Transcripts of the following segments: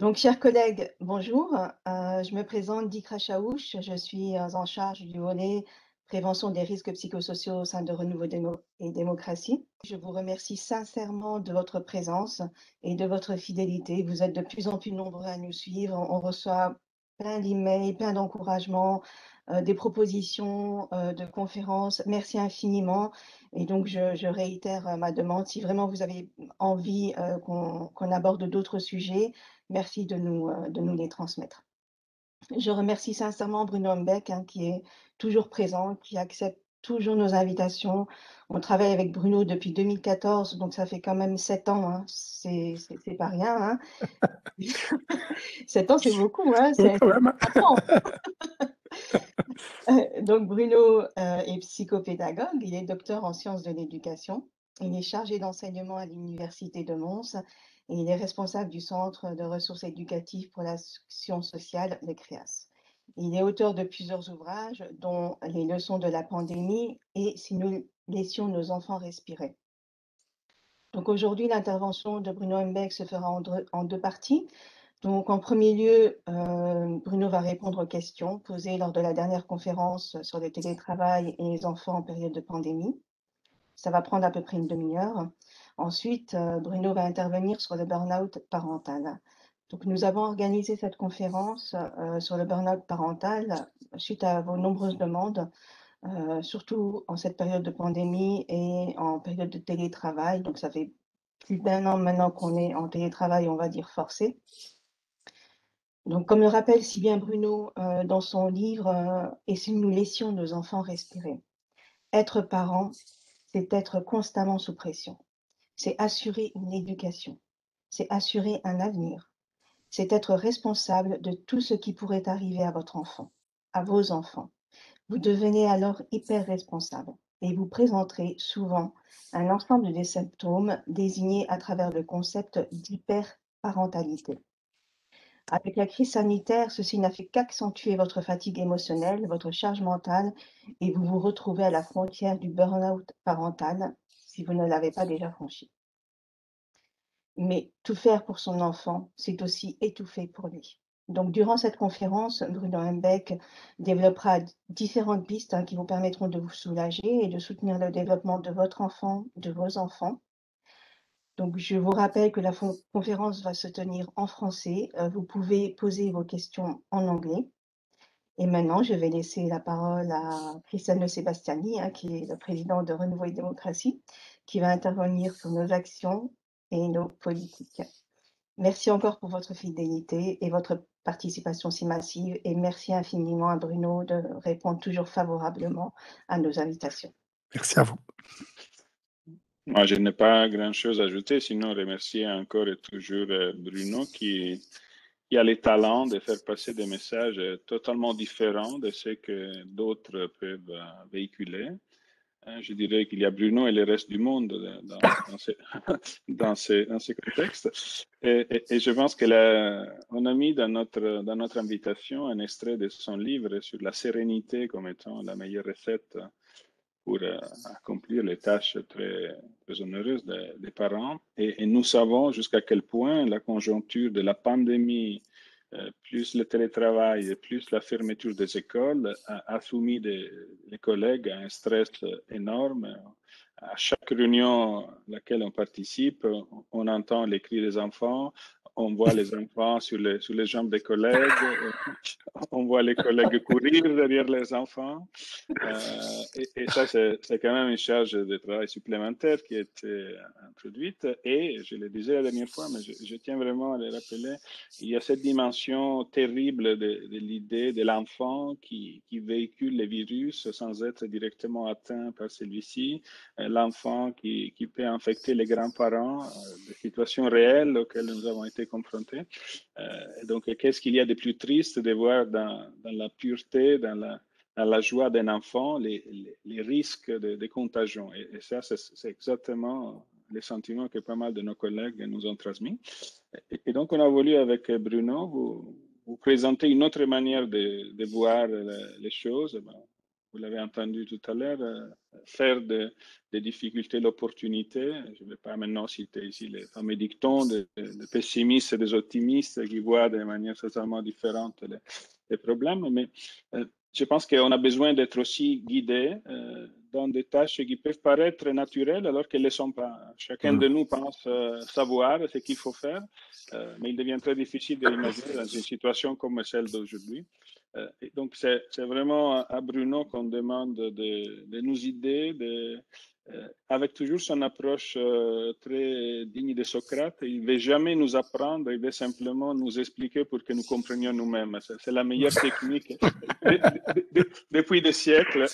Donc, chers collègues, bonjour. Euh, je me présente Dikra Chaouch. Je suis euh, en charge du volet prévention des risques psychosociaux au sein de Renouveau et Démocratie. Je vous remercie sincèrement de votre présence et de votre fidélité. Vous êtes de plus en plus nombreux à nous suivre. On reçoit plein d'emails, plein d'encouragements, euh, des propositions de conférences. Merci infiniment. Et donc, je, réitère ma demande. Si vraiment vous avez envie qu'on aborde d'autres sujets, Merci de nous, euh, de nous les transmettre. Je remercie sincèrement Bruno Humbeck hein, qui est toujours présent, qui accepte toujours nos invitations. On travaille avec Bruno depuis 2014, donc ça fait quand même sept ans. Hein. C'est pas rien. Hein. Sept ans, c'est beaucoup. donc Bruno euh, est psychopédagogue. Il est docteur en sciences de l'éducation. Il est chargé d'enseignement à l'université de Mons il est responsable du Centre de ressources éducatives pour l'action sociale, de CREAS. Il est auteur de plusieurs ouvrages, dont Les leçons de la pandémie et Si nous laissions nos enfants respirer. Donc aujourd'hui, l'intervention de Bruno Embeck se fera en deux, parties. Donc en premier lieu, euh, Bruno va répondre aux questions posées lors de la dernière conférence sur le télétravail et les enfants en période de pandémie. Ça va prendre à peu près une demi-heure. Ensuite, euh, Bruno va intervenir sur le burn-out parental. Donc, nous avons organisé cette conférence euh, sur le burn-out parental suite à vos nombreuses demandes, euh, surtout en cette période de pandémie et en période de télétravail. Donc, ça fait plus d'un an maintenant qu'on est en télétravail, on va dire forcé. Donc, comme le rappelle si bien Bruno dans son livre, Et si nous laissions nos enfants respirer Être parent, c'est être constamment sous pression c'est assurer une éducation, c'est assurer un avenir, c'est être responsable de tout ce qui pourrait arriver à votre enfant, à vos enfants. Vous mmh. devenez alors hyper responsable et vous présenterez souvent un ensemble des symptômes désignés à travers le concept d'hyper parentalité. Avec la crise sanitaire, ceci n'a fait qu'accentuer votre fatigue émotionnelle, votre charge mentale et vous vous retrouvez à la frontière du burn-out parental si vous ne l'avez pas déjà franchi. Mais tout faire pour son enfant, c'est aussi étouffer pour lui. Donc, durant cette conférence, Bruno Hembeck développera différentes pistes hein, qui vous permettront de vous soulager et de soutenir le développement de votre enfant, de vos enfants. Donc, je vous rappelle que la conférence va se tenir en français. Euh, vous pouvez poser vos questions en anglais. Et maintenant, je vais laisser la parole à Christiane Sebastiani, Sébastiani, hein, qui est le président de Renouveau et Démocratie, qui va intervenir sur nos actions et nos politiques. Merci encore pour votre fidélité et votre participation si massive et merci infiniment à Bruno de répondre toujours favorablement à nos invitations. Merci à vous. Moi, je n'ai pas grand-chose à ajouter, sinon remercier encore et toujours euh, Bruno qui, a le talent de faire passer des messages euh, totalement différents de ceux que d'autres peuvent euh, véhiculer. Hein, je dirais qu'il y a Bruno et le reste du monde dans, dans, ce, contexte. Et, je pense qu'on a mis dans notre, dans notre invitation un extrait de son livre sur la sérénité comme étant la meilleure recette pour euh, accomplir les tâches très, très onéreuses des, parents. Et, et, nous savons jusqu'à quel point la conjoncture de la pandémie, euh, plus le télétravail, et plus la fermeture des écoles, a, soumis des, les collègues à un stress énorme à chaque réunion à laquelle on participe, on entend les cris des enfants, on voit les enfants sur les, sur les jambes des collègues, on voit les collègues courir derrière les enfants. Euh, et, ça, c'est quand même une charge de travail supplémentaire qui a été introduite. Et je le disais la dernière fois, mais je, tiens vraiment à le rappeler, il y a cette dimension terrible de, l'idée de l'enfant qui, qui, véhicule les virus sans être directement atteint par celui-ci. Euh, l'enfant qui, qui, peut infecter les grands-parents, euh, des situations réelles auxquelles nous avons été confrontés. Euh, donc, qu'est-ce qu'il y a de plus triste de voir dans, dans la pureté, dans la, dans la joie d'un enfant, les, les, risques de, de contagion. Et, ça, c'est exactement les sentiments que pas mal de nos collègues nous ont transmis. Et, donc, on a voulu, avec Bruno, vous, présenter une autre manière de, voir les, les choses. Eh ben, vous l'avez entendu tout à l'heure, euh, faire des difficultés l'opportunité. Je ne vais pas maintenant citer ici les fameux dictons des de pessimistes et des optimistes qui voient de manière totalement différente les, problèmes, mais euh, je pense qu'on a besoin d'être aussi guidé euh, dans des tâches qui peuvent paraître naturelles alors qu'elles ne le sont pas. Chacun de mm. nous pense savoir ce qu'il faut faire, mais il devient très difficile de l'imaginer dans une situation comme celle d'aujourd'hui. Euh, donc, c'est vraiment à Bruno qu'on demande de, nous aider, euh, avec toujours son approche euh, très digne de Socrate. Il ne veut jamais nous apprendre, il veut simplement nous expliquer pour que nous comprenions nous-mêmes. C'est la meilleure technique depuis des siècles.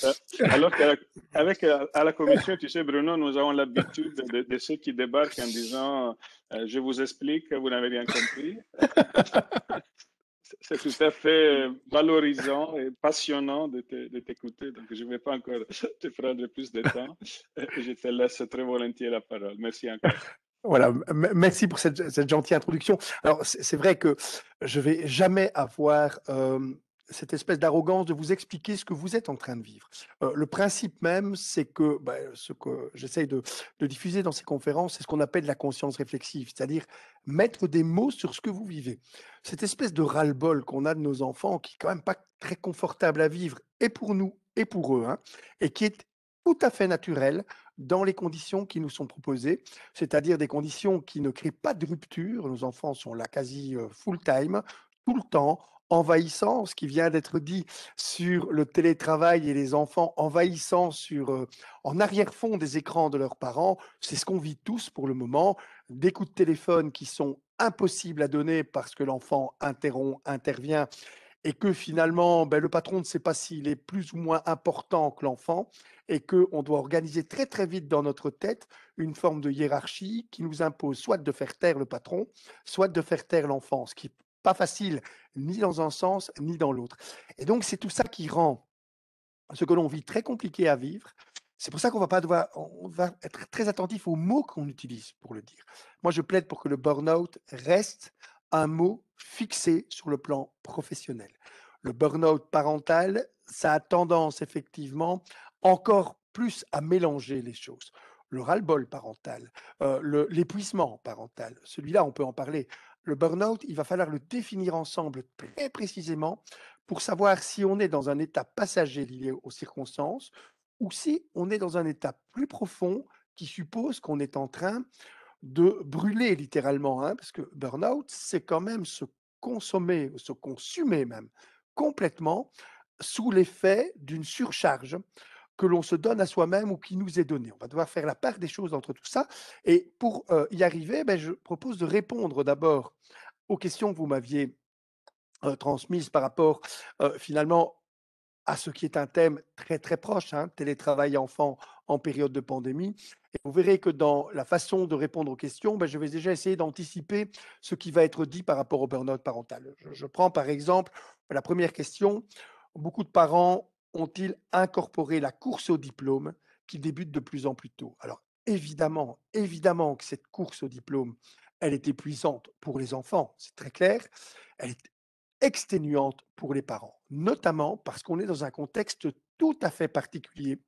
Alors qu'avec à la commission, tu sais, Bruno, nous avons l'habitude de, ceux qui débarquent en disant Je vous explique, vous n'avez rien compris. C'est tout à fait euh, valorisant et passionnant de t'écouter. Donc, je ne vais pas encore te prendre plus de temps. Euh, je te laisse très volontiers la parole. Merci encore. Voilà, merci pour cette, gentille introduction. Alors, c'est vrai que je vais jamais avoir euh, cette espèce d'arrogance de vous expliquer ce que vous êtes en train de vivre. Euh, le principe même, c'est que bah, ce que j'essaye de, diffuser dans ces conférences, c'est ce qu'on appelle la conscience réflexive, c'est-à-dire mettre des mots sur ce que vous vivez. Cette espèce de ras-le-bol qu'on a de nos enfants, qui est quand même pas très confortable à vivre, et pour nous, et pour eux, hein, et qui est tout à fait naturel dans les conditions qui nous sont proposées, c'est-à-dire des conditions qui ne créent pas de rupture. Nos enfants sont là quasi euh, full-time, tout le temps, envahissant, ce qui vient d'être dit sur le télétravail et les enfants envahissant sur, en arrière-fond des écrans de leurs parents, c'est ce qu'on vit tous pour le moment, des coups de téléphone qui sont impossibles à donner parce que l'enfant interrompt, intervient, et que finalement, ben, le patron ne sait pas s'il est plus ou moins important que l'enfant, et qu'on doit organiser très très vite dans notre tête une forme de hiérarchie qui nous impose soit de faire taire le patron, soit de faire taire l'enfant, ce qui pas facile, ni dans un sens, ni dans l'autre. Et donc, c'est tout ça qui rend ce que l'on vit très compliqué à vivre. C'est pour ça qu'on va pas devoir, on va être très attentif aux mots qu'on utilise pour le dire. Moi, je plaide pour que le burn-out reste un mot fixé sur le plan professionnel. Le burn-out parental, ça a tendance effectivement encore plus à mélanger les choses. Le ras-le-bol parental, euh, l'épuisement parental, celui-là, on peut en parler le burn-out, il va falloir le définir ensemble très précisément pour savoir si on est dans un état passager lié aux circonstances ou si on est dans un état plus profond qui suppose qu'on est en train de brûler littéralement, hein, parce que burn-out, c'est quand même se consommer, se consumer même complètement sous l'effet d'une surcharge que l'on se donne à soi-même ou qui nous est donné. On va devoir faire la part des choses entre tout ça. Et pour euh, y arriver, ben, je propose de répondre d'abord aux questions que vous m'aviez euh, transmises par rapport euh, finalement à ce qui est un thème très très proche, hein, télétravail enfant en période de pandémie. Et vous verrez que dans la façon de répondre aux questions, ben, je vais déjà essayer d'anticiper ce qui va être dit par rapport au burn-out parental. je prends par exemple la première question. Beaucoup de parents ont-ils incorporé la course au diplôme qui débute de plus en plus tôt Alors évidemment, évidemment que cette course au diplôme, elle est épuisante pour les enfants, c'est très clair. Elle est exténuante pour les parents, notamment parce qu'on est dans un contexte tout à fait particulier.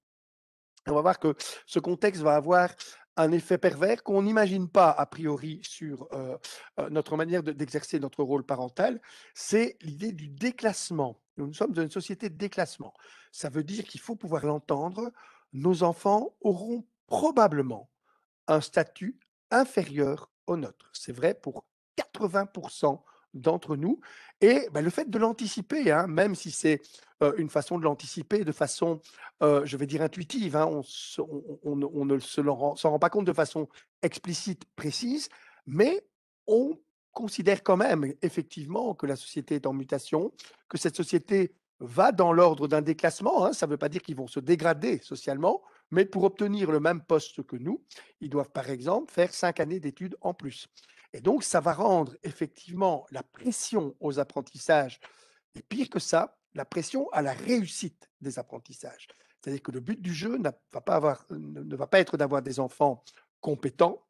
On va voir que ce contexte va avoir un effet pervers qu'on n'imagine pas a priori sur euh, euh, notre manière d'exercer notre rôle parental, c'est l'idée du déclassement. Nous, nous sommes dans une société de déclassement. Ça veut dire qu'il faut pouvoir l'entendre, nos enfants auront probablement un statut inférieur au nôtre. C'est vrai pour 80% d'entre nous. Et bah, le fait de l'anticiper, hein, même si c'est une façon de l'anticiper de façon, je vais dire, intuitive, hein, on, ne s'en rend, pas compte de façon explicite, précise, mais on considère quand même effectivement que la société est en mutation, que cette société va dans l'ordre d'un déclassement. Hein. ça ne veut pas dire qu'ils vont se dégrader socialement, mais pour obtenir le même poste que nous, ils doivent par exemple faire cinq années d'études en plus. Et donc, ça va rendre effectivement la pression aux apprentissages, et pire que ça, la pression à la réussite des apprentissages. C'est-à-dire que le but du jeu ne va pas, ne va pas être d'avoir des enfants compétents,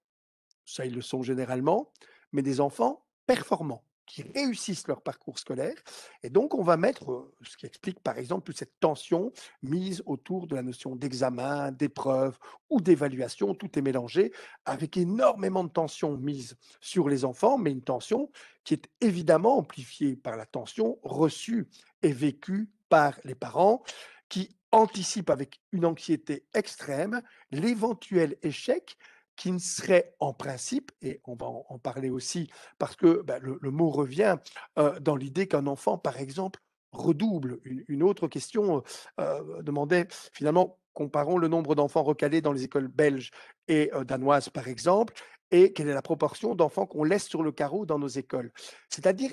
ça ils le sont généralement, mais des enfants performants qui réussissent leur parcours scolaire. Et donc, on va mettre, ce qui explique par exemple toute cette tension mise autour de la notion d'examen, d'épreuve ou d'évaluation, tout est mélangé, avec énormément de tension mise sur les enfants, mais une tension qui est évidemment amplifiée par la tension reçue et vécue par les parents, qui anticipent avec une anxiété extrême l'éventuel échec qui ne serait en principe, et on va en parler aussi parce que bah, le, mot revient euh, dans l'idée qu'un enfant, par exemple, redouble. Une, autre question euh, euh, demandait finalement, comparons le nombre d'enfants recalés dans les écoles belges et danoises, par exemple, et quelle est la proportion d'enfants qu'on laisse sur le carreau dans nos écoles. C'est-à-dire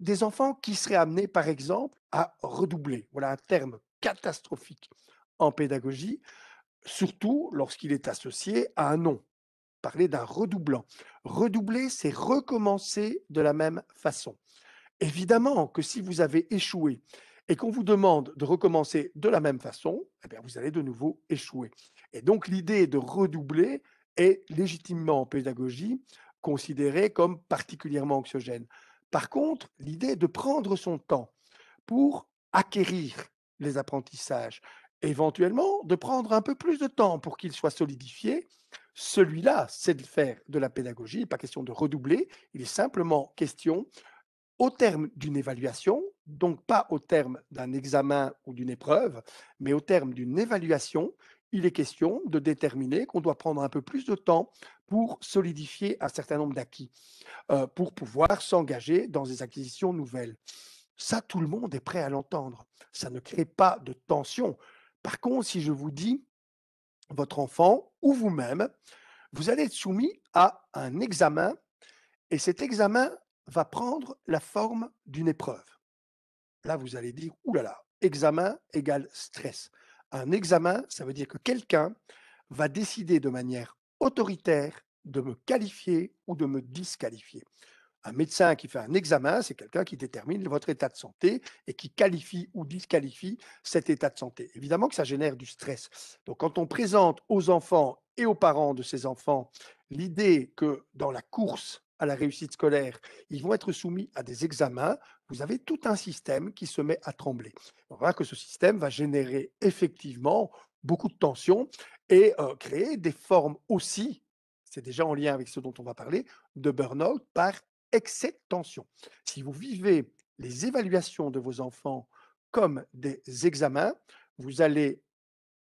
des enfants qui seraient amenés, par exemple, à redoubler. Voilà un terme catastrophique en pédagogie, surtout lorsqu'il est associé à un nom parler d'un redoublant. Redoubler, c'est recommencer de la même façon. Évidemment que si vous avez échoué et qu'on vous demande de recommencer de la même façon, eh bien vous allez de nouveau échouer. Et donc l'idée de redoubler est légitimement en pédagogie considérée comme particulièrement anxiogène. Par contre, l'idée de prendre son temps pour acquérir les apprentissages, éventuellement de prendre un peu plus de temps pour qu'ils soient solidifiés, celui-là, c'est de faire de la pédagogie, il n'est pas question de redoubler, il est simplement question, au terme d'une évaluation, donc pas au terme d'un examen ou d'une épreuve, mais au terme d'une évaluation, il est question de déterminer qu'on doit prendre un peu plus de temps pour solidifier un certain nombre d'acquis, euh, pour pouvoir s'engager dans des acquisitions nouvelles. Ça, tout le monde est prêt à l'entendre. Ça ne crée pas de tension. Par contre, si je vous dis, votre enfant ou vous-même, vous allez être soumis à un examen et cet examen va prendre la forme d'une épreuve. Là, vous allez dire, oulala, examen égale stress. Un examen, ça veut dire que quelqu'un va décider de manière autoritaire de me qualifier ou de me disqualifier. Un médecin qui fait un examen, c'est quelqu'un qui détermine votre état de santé et qui qualifie ou disqualifie cet état de santé. Évidemment que ça génère du stress. Donc quand on présente aux enfants et aux parents de ces enfants l'idée que dans la course à la réussite scolaire, ils vont être soumis à des examens, vous avez tout un système qui se met à trembler. On voit que ce système va générer effectivement beaucoup de tensions et euh, créer des formes aussi, c'est déjà en lien avec ce dont on va parler, de burn-out par excès de tension. Si vous vivez les évaluations de vos enfants comme des examens, vous allez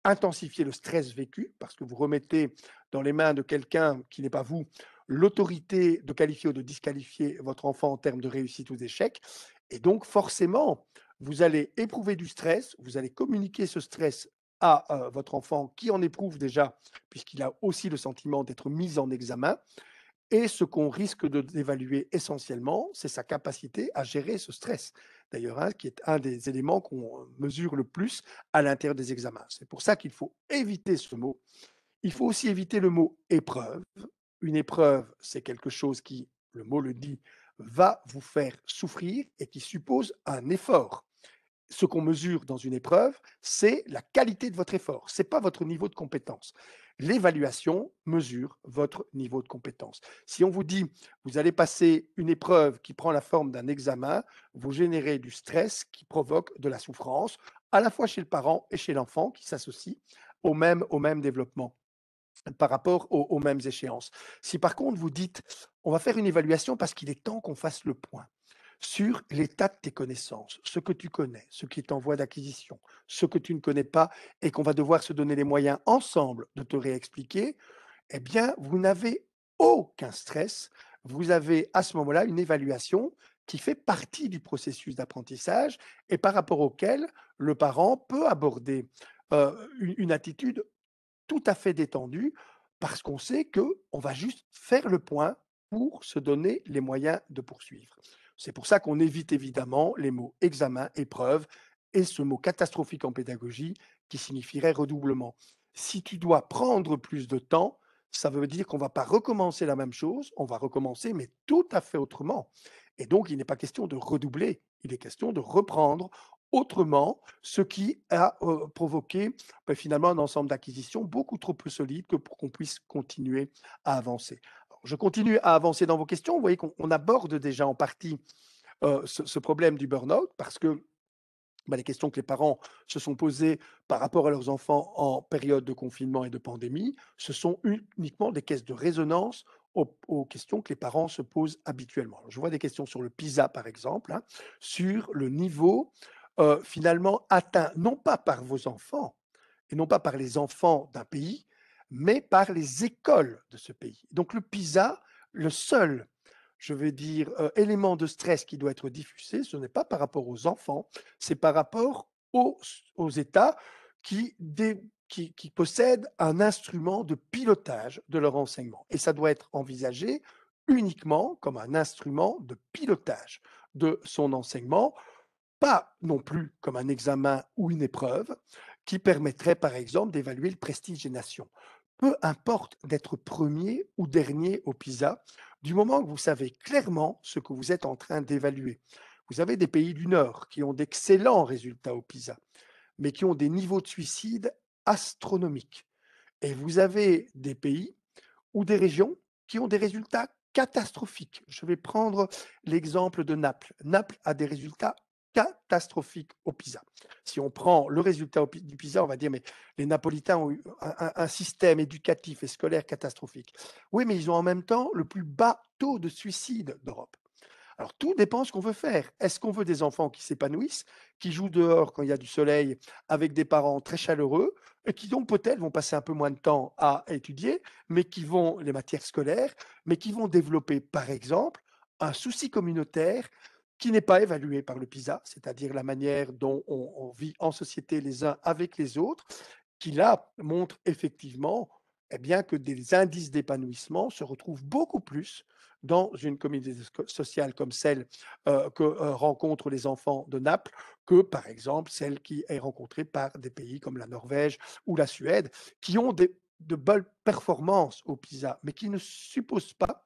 intensifier le stress vécu parce que vous remettez dans les mains de quelqu'un qui n'est pas vous l'autorité de qualifier ou de disqualifier votre enfant en termes de réussite ou d'échec. Et donc forcément, vous allez éprouver du stress, vous allez communiquer ce stress à euh, votre enfant qui en éprouve déjà, puisqu'il a aussi le sentiment d'être mis en examen. Et ce qu'on risque de d'évaluer essentiellement, c'est sa capacité à gérer ce stress. D'ailleurs, hein, qui est un des éléments qu'on euh, mesure le plus à l'intérieur des examens. C'est pour ça qu'il faut éviter ce mot. Il faut aussi éviter le mot épreuve. Une épreuve, c'est quelque chose qui, le mot le dit, va vous faire souffrir et qui suppose un effort ce qu'on mesure dans une épreuve, c'est la qualité de votre effort, ce n'est pas votre niveau de compétence. L'évaluation mesure votre niveau de compétence. Si on vous dit, vous allez passer une épreuve qui prend la forme d'un examen, vous générez du stress qui provoque de la souffrance, à la fois chez le parent et chez l'enfant qui s'associent au même, développement par rapport aux, aux mêmes échéances. Si par contre vous dites, on va faire une évaluation parce qu'il est temps qu'on fasse le point, sur l'état de tes connaissances, ce que tu connais, ce qui est en voie d'acquisition, ce que tu ne connais pas et qu'on va devoir se donner les moyens ensemble de te réexpliquer, eh bien, vous n'avez aucun stress. Vous avez à ce moment-là une évaluation qui fait partie du processus d'apprentissage et par rapport auquel le parent peut aborder une, une attitude tout à fait détendue parce qu'on sait qu'on va juste faire le point pour se donner les moyens de poursuivre. C'est pour ça qu'on évite évidemment les mots examen, épreuve et ce mot catastrophique en pédagogie qui signifierait redoublement. Si tu dois prendre plus de temps, ça veut dire qu'on ne va pas recommencer la même chose, on va recommencer, mais tout à fait autrement. Et donc, il n'est pas question de redoubler, il est question de reprendre autrement, ce qui a euh, provoqué ben, finalement un ensemble d'acquisitions beaucoup trop peu solides que pour qu'on puisse continuer à avancer je continue à avancer dans vos questions. Vous voyez qu'on aborde déjà en partie euh, ce, problème du burn-out parce que bah, les questions que les parents se sont posées par rapport à leurs enfants en période de confinement et de pandémie, ce sont uniquement des caisses de résonance aux, questions que les parents se posent habituellement. je vois des questions sur le PISA, par exemple, hein, sur le niveau euh, finalement atteint non pas par vos enfants et non pas par les enfants d'un pays, mais par les écoles de ce pays. Donc le PISA, le seul, je veux dire, euh, élément de stress qui doit être diffusé, ce n'est pas par rapport aux enfants, c'est par rapport aux, États qui, qui possèdent un instrument de pilotage de leur enseignement. Et ça doit être envisagé uniquement comme un instrument de pilotage de son enseignement, pas non plus comme un examen ou une épreuve qui permettrait par exemple d'évaluer le prestige des nations peu importe d'être premier ou dernier au PISA, du moment que vous savez clairement ce que vous êtes en train d'évaluer. Vous avez des pays du Nord qui ont d'excellents résultats au PISA, mais qui ont des niveaux de suicide astronomiques. Et vous avez des pays ou des régions qui ont des résultats catastrophiques. Je vais prendre l'exemple de Naples. Naples a des résultats catastrophique au PISA. Si on prend le résultat du PISA, on va dire, mais les Napolitains ont eu un, système éducatif et scolaire catastrophique. Oui, mais ils ont en même temps le plus bas taux de suicide d'Europe. Alors tout dépend ce qu'on veut faire. Est-ce qu'on veut des enfants qui s'épanouissent, qui jouent dehors quand il y a du soleil, avec des parents très chaleureux, et qui donc peut-être vont passer un peu moins de temps à étudier, mais qui vont les matières scolaires, mais qui vont développer par exemple un souci communautaire, qui n'est pas évalué par le PISA, c'est-à-dire la manière dont on, vit en société les uns avec les autres, qui là montre effectivement eh bien, que des indices d'épanouissement se retrouvent beaucoup plus dans une communauté sociale comme celle euh, que euh, rencontrent les enfants de Naples que, par exemple, celle qui est rencontrée par des pays comme la Norvège ou la Suède, qui ont des, de belles performances au PISA, mais qui ne supposent pas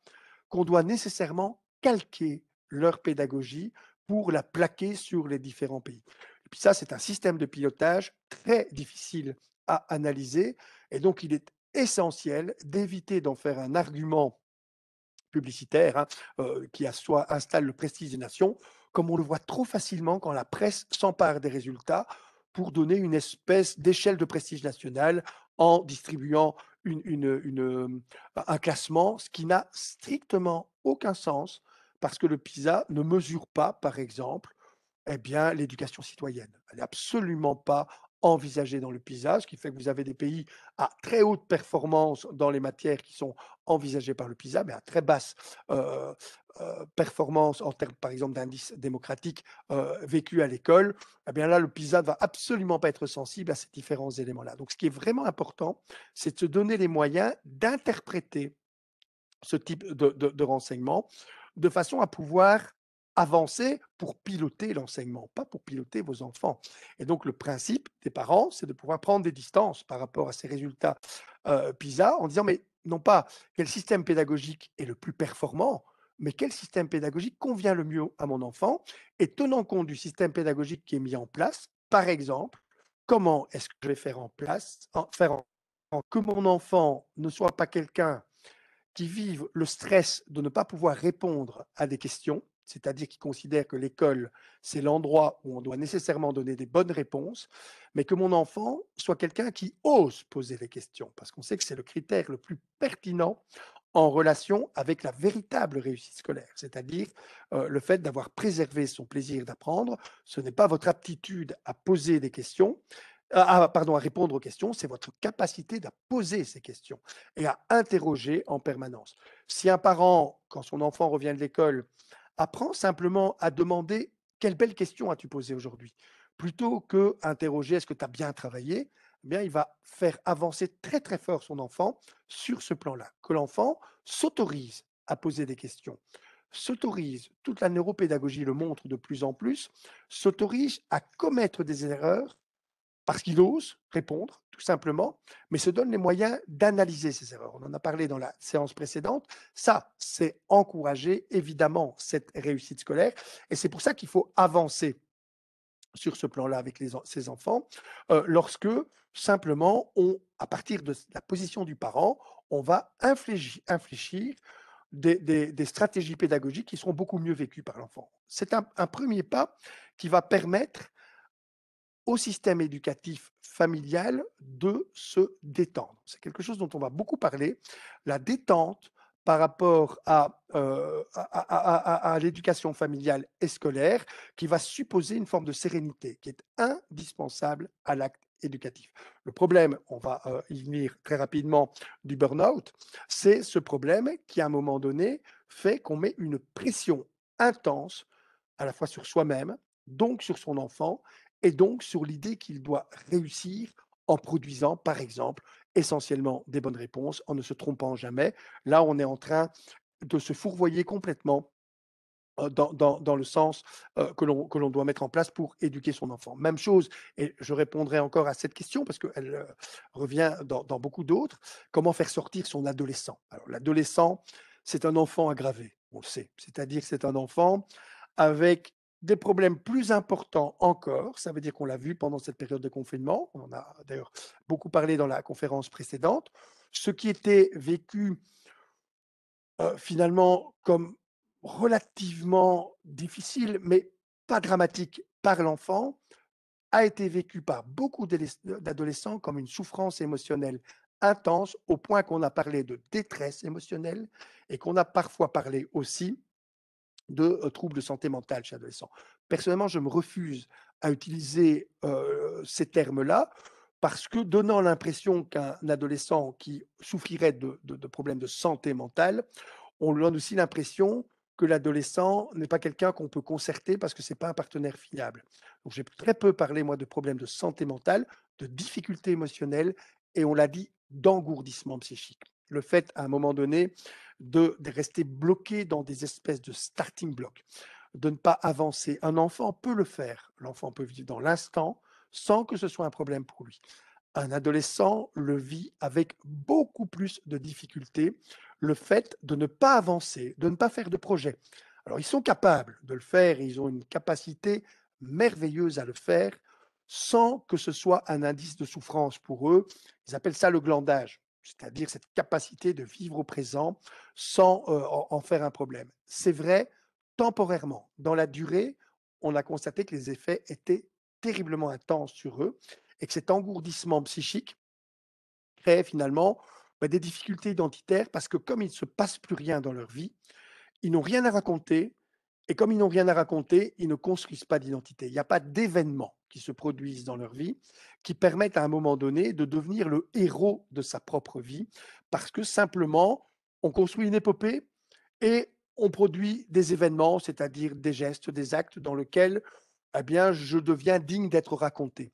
qu'on doit nécessairement calquer leur pédagogie pour la plaquer sur les différents pays. Et puis ça, c'est un système de pilotage très difficile à analyser, et donc il est essentiel d'éviter d'en faire un argument publicitaire hein, euh, qui installe le prestige des nations, comme on le voit trop facilement quand la presse s'empare des résultats pour donner une espèce d'échelle de prestige national en distribuant euh, un classement, ce qui n'a strictement aucun sens parce que le PISA ne mesure pas, par exemple, eh bien, l'éducation citoyenne. Elle n'est absolument pas envisagée dans le PISA, ce qui fait que vous avez des pays à très haute performance dans les matières qui sont envisagées par le PISA, mais à très basse euh, euh, performance en termes, par exemple, d'indice démocratique euh, vécu à l'école. Eh bien là, le PISA ne va absolument pas être sensible à ces différents éléments-là. Donc, ce qui est vraiment important, c'est de se donner les moyens d'interpréter ce type de, renseignement. de de façon à pouvoir avancer pour piloter l'enseignement, pas pour piloter vos enfants. Et donc le principe des parents, c'est de pouvoir prendre des distances par rapport à ces résultats PISA en disant, mais non pas quel système pédagogique est le plus performant, mais quel système pédagogique convient le mieux à mon enfant, et tenant compte du système pédagogique qui est mis en place, par exemple, comment est-ce que je vais faire en place, en, faire en, en que mon enfant ne soit pas quelqu'un qui vivent le stress de ne pas pouvoir répondre à des questions, c'est-à-dire qui considèrent que l'école, c'est l'endroit où on doit nécessairement donner des bonnes réponses, mais que mon enfant soit quelqu'un qui ose poser des questions, parce qu'on sait que c'est le critère le plus pertinent en relation avec la véritable réussite scolaire, c'est-à-dire euh, le fait d'avoir préservé son plaisir d'apprendre. Ce n'est pas votre aptitude à poser des questions, à, euh, ah, pardon, à répondre aux questions, c'est votre capacité à poser ces questions et à interroger en permanence. Si un parent, quand son enfant revient de l'école, apprend simplement à demander quelle belle question as-tu posée aujourd'hui, plutôt que interroger est-ce que tu as bien travaillé, eh bien il va faire avancer très très fort son enfant sur ce plan-là, que l'enfant s'autorise à poser des questions s'autorise, toute la neuropédagogie le montre de plus en plus, s'autorise à commettre des erreurs parce qu'il ose répondre, tout simplement, mais se donne les moyens d'analyser ses erreurs. On en a parlé dans la séance précédente. Ça, c'est encourager évidemment cette réussite scolaire, et c'est pour ça qu'il faut avancer sur ce plan-là avec les, ses enfants, euh, lorsque simplement, on, à partir de la position du parent, on va infléchir, des, stratégies pédagogiques qui seront beaucoup mieux vécues par l'enfant. C'est un, premier pas qui va permettre au système éducatif familial de se détendre. C'est quelque chose dont on va beaucoup parler. La détente par rapport euh, à, à, l'éducation familiale et scolaire, qui va supposer une forme de sérénité qui est indispensable à l'acte éducatif. Le problème, on va euh, y venir très rapidement, du burn-out, c'est ce problème qui, à un moment donné, fait qu'on met une pression intense à la fois sur soi-même, donc sur son enfant, et donc sur l'idée qu'il doit réussir en produisant, par exemple, essentiellement des bonnes réponses, en ne se trompant jamais. Là, on est en train de se fourvoyer complètement dans, dans, dans, le sens l'on que l'on doit mettre en place pour éduquer son enfant. Même chose, et je répondrai encore à cette question parce qu'elle revient dans, dans beaucoup d'autres, comment faire sortir son adolescent Alors l'adolescent, c'est un enfant aggravé, on le sait, c'est-à-dire que c'est un enfant avec des problèmes plus importants encore. Ça veut dire qu'on l'a vu pendant cette période de confinement. On en a d'ailleurs beaucoup parlé dans la conférence précédente. Ce qui était vécu euh, finalement comme relativement difficile, mais pas dramatique par l'enfant, a été vécu par beaucoup d'adolescents comme une souffrance émotionnelle intense, au point qu'on a parlé de détresse émotionnelle et qu'on a parfois parlé aussi de troubles de santé mentale chez l'adolescent. Personnellement, je me refuse à utiliser ces termes-là parce que donnant l'impression qu'un adolescent qui souffrirait de, problèmes de santé mentale, on lui donne aussi l'impression que l'adolescent n'est pas quelqu'un qu'on peut concerter parce que ce n'est pas un partenaire fiable. Donc j'ai très peu parlé, moi, de problèmes de santé mentale, de difficultés émotionnelles et on l'a dit, d'engourdissement psychique le fait à un moment donné de, rester bloqué dans des espèces de starting blocks, de ne pas avancer. Un enfant peut le faire, l'enfant peut vivre dans l'instant sans que ce soit un problème pour lui. Un adolescent le vit avec beaucoup plus de difficultés, le fait de ne pas avancer, de ne pas faire de projet. Alors ils sont capables de le faire, ils ont une capacité merveilleuse à le faire sans que ce soit un indice de souffrance pour eux. Ils appellent ça le glandage c'est-à-dire cette capacité de vivre au présent sans euh, en faire un problème. C'est vrai temporairement. Dans la durée, on a constaté que les effets étaient terriblement intenses sur eux et que cet engourdissement psychique crée finalement bah, des difficultés identitaires parce que comme il ne se passe plus rien dans leur vie, ils n'ont rien à raconter, et comme ils n'ont rien à raconter, ils ne construisent pas d'identité. Il n'y a pas d'événements qui se produisent dans leur vie qui permettent à un moment donné de devenir le héros de sa propre vie parce que simplement, on construit une épopée et on produit des événements, c'est-à-dire des gestes, des actes dans lesquels eh bien, je deviens digne d'être raconté.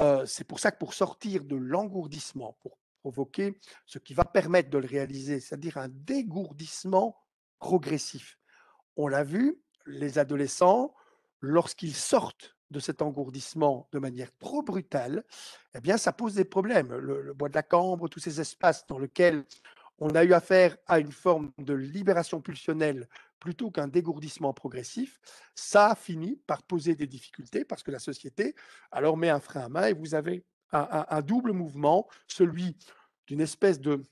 Euh, c'est pour ça que pour sortir de l'engourdissement, pour provoquer ce qui va permettre de le réaliser, c'est-à-dire un dégourdissement progressif. On l'a vu, les adolescents, lorsqu'ils sortent de cet engourdissement de manière trop brutale, eh bien, ça pose des problèmes. Le, bois de la cambre, tous ces espaces dans lesquels on a eu affaire à une forme de libération pulsionnelle plutôt qu'un dégourdissement progressif, ça finit par poser des difficultés parce que la société alors met un frein à main et vous avez un double mouvement, celui d'une espèce de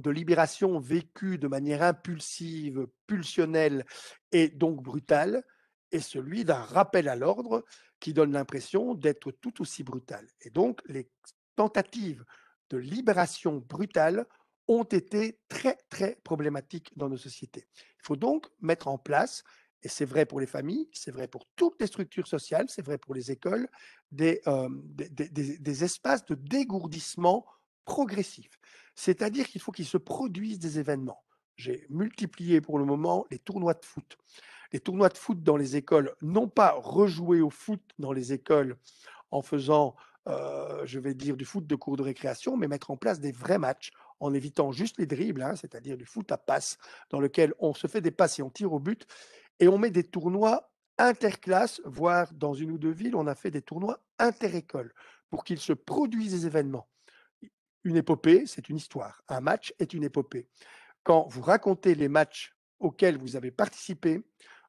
de libération vécue de manière impulsive, pulsionnelle et donc brutale, et celui d'un rappel à l'ordre qui donne l'impression d'être tout aussi brutal. Et donc, les tentatives de libération brutale ont été très, très problématiques dans nos sociétés. Il faut donc mettre en place, et c'est vrai pour les familles, c'est vrai pour toutes les structures sociales, c'est vrai pour les écoles, des, euh, des espaces de dégourdissement progressif. C'est-à-dire qu'il faut qu'il se produise des événements. J'ai multiplié pour le moment les tournois de foot. Les tournois de foot dans les écoles, non pas rejouer au foot dans les écoles en faisant, euh, je vais dire, du foot de cours de récréation, mais mettre en place des vrais matchs en évitant juste les dribbles, hein, c'est-à-dire du foot à passe, dans lequel on se fait des passes et on tire au but. Et on met des tournois interclasses, voire dans une ou deux villes, on a fait des tournois interécoles pour qu'ils se produisent des événements une épopée, c'est une histoire. Un match est une épopée. Quand vous racontez les matchs auxquels vous avez participé,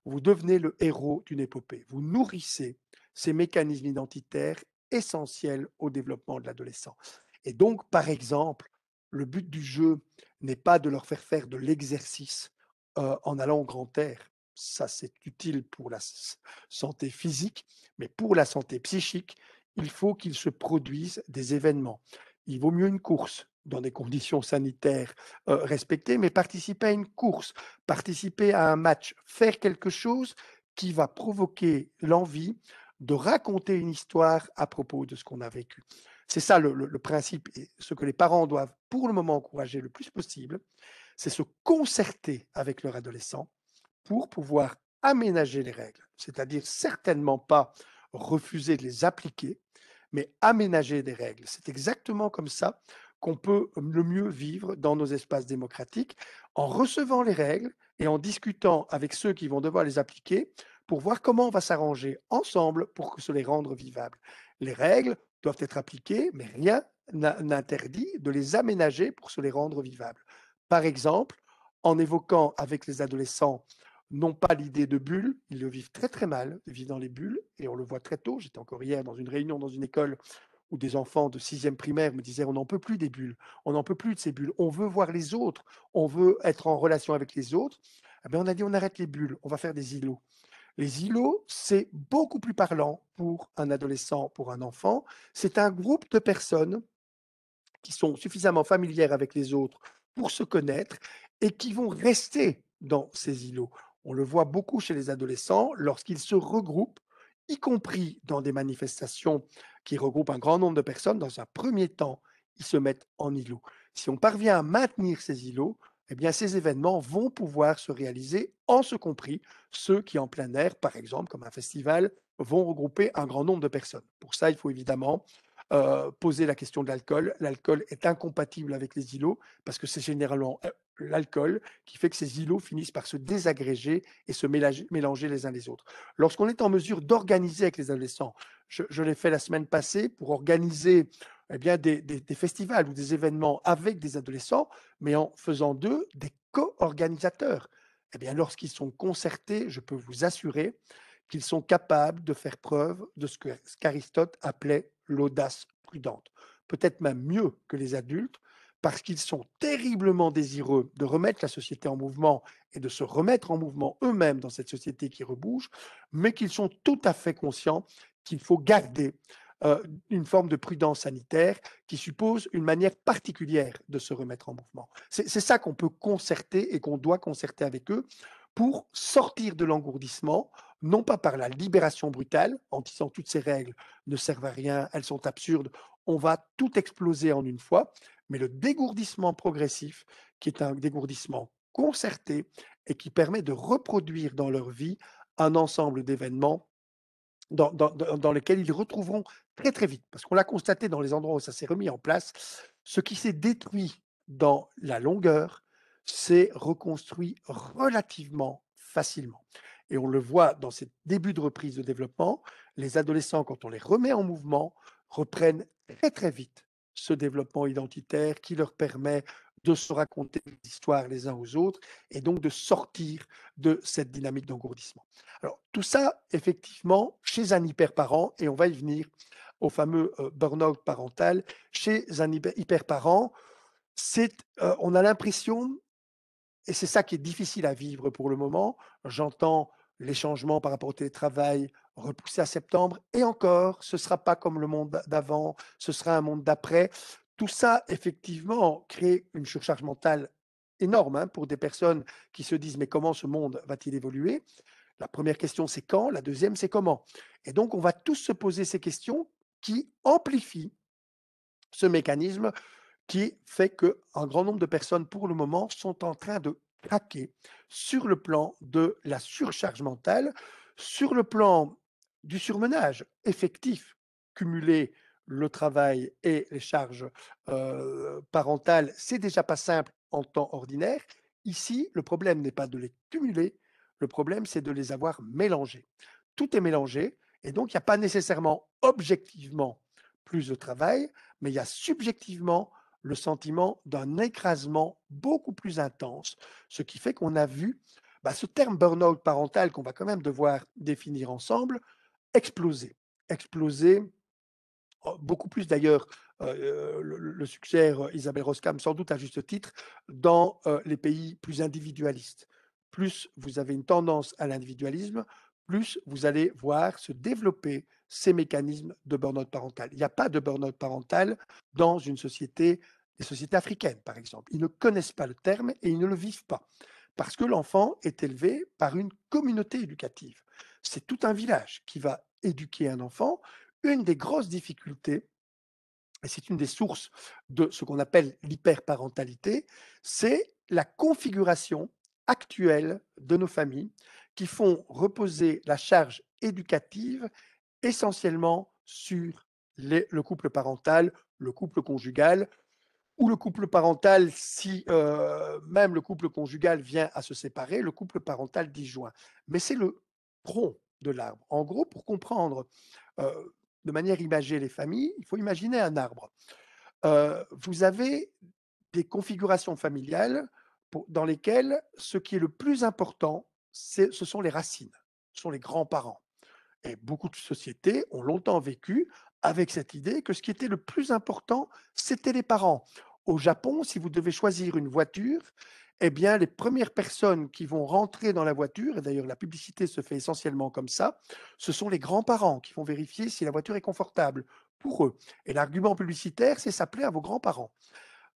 vous devenez le héros d'une épopée. Vous nourrissez ces mécanismes identitaires essentiels au développement de l'adolescent. Et donc, par exemple, le but du jeu n'est pas de leur faire faire de l'exercice euh, en allant au grand air. Ça, c'est utile pour la santé physique, mais pour la santé psychique, il faut qu'il se produise des événements il vaut mieux une course dans des conditions sanitaires respectées, mais participer à une course, participer à un match, faire quelque chose qui va provoquer l'envie de raconter une histoire à propos de ce qu'on a vécu. C'est ça le, le, principe et ce que les parents doivent pour le moment encourager le plus possible, c'est se concerter avec leur adolescent pour pouvoir aménager les règles, c'est-à-dire certainement pas refuser de les appliquer, mais aménager des règles. C'est exactement comme ça qu'on peut euh, le mieux vivre dans nos espaces démocratiques, en recevant les règles et en discutant avec ceux qui vont devoir les appliquer pour voir comment on va s'arranger ensemble pour que se les rendre vivables. Les règles doivent être appliquées, mais rien n'interdit de les aménager pour se les rendre vivables. Par exemple, en évoquant avec les adolescents n'ont pas l'idée de bulle, ils le vivent très très mal, ils vivent dans les bulles, et on le voit très tôt. J'étais encore hier dans une réunion dans une école où des enfants de sixième primaire me disaient on n'en peut plus des bulles, on n'en peut plus de ces bulles, on veut voir les autres, on veut être en relation avec les autres. Eh ben, on a dit on arrête les bulles, on va faire des îlots. Les îlots, c'est beaucoup plus parlant pour un adolescent, pour un enfant. C'est un groupe de personnes qui sont suffisamment familières avec les autres pour se connaître et qui vont rester dans ces îlots. On le voit beaucoup chez les adolescents lorsqu'ils se regroupent, y compris dans des manifestations qui regroupent un grand nombre de personnes. Dans un premier temps, ils se mettent en îlot. Si on parvient à maintenir ces îlots, eh bien, ces événements vont pouvoir se réaliser en ce compris ceux qui, en plein air, par exemple, comme un festival, vont regrouper un grand nombre de personnes. Pour ça, il faut évidemment euh, poser la question de l'alcool. L'alcool est incompatible avec les îlots parce que c'est généralement euh, l'alcool qui fait que ces îlots finissent par se désagréger et se mélanger, les uns les autres. Lorsqu'on est en mesure d'organiser avec les adolescents, je, l'ai fait la semaine passée pour organiser eh bien, des, festivals ou des événements avec des adolescents, mais en faisant d'eux des co-organisateurs. Eh bien, lorsqu'ils sont concertés, je peux vous assurer qu'ils sont capables de faire preuve de ce qu'Aristote appelait l'audace prudente, peut-être même mieux que les adultes, parce qu'ils sont terriblement désireux de remettre la société en mouvement et de se remettre en mouvement eux-mêmes dans cette société qui rebouge, mais qu'ils sont tout à fait conscients qu'il faut garder une forme de prudence sanitaire qui suppose une manière particulière de se remettre en mouvement. C'est ça qu'on peut concerter et qu'on doit concerter avec eux pour sortir de l'engourdissement non pas par la libération brutale, en disant toutes ces règles ne servent à rien, elles sont absurdes, on va tout exploser en une fois, mais le dégourdissement progressif, qui est un dégourdissement concerté et qui permet de reproduire dans leur vie un ensemble d'événements dans, dans, lesquels ils retrouveront très très vite, parce qu'on l'a constaté dans les endroits où ça s'est remis en place, ce qui s'est détruit dans la longueur s'est reconstruit relativement facilement. Et on le voit dans ces débuts de reprise de développement, les adolescents, quand on les remet en mouvement, reprennent très très vite ce développement identitaire qui leur permet de se raconter des histoires les uns aux autres et donc de sortir de cette dynamique d'engourdissement. Alors tout ça, effectivement, chez un hyperparent, et on va y venir au fameux euh, burn-out parental, chez un hyperparent, c'est, euh, on a l'impression, et c'est ça qui est difficile à vivre pour le moment, j'entends les changements par rapport au télétravail repoussés à septembre. Et encore, ce ne sera pas comme le monde d'avant, ce sera un monde d'après. Tout ça, effectivement, crée une surcharge mentale énorme hein, pour des personnes qui se disent mais comment ce monde va-t-il évoluer La première question, c'est quand La deuxième, c'est comment Et donc, on va tous se poser ces questions qui amplifient ce mécanisme qui fait qu'un grand nombre de personnes, pour le moment, sont en train de craquer sur le plan de la surcharge mentale, sur le plan du surmenage effectif cumuler le travail et les charges parentales, c'est déjà pas simple en temps ordinaire. Ici, le problème n'est pas de les cumuler, le problème c'est de les avoir mélangés. Tout est mélangé et donc il n'y a pas nécessairement objectivement plus de travail, mais il y a subjectivement le sentiment d'un écrasement beaucoup plus intense, ce qui fait qu'on a vu bah, ce terme burn-out parental qu'on va quand même devoir définir ensemble exploser. Exploser, oh, beaucoup plus d'ailleurs, le, suggère Isabelle Roscam sans doute à juste titre, dans les pays plus individualistes. Plus vous avez une tendance à l'individualisme, plus vous allez voir se développer ces mécanismes de burn-out parental. Il n'y a pas de burn-out parental dans une société, les sociétés africaines par exemple. Ils ne connaissent pas le terme et ils ne le vivent pas parce que l'enfant est élevé par une communauté éducative. C'est tout un village qui va éduquer un enfant. Une des grosses difficultés, et c'est une des sources de ce qu'on appelle l'hyperparentalité, c'est la configuration actuelle de nos familles qui font reposer la charge éducative essentiellement sur le couple parental, le couple conjugal, ou le couple parental, si euh, même le couple conjugal vient à se séparer, le couple parental disjoint. Mais c'est le tronc de l'arbre. En gros, pour comprendre euh, de manière imagée les familles, il faut imaginer un arbre. Euh, vous avez des configurations familiales dans lesquelles ce qui est le plus important ce sont les racines, ce sont les grands-parents. Et beaucoup de sociétés ont longtemps vécu avec cette idée que ce qui était le plus important, c'était les parents. Au Japon, si vous devez choisir une voiture, eh bien, les premières personnes qui vont rentrer dans la voiture, et d'ailleurs la publicité se fait essentiellement comme ça, ce sont les grands-parents qui vont vérifier si la voiture est confortable pour eux. Et l'argument publicitaire, c'est s'appeler à vos grands-parents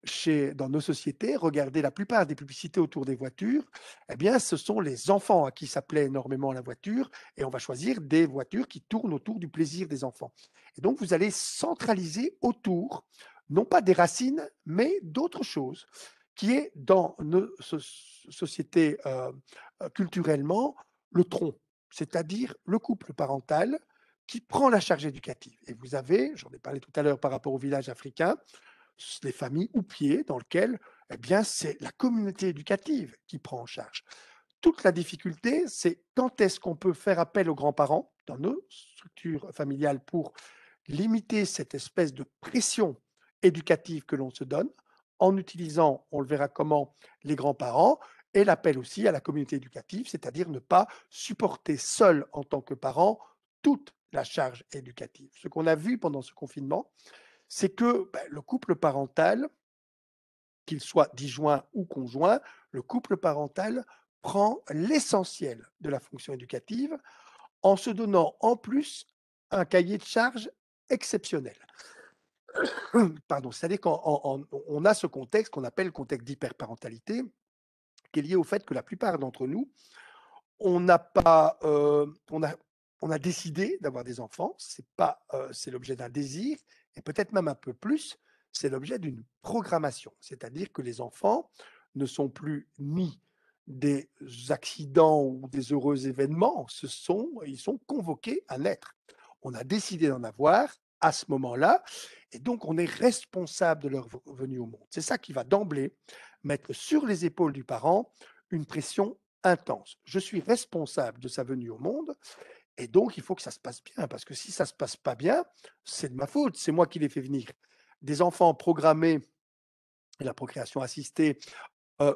chez, dans nos sociétés, regardez la plupart des publicités autour des voitures, eh bien, ce sont les enfants à qui s'appelait énormément la voiture, et on va choisir des voitures qui tournent autour du plaisir des enfants. Et donc, vous allez centraliser autour, non pas des racines, mais d'autres choses, qui est dans nos sociétés euh, culturellement le tronc, c'est-à-dire le couple parental qui prend la charge éducative. Et vous avez, j'en ai parlé tout à l'heure par rapport au village africain, les familles ou pieds dans lequel eh bien, c'est la communauté éducative qui prend en charge. Toute la difficulté, c'est quand est-ce qu'on peut faire appel aux grands-parents dans nos structures familiales pour limiter cette espèce de pression éducative que l'on se donne en utilisant, on le verra comment, les grands-parents et l'appel aussi à la communauté éducative, c'est-à-dire ne pas supporter seul en tant que parent toute la charge éducative. Ce qu'on a vu pendant ce confinement, c'est que bah, le couple parental, qu'il soit disjoint ou conjoint, le couple parental prend l'essentiel de la fonction éducative en se donnant en plus un cahier de charge exceptionnel. Pardon, c'est-à-dire qu'on a ce contexte qu'on appelle le contexte d'hyperparentalité, qui est lié au fait que la plupart d'entre nous, on euh, a, décidé d'avoir des enfants, c'est pas, euh, c'est l'objet d'un désir, et peut-être même un peu plus, c'est l'objet d'une programmation. C'est-à-dire que les enfants ne sont plus ni des accidents ou des heureux événements, ils sont convoqués à naître. On a décidé d'en avoir à ce moment-là, et donc on est responsable de leur venue au monde. C'est ça qui va d'emblée mettre sur les épaules du parent une pression intense. Je suis responsable de sa venue au monde, et donc, il faut que ça se passe bien, parce que si ça ne se passe pas bien, c'est de ma faute, c'est moi qui les fait venir. Des enfants programmés, la procréation assistée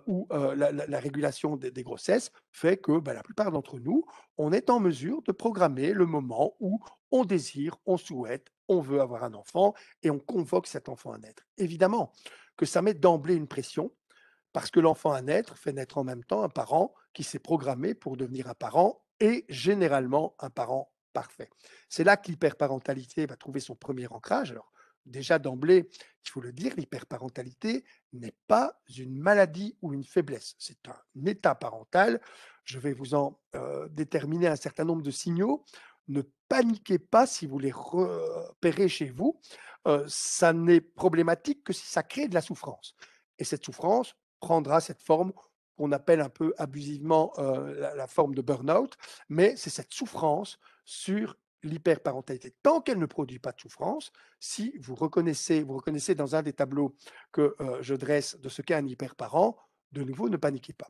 ou la, régulation des, grossesses fait que bah, la plupart d'entre nous, on est en mesure de programmer le moment où on désire, on souhaite, on veut avoir un enfant et on convoque cet enfant à naître. Évidemment que ça met d'emblée une pression, parce que l'enfant à naître fait naître en même temps un parent qui s'est programmé pour devenir un parent et généralement un parent parfait. C'est là que l'hyperparentalité va trouver son premier ancrage. Alors, déjà d'emblée, il faut le dire, l'hyperparentalité n'est pas une maladie ou une faiblesse. C'est un état parental. Je vais vous en euh, déterminer un certain nombre de signaux. Ne paniquez pas si vous les repérez chez vous. Euh, ça n'est problématique que si ça crée de la souffrance. Et cette souffrance prendra cette forme qu'on appelle un peu abusivement euh, la, forme de burn-out, mais c'est cette souffrance sur l'hyperparentalité. Tant qu'elle ne produit pas de souffrance, si vous reconnaissez, vous reconnaissez dans un des tableaux que euh, je dresse de ce qu'est un hyperparent, de nouveau, ne paniquez pas.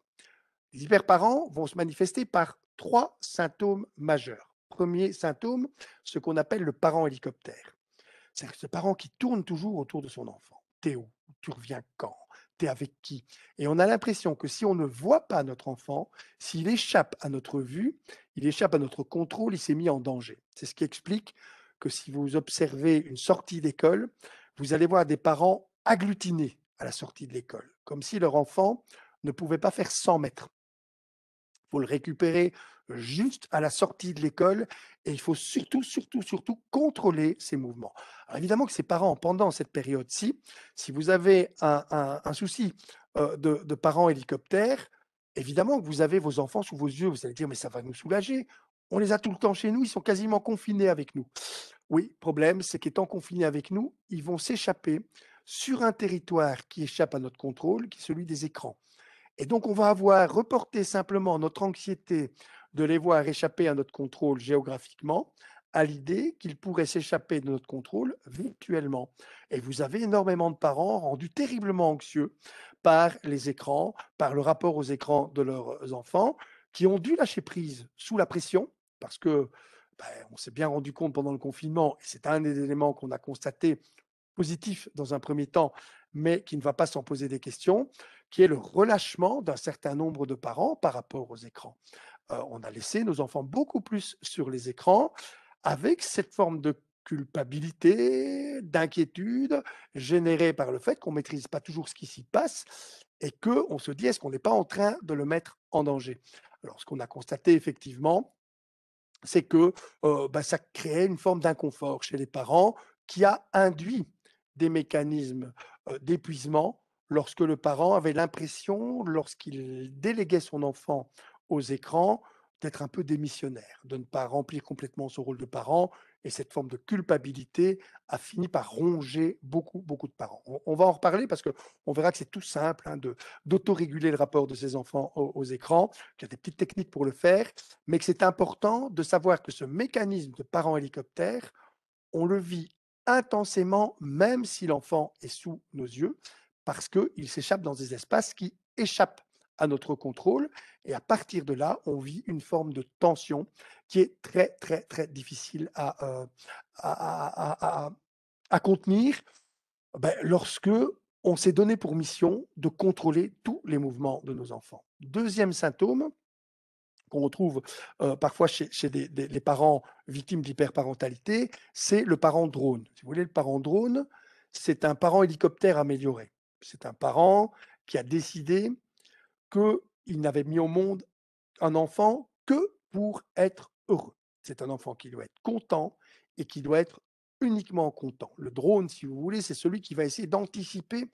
Les hyperparents vont se manifester par trois symptômes majeurs. Premier symptôme, ce qu'on appelle le parent hélicoptère. C'est ce parent qui tourne toujours autour de son enfant. Théo, tu reviens quand avec qui Et on a l'impression que si on ne voit pas notre enfant, s'il échappe à notre vue, il échappe à notre contrôle, il s'est mis en danger. C'est ce qui explique que si vous observez une sortie d'école, vous allez voir des parents agglutinés à la sortie de l'école, comme si leur enfant ne pouvait pas faire 100 mètres. Il faut le récupérer juste à la sortie de l'école et il faut surtout, surtout, surtout contrôler ces mouvements. évidemment que ces parents, pendant cette période-ci, si vous avez un, souci euh, de, parents hélicoptères, évidemment que vous avez vos enfants sous vos yeux, vous allez dire mais ça va nous soulager, on les a tout le temps chez nous, ils sont quasiment confinés avec nous. Oui, problème, c'est qu'étant confinés avec nous, ils vont s'échapper sur un territoire qui échappe à notre contrôle, qui est celui des écrans. Et donc, on va avoir reporté simplement notre anxiété de les voir échapper à notre contrôle géographiquement à l'idée qu'ils pourraient s'échapper de notre contrôle virtuellement. Et vous avez énormément de parents rendus terriblement anxieux par les écrans, par le rapport aux écrans de leurs enfants, qui ont dû lâcher prise sous la pression, parce que ben, on s'est bien rendu compte pendant le confinement, et c'est un des éléments qu'on a constaté positif dans un premier temps, mais qui ne va pas s'en poser des questions, qui est le relâchement d'un certain nombre de parents par rapport aux écrans. Euh, on a laissé nos enfants beaucoup plus sur les écrans avec cette forme de culpabilité, d'inquiétude générée par le fait qu'on ne maîtrise pas toujours ce qui s'y passe et qu'on se dit est-ce qu'on n'est pas en train de le mettre en danger Alors ce qu'on a constaté effectivement, c'est que euh, bah, ça crée une forme d'inconfort chez les parents qui a induit des mécanismes euh, d'épuisement lorsque le parent avait l'impression, lorsqu'il déléguait son enfant aux écrans, d'être un peu démissionnaire, de ne pas remplir complètement son rôle de parent. Et cette forme de culpabilité a fini par ronger beaucoup, beaucoup de parents. On, va en reparler parce qu'on verra que c'est tout simple hein, d'autoréguler le rapport de ses enfants aux, écrans, qu'il y a des petites techniques pour le faire, mais que c'est important de savoir que ce mécanisme de parent hélicoptère, on le vit intensément, même si l'enfant est sous nos yeux, parce qu'il s'échappe dans des espaces qui échappent à notre contrôle. Et à partir de là, on vit une forme de tension qui est très, très, très difficile à, euh, contenir ben, lorsque on s'est donné pour mission de contrôler tous les mouvements de nos enfants. Deuxième symptôme qu'on retrouve euh, parfois chez, les parents victimes d'hyperparentalité, c'est le parent drone. Si vous voulez, le parent drone, c'est un parent hélicoptère amélioré c'est un parent qui a décidé qu'il n'avait mis au monde un enfant que pour être heureux. C'est un enfant qui doit être content et qui doit être uniquement content. Le drone, si vous voulez, c'est celui qui va essayer d'anticiper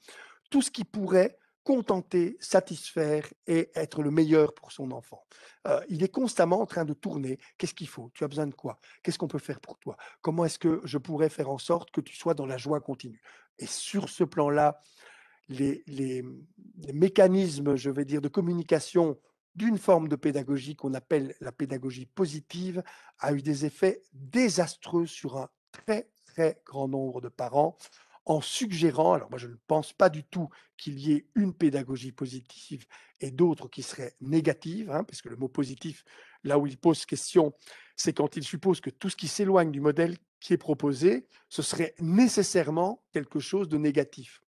tout ce qui pourrait contenter, satisfaire et être le meilleur pour son enfant. Euh, il est constamment en train de tourner. Qu'est-ce qu'il faut Tu as besoin de quoi Qu'est-ce qu'on peut faire pour toi Comment est-ce que je pourrais faire en sorte que tu sois dans la joie continue Et sur ce plan-là, les, mécanismes, je vais dire, de communication d'une forme de pédagogie qu'on appelle la pédagogie positive a eu des effets désastreux sur un très très grand nombre de parents en suggérant, alors moi je ne pense pas du tout qu'il y ait une pédagogie positive et d'autres qui seraient négatives, hein, parce que le mot positif, là où il pose question, c'est quand il suppose que tout ce qui s'éloigne du modèle qui est proposé, ce serait nécessairement quelque chose de négatif.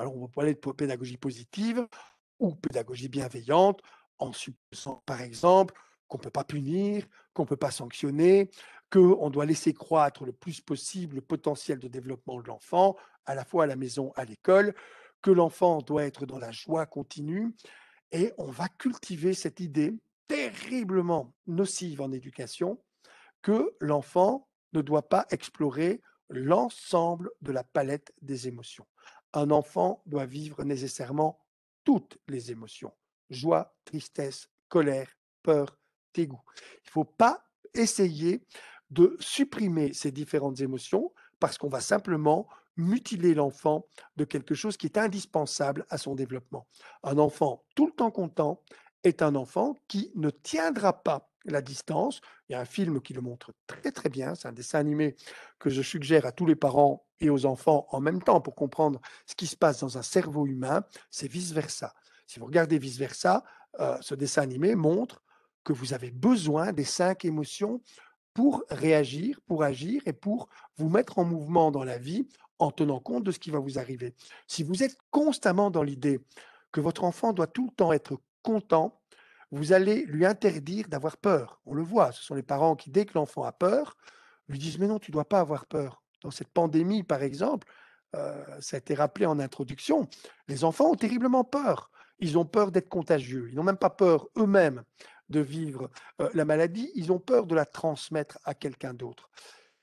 Alors, on va parler de pédagogie positive ou pédagogie bienveillante, en supposant, par exemple, qu'on ne peut pas punir, qu'on ne peut pas sanctionner, qu'on doit laisser croître le plus possible le potentiel de développement de l'enfant, à la fois à la maison, à l'école, que l'enfant doit être dans la joie continue. Et on va cultiver cette idée terriblement nocive en éducation que l'enfant ne doit pas explorer l'ensemble de la palette des émotions. Un enfant doit vivre nécessairement toutes les émotions. Joie, tristesse, colère, peur, dégoût. Il ne faut pas essayer de supprimer ces différentes émotions parce qu'on va simplement mutiler l'enfant de quelque chose qui est indispensable à son développement. Un enfant tout le temps content est un enfant qui ne tiendra pas la distance. Il y a un film qui le montre très très bien, c'est un dessin animé que je suggère à tous les parents et aux enfants en même temps pour comprendre ce qui se passe dans un cerveau humain, c'est vice-versa. Si vous regardez vice-versa, euh, ce dessin animé montre que vous avez besoin des cinq émotions pour réagir, pour agir et pour vous mettre en mouvement dans la vie en tenant compte de ce qui va vous arriver. Si vous êtes constamment dans l'idée que votre enfant doit tout le temps être content, vous allez lui interdire d'avoir peur. On le voit, ce sont les parents qui, dès que l'enfant a peur, lui disent Mais non, tu ne dois pas avoir peur. Dans cette pandémie, par exemple, euh, ça a été rappelé en introduction, les enfants ont terriblement peur. Ils ont peur d'être contagieux. Ils n'ont même pas peur eux-mêmes de vivre euh, la maladie. Ils ont peur de la transmettre à quelqu'un d'autre.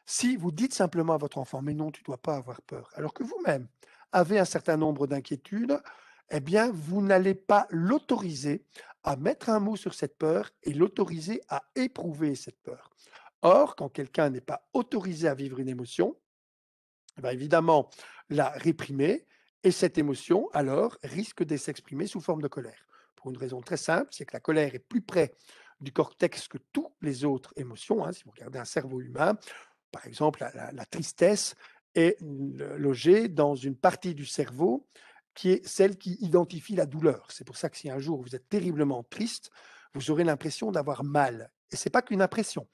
Si vous dites simplement à votre enfant, mais non, tu ne dois pas avoir peur, alors que vous-même avez un certain nombre d'inquiétudes, eh bien, vous n'allez pas l'autoriser à mettre un mot sur cette peur et l'autoriser à éprouver cette peur. Or, quand quelqu'un n'est pas autorisé à vivre une émotion, eh il va évidemment, la réprimer et cette émotion, alors, risque de s'exprimer sous forme de colère. Pour une raison très simple, c'est que la colère est plus près du cortex que toutes les autres émotions. Hein, si vous regardez un cerveau humain, par exemple, la tristesse est logée dans une partie du cerveau qui est celle qui identifie la douleur. C'est pour ça que si un jour vous êtes terriblement triste, vous aurez l'impression d'avoir mal. Et ce n'est pas qu'une impression.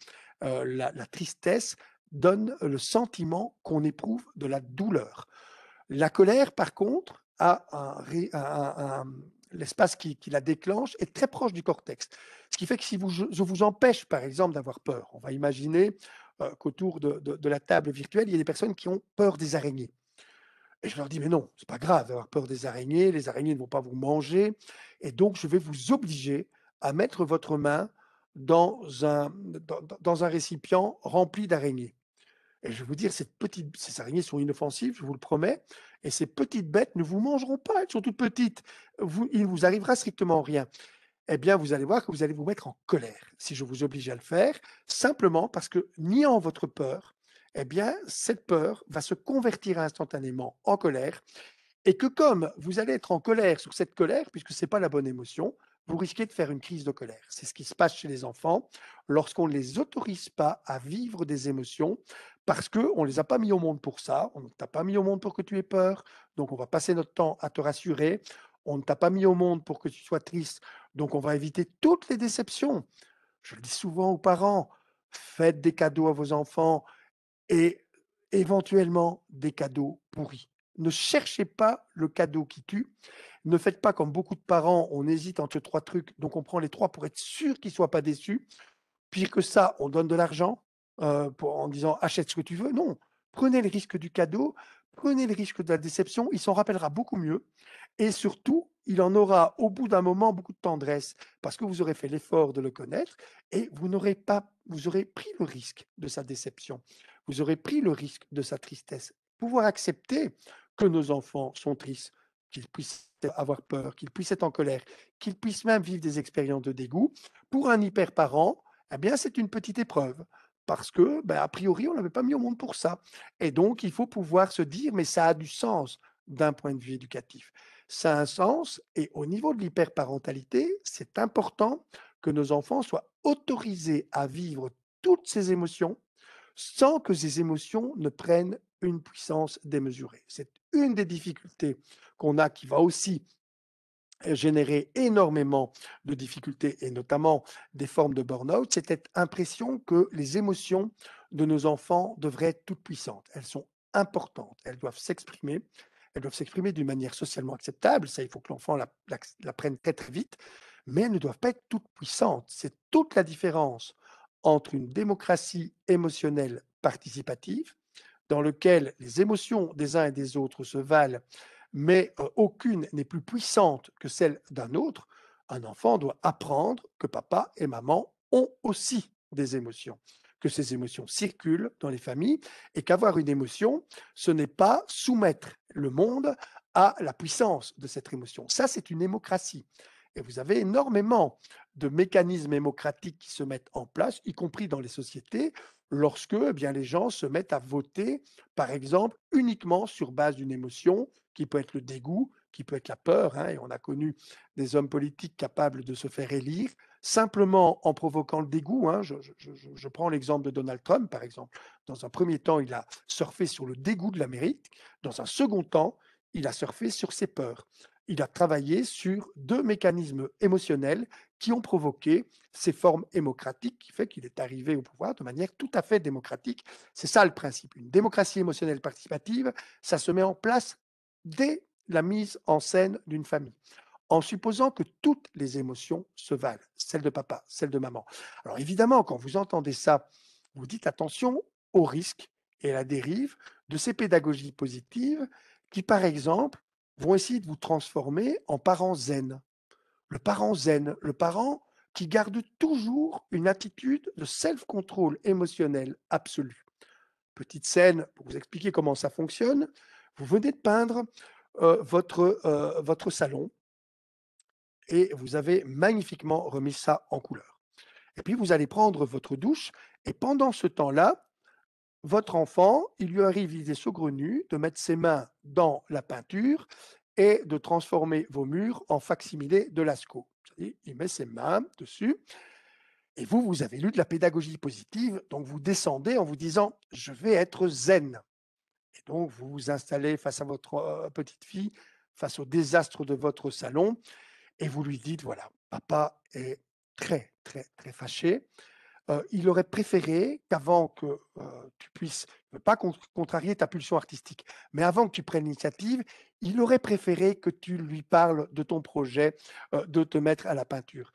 Euh, la, tristesse donne le sentiment qu'on éprouve de la douleur. La colère, par contre, a un, l'espace qui, la déclenche est très proche du cortex. Ce qui fait que si je vous empêche, par exemple, d'avoir peur, on va imaginer euh, qu'autour de, de, la table virtuelle, il y a des personnes qui ont peur des araignées. Et je leur dis, mais non, c'est pas grave d'avoir peur des araignées, les araignées ne vont pas vous manger, et donc je vais vous obliger à mettre votre main dans un, dans, un récipient rempli d'araignées. Et je vais vous dire, cette petite, ces araignées sont inoffensives, je vous le promets, et ces petites bêtes ne vous mangeront pas, elles sont toutes petites, il ne vous arrivera strictement rien. Eh bien, vous allez voir que vous allez vous mettre en colère si je vous oblige à le faire, simplement parce que niant votre peur, eh bien, cette peur va se convertir instantanément en colère. Et que comme vous allez être en colère sur cette colère, puisque ce n'est pas la bonne émotion, vous risquez de faire une crise de colère. C'est ce qui se passe chez les enfants lorsqu'on ne les autorise pas à vivre des émotions parce qu'on ne les a pas mis au monde pour ça. On ne t'a pas mis au monde pour que tu aies peur. Donc, on va passer notre temps à te rassurer. On ne t'a pas mis au monde pour que tu sois triste. Donc, on va éviter toutes les déceptions. Je le dis souvent aux parents, faites des cadeaux à vos enfants et éventuellement des cadeaux pourris. Ne cherchez pas le cadeau qui tue. Ne faites pas comme beaucoup de parents, on hésite entre trois trucs, donc on prend les trois pour être sûr qu'ils ne soient pas déçus. Pire que ça, on donne de l'argent euh, en disant achète ce que tu veux. Non, prenez le risque du cadeau, prenez le risque de la déception, il s'en rappellera beaucoup mieux. Et surtout, il en aura au bout d'un moment beaucoup de tendresse parce que vous aurez fait l'effort de le connaître et vous n'aurez pas, vous aurez pris le risque de sa déception. Vous aurez pris le risque de sa tristesse. Pouvoir accepter que nos enfants sont tristes, qu'ils puissent avoir peur, qu'ils puissent être en colère, qu'ils puissent même vivre des expériences de dégoût. Pour un hyperparent, eh bien, c'est une petite épreuve parce que, ben, a priori, on l'avait pas mis au monde pour ça. Et donc, il faut pouvoir se dire, mais ça a du sens d'un point de vue éducatif. Ça a un sens, et au niveau de l'hyperparentalité, c'est important que nos enfants soient autorisés à vivre toutes ces émotions sans que ces émotions ne prennent une puissance démesurée. C'est une des difficultés qu'on a qui va aussi euh, générer énormément de difficultés et notamment des formes de burn-out, c'est cette impression que les émotions de nos enfants devraient être toutes puissantes. Elles sont importantes, elles doivent s'exprimer, elles doivent s'exprimer d'une manière socialement acceptable, ça il faut que l'enfant la, prenne très très vite, mais elles ne doivent pas être toutes puissantes. C'est toute la différence entre une démocratie émotionnelle participative, dans laquelle les émotions des uns et des autres se valent, mais euh, aucune n'est plus puissante que celle d'un autre, un enfant doit apprendre que papa et maman ont aussi des émotions, que ces émotions circulent dans les familles et qu'avoir une émotion, ce n'est pas soumettre le monde à la puissance de cette émotion. Ça, c'est une démocratie. Et vous avez énormément de mécanismes démocratiques qui se mettent en place, y compris dans les sociétés, lorsque eh bien, les gens se mettent à voter, par exemple, uniquement sur base d'une émotion, qui peut être le dégoût, qui peut être la peur, hein, et on a connu des hommes politiques capables de se faire élire, simplement en provoquant le dégoût. Hein. je, je, prends l'exemple de Donald Trump, par exemple. Dans un premier temps, il a surfé sur le dégoût de l'Amérique. Dans un second temps, il a surfé sur ses peurs il a travaillé sur deux mécanismes émotionnels qui ont provoqué ces formes émocratiques, qui fait qu'il est arrivé au pouvoir de manière tout à fait démocratique. C'est ça le principe. Une démocratie émotionnelle participative, ça se met en place dès la mise en scène d'une famille, en supposant que toutes les émotions se valent, celles de papa, celle de maman. Alors évidemment, quand vous entendez ça, vous dites attention au risque et à la dérive de ces pédagogies positives qui, par exemple, vont essayer de vous transformer en parent zen. Le parent zen, le parent qui garde toujours une attitude de self-control émotionnel absolu. Petite scène pour vous expliquer comment ça fonctionne. Vous venez de peindre euh, votre, euh, votre salon et vous avez magnifiquement remis ça en couleur. Et puis vous allez prendre votre douche et pendant ce temps-là, votre enfant, il lui arrive il est saugrenu, de mettre ses mains dans la peinture et de transformer vos murs en facsimilé de Lascaux. Il met ses mains dessus. Et vous, vous avez lu de la pédagogie positive, donc vous descendez en vous disant Je vais être zen. Et donc vous vous installez face à votre euh, petite fille, face au désastre de votre salon, et vous lui dites Voilà, papa est très, très, très fâché. Euh, il aurait préféré qu'avant que euh, tu puisses, ne pas contrarier ta pulsion artistique, mais avant que tu prennes l'initiative, il aurait préféré que tu lui parles de ton projet euh, de te mettre à la peinture.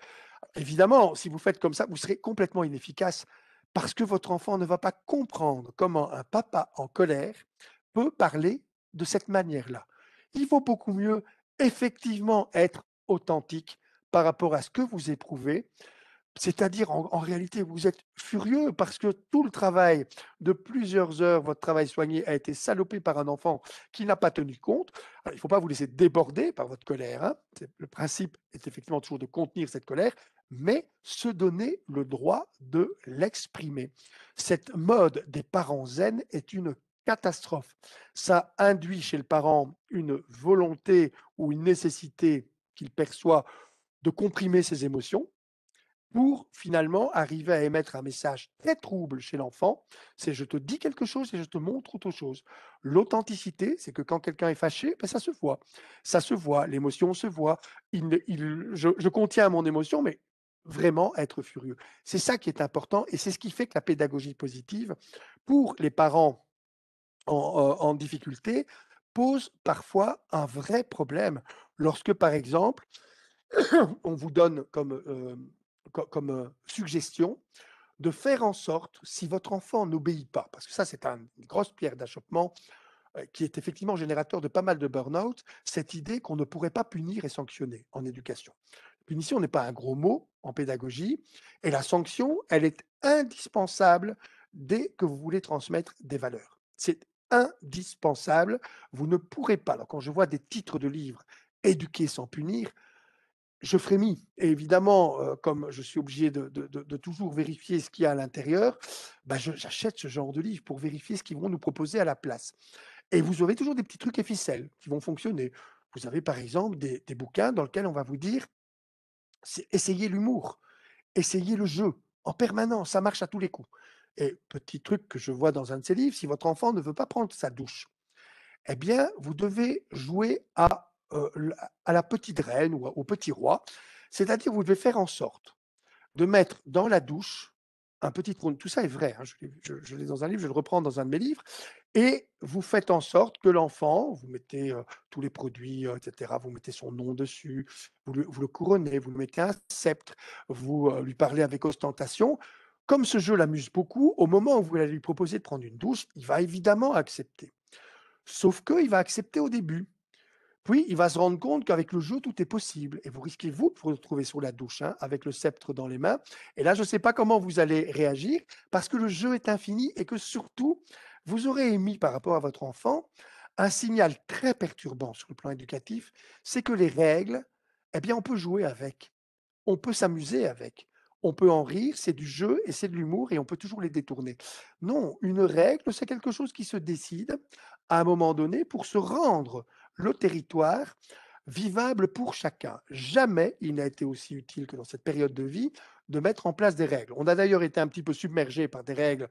Évidemment, si vous faites comme ça, vous serez complètement inefficace parce que votre enfant ne va pas comprendre comment un papa en colère peut parler de cette manière-là. Il vaut beaucoup mieux effectivement être authentique par rapport à ce que vous éprouvez c'est-à-dire, en, réalité, vous êtes furieux parce que tout le travail de plusieurs heures, votre travail soigné, a été salopé par un enfant qui n'a pas tenu compte. il ne faut pas vous laisser déborder par votre colère. Hein. Le principe est effectivement toujours de contenir cette colère, mais se donner le droit de l'exprimer. Cette mode des parents zen est une catastrophe. Ça induit chez le parent une volonté ou une nécessité qu'il perçoit de comprimer ses émotions pour finalement arriver à émettre un message très trouble chez l'enfant. C'est je te dis quelque chose et je te montre autre chose. L'authenticité, c'est que quand quelqu'un est fâché, ben, ça se voit. Ça se voit, l'émotion se voit. Il, je, contiens mon émotion, mais vraiment être furieux. C'est ça qui est important et c'est ce qui fait que la pédagogie positive, pour les parents en, en difficulté, pose parfois un vrai problème. Lorsque, par exemple, on vous donne comme euh, comme suggestion de faire en sorte, si votre enfant n'obéit pas, parce que ça c'est une grosse pierre d'achoppement qui est effectivement générateur de pas mal de burn-out, cette idée qu'on ne pourrait pas punir et sanctionner en éducation. Punition n'est pas un gros mot en pédagogie, et la sanction, elle est indispensable dès que vous voulez transmettre des valeurs. C'est indispensable, vous ne pourrez pas. Alors quand je vois des titres de livres Éduquer sans punir, je frémis. Et évidemment, euh, comme je suis obligé de, toujours vérifier ce qu'il y a à l'intérieur, bah, j'achète ce genre de livre pour vérifier ce qu'ils vont nous proposer à la place. Et vous aurez toujours des petits trucs et ficelles qui vont fonctionner. Vous avez par exemple des, des bouquins dans lesquels on va vous dire essayez l'humour, essayez le jeu en permanence, ça marche à tous les coups. Et petit truc que je vois dans un de ces livres, si votre enfant ne veut pas prendre sa douche, eh bien, vous devez jouer à euh, à la petite reine ou au petit roi. C'est-à-dire, vous devez faire en sorte de mettre dans la douche un petit trône. Tout ça est vrai. Hein, je, je, dans un livre, je le reprends dans un de mes livres. Et vous faites en sorte que l'enfant, vous mettez euh, tous les produits, euh, etc., vous mettez son nom dessus, vous le, couronnez, vous mettez un sceptre, vous lui parlez avec ostentation. Comme ce jeu l'amuse beaucoup, au moment où vous allez lui proposer de prendre une douche, il va évidemment accepter. Sauf qu'il va accepter au début. Puis, il va se rendre compte qu'avec le jeu, tout est possible. Et vous risquez, vous, de vous retrouver sur la douche, hein, avec le sceptre dans les mains. Et là, je ne sais pas comment vous allez réagir, parce que le jeu est infini et que surtout, vous aurez émis par rapport à votre enfant un signal très perturbant sur le plan éducatif, c'est que les règles, eh bien, on peut jouer avec, on peut s'amuser avec, on peut en rire, c'est du jeu et c'est de l'humour et on peut toujours les détourner. Non, une règle, c'est quelque chose qui se décide à un moment donné pour se rendre le territoire vivable pour chacun. Jamais il n'a été aussi utile que dans cette période de vie de mettre en place des règles. On a d'ailleurs été un petit peu submergé par des règles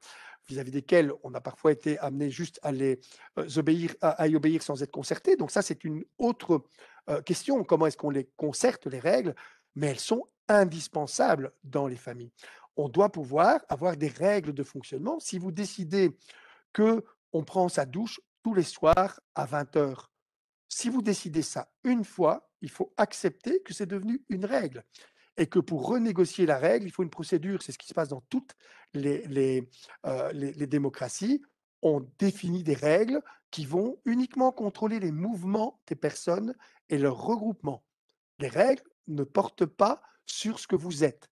vis-à-vis desquelles on a parfois été amené juste à les euh, obéir, à, y obéir sans être concerté. Donc ça, c'est une autre euh, question. Comment est-ce qu'on les concerte les règles Mais elles sont indispensables dans les familles. On doit pouvoir avoir des règles de fonctionnement. Si vous décidez que on prend sa douche tous les soirs à 20 heures, si vous décidez ça une fois, il faut accepter que c'est devenu une règle et que pour renégocier la règle, il faut une procédure. C'est ce qui se passe dans toutes les, euh, démocraties. On définit des règles qui vont uniquement contrôler les mouvements des personnes et leur regroupement. Les règles ne portent pas sur ce que vous êtes.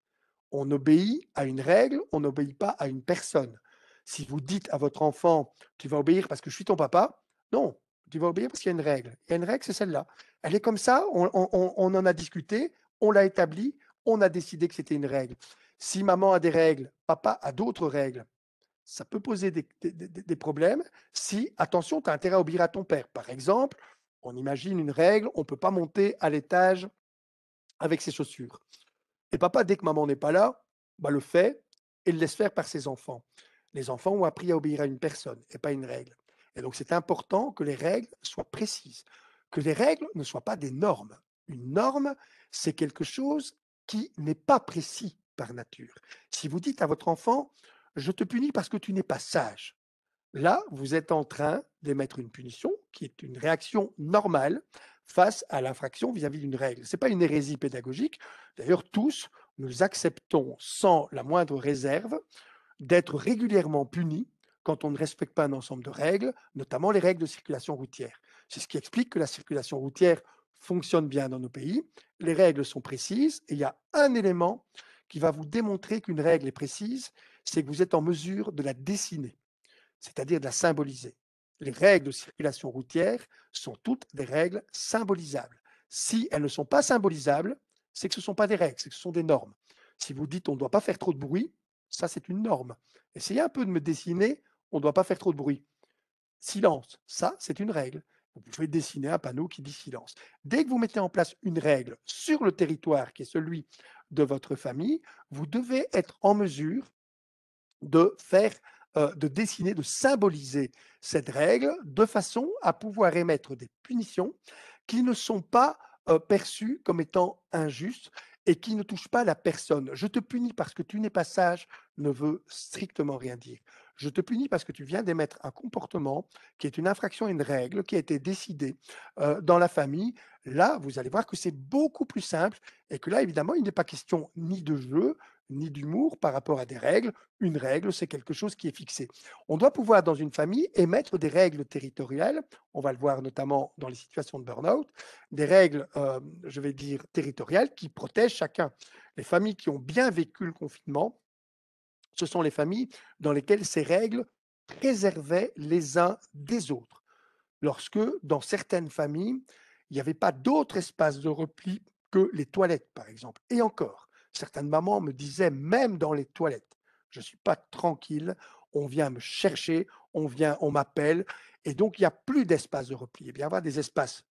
On obéit à une règle, on n'obéit pas à une personne. Si vous dites à votre enfant, tu vas obéir parce que je suis ton papa, non, tu vas obéir parce qu'il y a une règle. Il y a une règle, c'est celle-là. Elle est comme ça, on, en a discuté, on l'a établie, on a décidé que c'était une règle. Si maman a des règles, papa a d'autres règles. Ça peut poser des, problèmes si, attention, tu as intérêt à obéir à ton père. Par exemple, on imagine une règle, on ne peut pas monter à l'étage avec ses chaussures. Et papa, dès que maman n'est pas là, bah, le fait et le laisse faire par ses enfants. Les enfants ont appris à obéir à une personne et pas une règle. Et donc, c'est important que les règles soient précises, que les règles ne soient pas des normes. Une norme, c'est quelque chose qui n'est pas précis par nature. Si vous dites à votre enfant, je te punis parce que tu n'es pas sage, là, vous êtes en train d'émettre une punition qui est une réaction normale face à l'infraction vis-à-vis d'une règle. Ce n'est pas une hérésie pédagogique. D'ailleurs, tous, nous acceptons sans la moindre réserve d'être régulièrement punis quand on ne respecte pas un ensemble de règles, notamment les règles de circulation routière. C'est ce qui explique que la circulation routière fonctionne bien dans nos pays. Les règles sont précises et il y a un élément qui va vous démontrer qu'une règle est précise, c'est que vous êtes en mesure de la dessiner, c'est-à-dire de la symboliser. Les règles de circulation routière sont toutes des règles symbolisables. Si elles ne sont pas symbolisables, c'est que ce ne sont pas des règles, c'est que ce sont des normes. Si vous dites on ne doit pas faire trop de bruit, ça c'est une norme. Essayez un peu de me dessiner on ne doit pas faire trop de bruit. Silence, ça, c'est une règle. Vous pouvez dessiner un panneau qui dit silence. Dès que vous mettez en place une règle sur le territoire qui est celui de votre famille, vous devez être en mesure de faire, euh, de dessiner, de symboliser cette règle de façon à pouvoir émettre des punitions qui ne sont pas euh, perçues comme étant injustes et qui ne touchent pas la personne. Je te punis parce que tu n'es pas sage ne veut strictement rien dire je te punis parce que tu viens d'émettre un comportement qui est une infraction à une règle qui a été décidée dans la famille. Là, vous allez voir que c'est beaucoup plus simple et que là, évidemment, il n'est pas question ni de jeu, ni d'humour par rapport à des règles. Une règle, c'est quelque chose qui est fixé. On doit pouvoir, dans une famille, émettre des règles territoriales. On va le voir notamment dans les situations de burn-out. Des règles, je vais dire, territoriales qui protègent chacun. Les familles qui ont bien vécu le confinement ce sont les familles dans lesquelles ces règles préservaient les uns des autres. Lorsque, dans certaines familles, il n'y avait pas d'autre espace de repli que les toilettes, par exemple. Et encore, certaines mamans me disaient, même dans les toilettes, je ne suis pas tranquille, on vient me chercher, on vient, on m'appelle, et donc il n'y a plus d'espace de repli. Et eh bien, il y a des espaces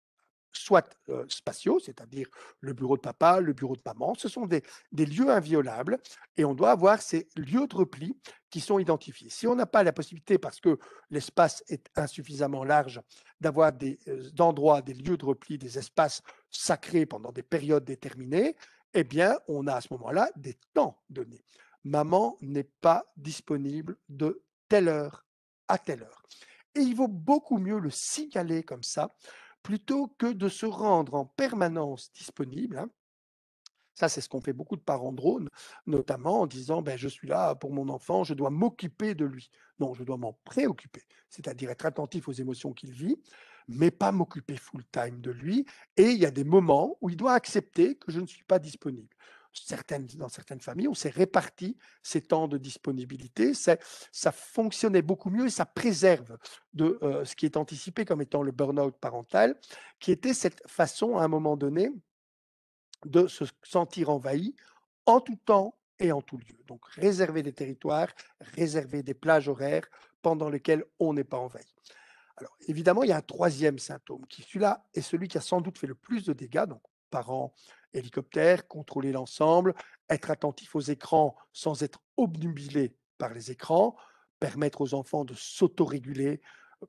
soit spatiaux, c'est-à-dire le bureau de papa, le bureau de maman. Ce sont des, lieux inviolables et on doit avoir ces lieux de repli qui sont identifiés. Si on n'a pas la possibilité, parce que l'espace est insuffisamment large, d'avoir des endroits, des lieux de repli, des espaces sacrés pendant des périodes déterminées, eh bien, on a à ce moment-là des temps donnés. Maman n'est pas disponible de telle heure à telle heure. Et il vaut beaucoup mieux le signaler comme ça plutôt que de se rendre en permanence disponible. Hein. Ça, c'est ce qu'on fait beaucoup de parents drones, notamment en disant ben, Je suis là pour mon enfant, je dois m'occuper de lui. Non, je dois m'en préoccuper, c'est-à-dire être attentif aux émotions qu'il vit, mais pas m'occuper full-time de lui. Et il y a des moments où il doit accepter que je ne suis pas disponible dans certaines familles, on s'est réparti ces temps de disponibilité. Ça fonctionnait beaucoup mieux et ça préserve de euh, ce qui est anticipé comme étant le burn-out parental, qui était cette façon, à un moment donné, de se sentir envahi en tout temps et en tout lieu. Donc réserver des territoires, réserver des plages horaires pendant lesquelles on n'est pas envahi. Alors évidemment, il y a un troisième symptôme qui, celui-là, est celui qui a sans doute fait le plus de dégâts, parents hélicoptères, hélicoptère, contrôler l'ensemble, être attentif aux écrans sans être obnubilé par les écrans, permettre aux enfants de s'autoréguler,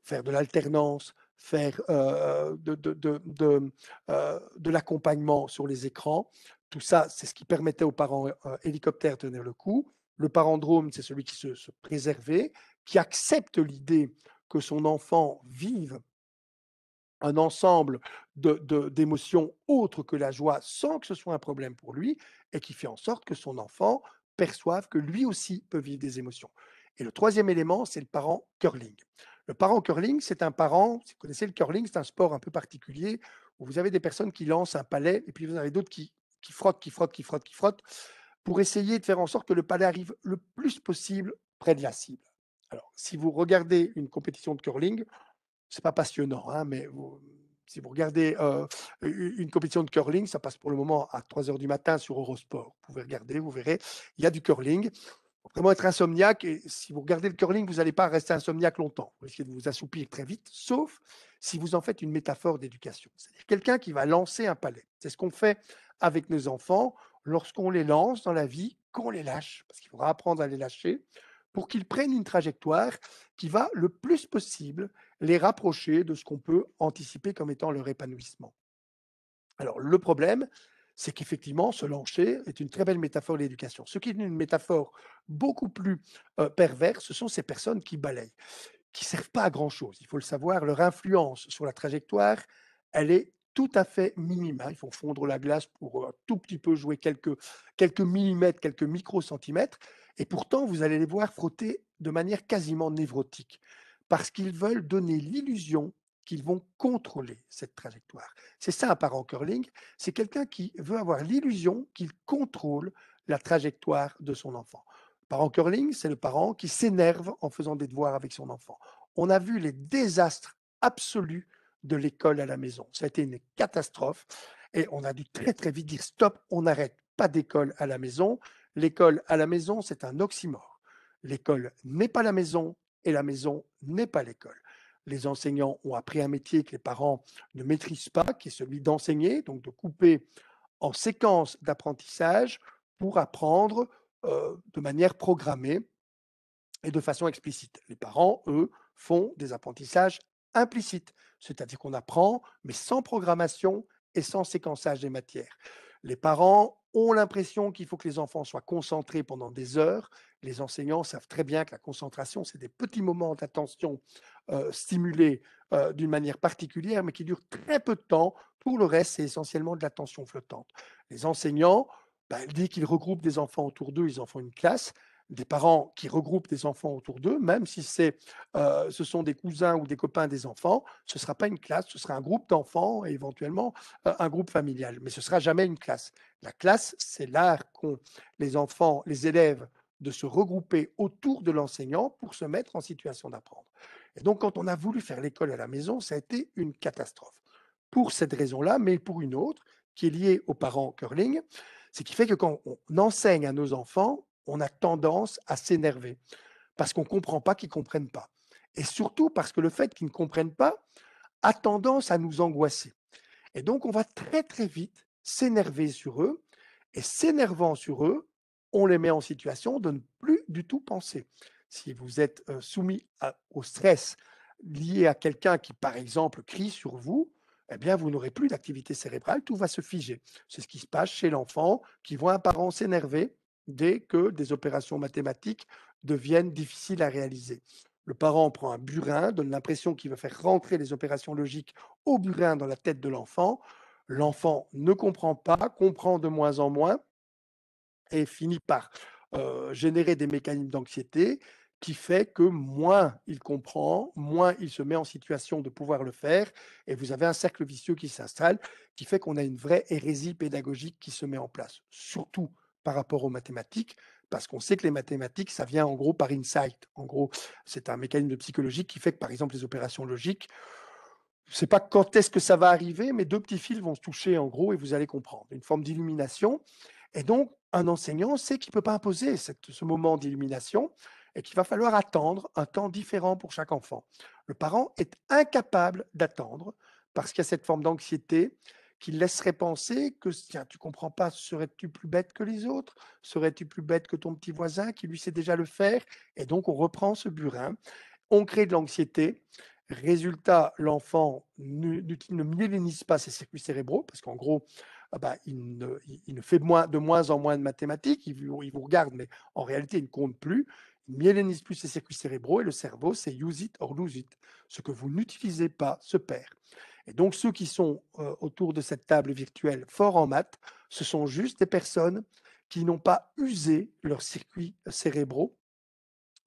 faire de l'alternance, faire euh, euh, de, l'accompagnement sur les écrans. Tout ça, c'est ce qui permettait aux parents euh, hélicoptères de tenir le coup. Le parendrome, c'est celui qui se, se préservait, qui accepte l'idée que son enfant vive un ensemble d'émotions de, autres que la joie sans que ce soit un problème pour lui et qui fait en sorte que son enfant perçoive que lui aussi peut vivre des émotions. Et le troisième élément, c'est le parent curling. Le parent curling, c'est un parent, si vous connaissez le curling, c'est un sport un peu particulier où vous avez des personnes qui lancent un palais et puis vous avez d'autres qui, qui frottent, qui frottent, qui frottent, qui frottent pour essayer de faire en sorte que le palais arrive le plus possible près de la cible. Alors, si vous regardez une compétition de curling, c'est pas passionnant, hein, mais si vous regardez euh, une compétition de curling, ça passe pour le moment à 3 heures du matin sur Eurosport. Vous pouvez regarder, vous verrez, il y a du curling. Faut vraiment être insomniaque, et si vous regardez le curling, vous n'allez pas rester insomniaque longtemps. Vous risquez de vous assoupir très vite, sauf si vous en faites une métaphore d'éducation. C'est-à-dire quelqu'un qui va lancer un palais. C'est ce qu'on fait avec nos enfants lorsqu'on les lance dans la vie, qu'on les lâche, parce qu'il faudra apprendre à les lâcher, pour qu'ils prennent une trajectoire qui va le plus possible les rapprocher de ce qu'on peut anticiper comme étant leur épanouissement. Alors le problème, c'est qu'effectivement, se lancer est une très belle métaphore de l'éducation. Ce qui est une métaphore beaucoup plus perverse, ce sont ces personnes qui balayent, qui ne servent pas à grand-chose. Il faut le savoir, leur influence sur la trajectoire, elle est tout à fait minime. Hein. Il faut fondre la glace pour un tout petit peu jouer quelques, quelques millimètres, quelques micro-centimètres. Et pourtant, vous allez les voir frotter de manière quasiment névrotique parce qu'ils veulent donner l'illusion qu'ils vont contrôler cette trajectoire. C'est ça un parent curling, c'est quelqu'un qui veut avoir l'illusion qu'il contrôle la trajectoire de son enfant. Le parent curling, c'est le parent qui s'énerve en faisant des devoirs avec son enfant. On a vu les désastres absolus de l'école à la maison. Ça a été une catastrophe et on a dû très très vite dire stop, on n'arrête pas d'école à la maison. L'école à la maison, c'est un oxymore. L'école n'est pas la maison, et la maison n'est pas l'école. Les enseignants ont appris un métier que les parents ne maîtrisent pas, qui est celui d'enseigner, donc de couper en séquences d'apprentissage pour apprendre euh, de manière programmée et de façon explicite. Les parents, eux, font des apprentissages implicites, c'est-à-dire qu'on apprend, mais sans programmation et sans séquençage des matières. Les parents ont l'impression qu'il faut que les enfants soient concentrés pendant des heures. Les enseignants savent très bien que la concentration, c'est des petits moments d'attention stimulés d'une manière particulière, mais qui durent très peu de temps. Pour le reste, c'est essentiellement de l'attention flottante. Les enseignants, ils bah, disent qu'ils regroupent des enfants autour d'eux, ils en font une classe des parents qui regroupent des enfants autour d'eux, même si c'est, ce sont des cousins ou des copains des enfants, ce ne sera pas une classe, ce sera un groupe d'enfants et éventuellement un groupe familial, mais ce ne sera jamais une classe. La classe, c'est l'art qu'ont les enfants, les élèves de se regrouper autour de l'enseignant pour se mettre en situation d'apprendre. Et donc, quand on a voulu faire l'école à la maison, ça a été une catastrophe. Pour cette raison-là, mais pour une autre, qui est liée aux parents curling, c'est qui fait que quand on enseigne à nos enfants, on a tendance à s'énerver parce qu'on ne comprend pas qu'ils ne comprennent pas. Et surtout parce que le fait qu'ils ne comprennent pas a tendance à nous angoisser. Et donc, on va très très vite s'énerver sur eux. Et s'énervant sur eux, on les met en situation de ne plus du tout penser. Si vous êtes euh, soumis au stress lié à quelqu'un qui, par exemple, crie sur vous, eh bien, vous n'aurez plus d'activité cérébrale, tout va se figer. C'est ce qui se passe chez l'enfant qui voit un parent s'énerver dès que des opérations mathématiques deviennent difficiles à réaliser. Le parent prend un burin, donne l'impression qu'il va faire rentrer les opérations logiques au burin dans la tête de l'enfant. L'enfant ne comprend pas, comprend de moins en moins et finit par générer des mécanismes d'anxiété qui fait que moins il comprend, moins il se met en situation de pouvoir le faire, et vous avez un cercle vicieux qui s'installe, qui fait qu'on a une vraie hérésie pédagogique qui se met en place. Surtout par rapport aux mathématiques, parce qu'on sait que les mathématiques, ça vient en gros par insight. En gros, c'est un mécanisme de psychologie qui fait que, par exemple, les opérations logiques, je ne sais pas quand est-ce que ça va arriver, mais deux petits fils vont se toucher en gros et vous allez comprendre. Une forme d'illumination. Et donc, un enseignant sait qu'il ne peut pas imposer ce moment d'illumination et qu'il va falloir attendre un temps différent pour chaque enfant. Le parent est incapable d'attendre parce qu'il y a cette forme d'anxiété, qui laisserait penser que tiens, tu comprends pas, serais-tu plus bête que les autres Serais-tu plus bête que ton petit voisin qui lui sait déjà le faire Et donc on reprend ce burin, on crée de l'anxiété. Résultat, l'enfant ne, ne pas ses circuits cérébraux parce qu'en gros, ah bah, il, ne, fait de moins en moins de mathématiques, il, vous regarde, mais en réalité, il ne compte plus Il myélinise plus ses circuits cérébraux et le cerveau, c'est use it or lose it. Ce que vous n'utilisez pas se perd. Et donc ceux qui sont autour de cette table virtuelle fort en maths, ce sont juste des personnes qui n'ont pas usé leurs circuits euh, cérébraux,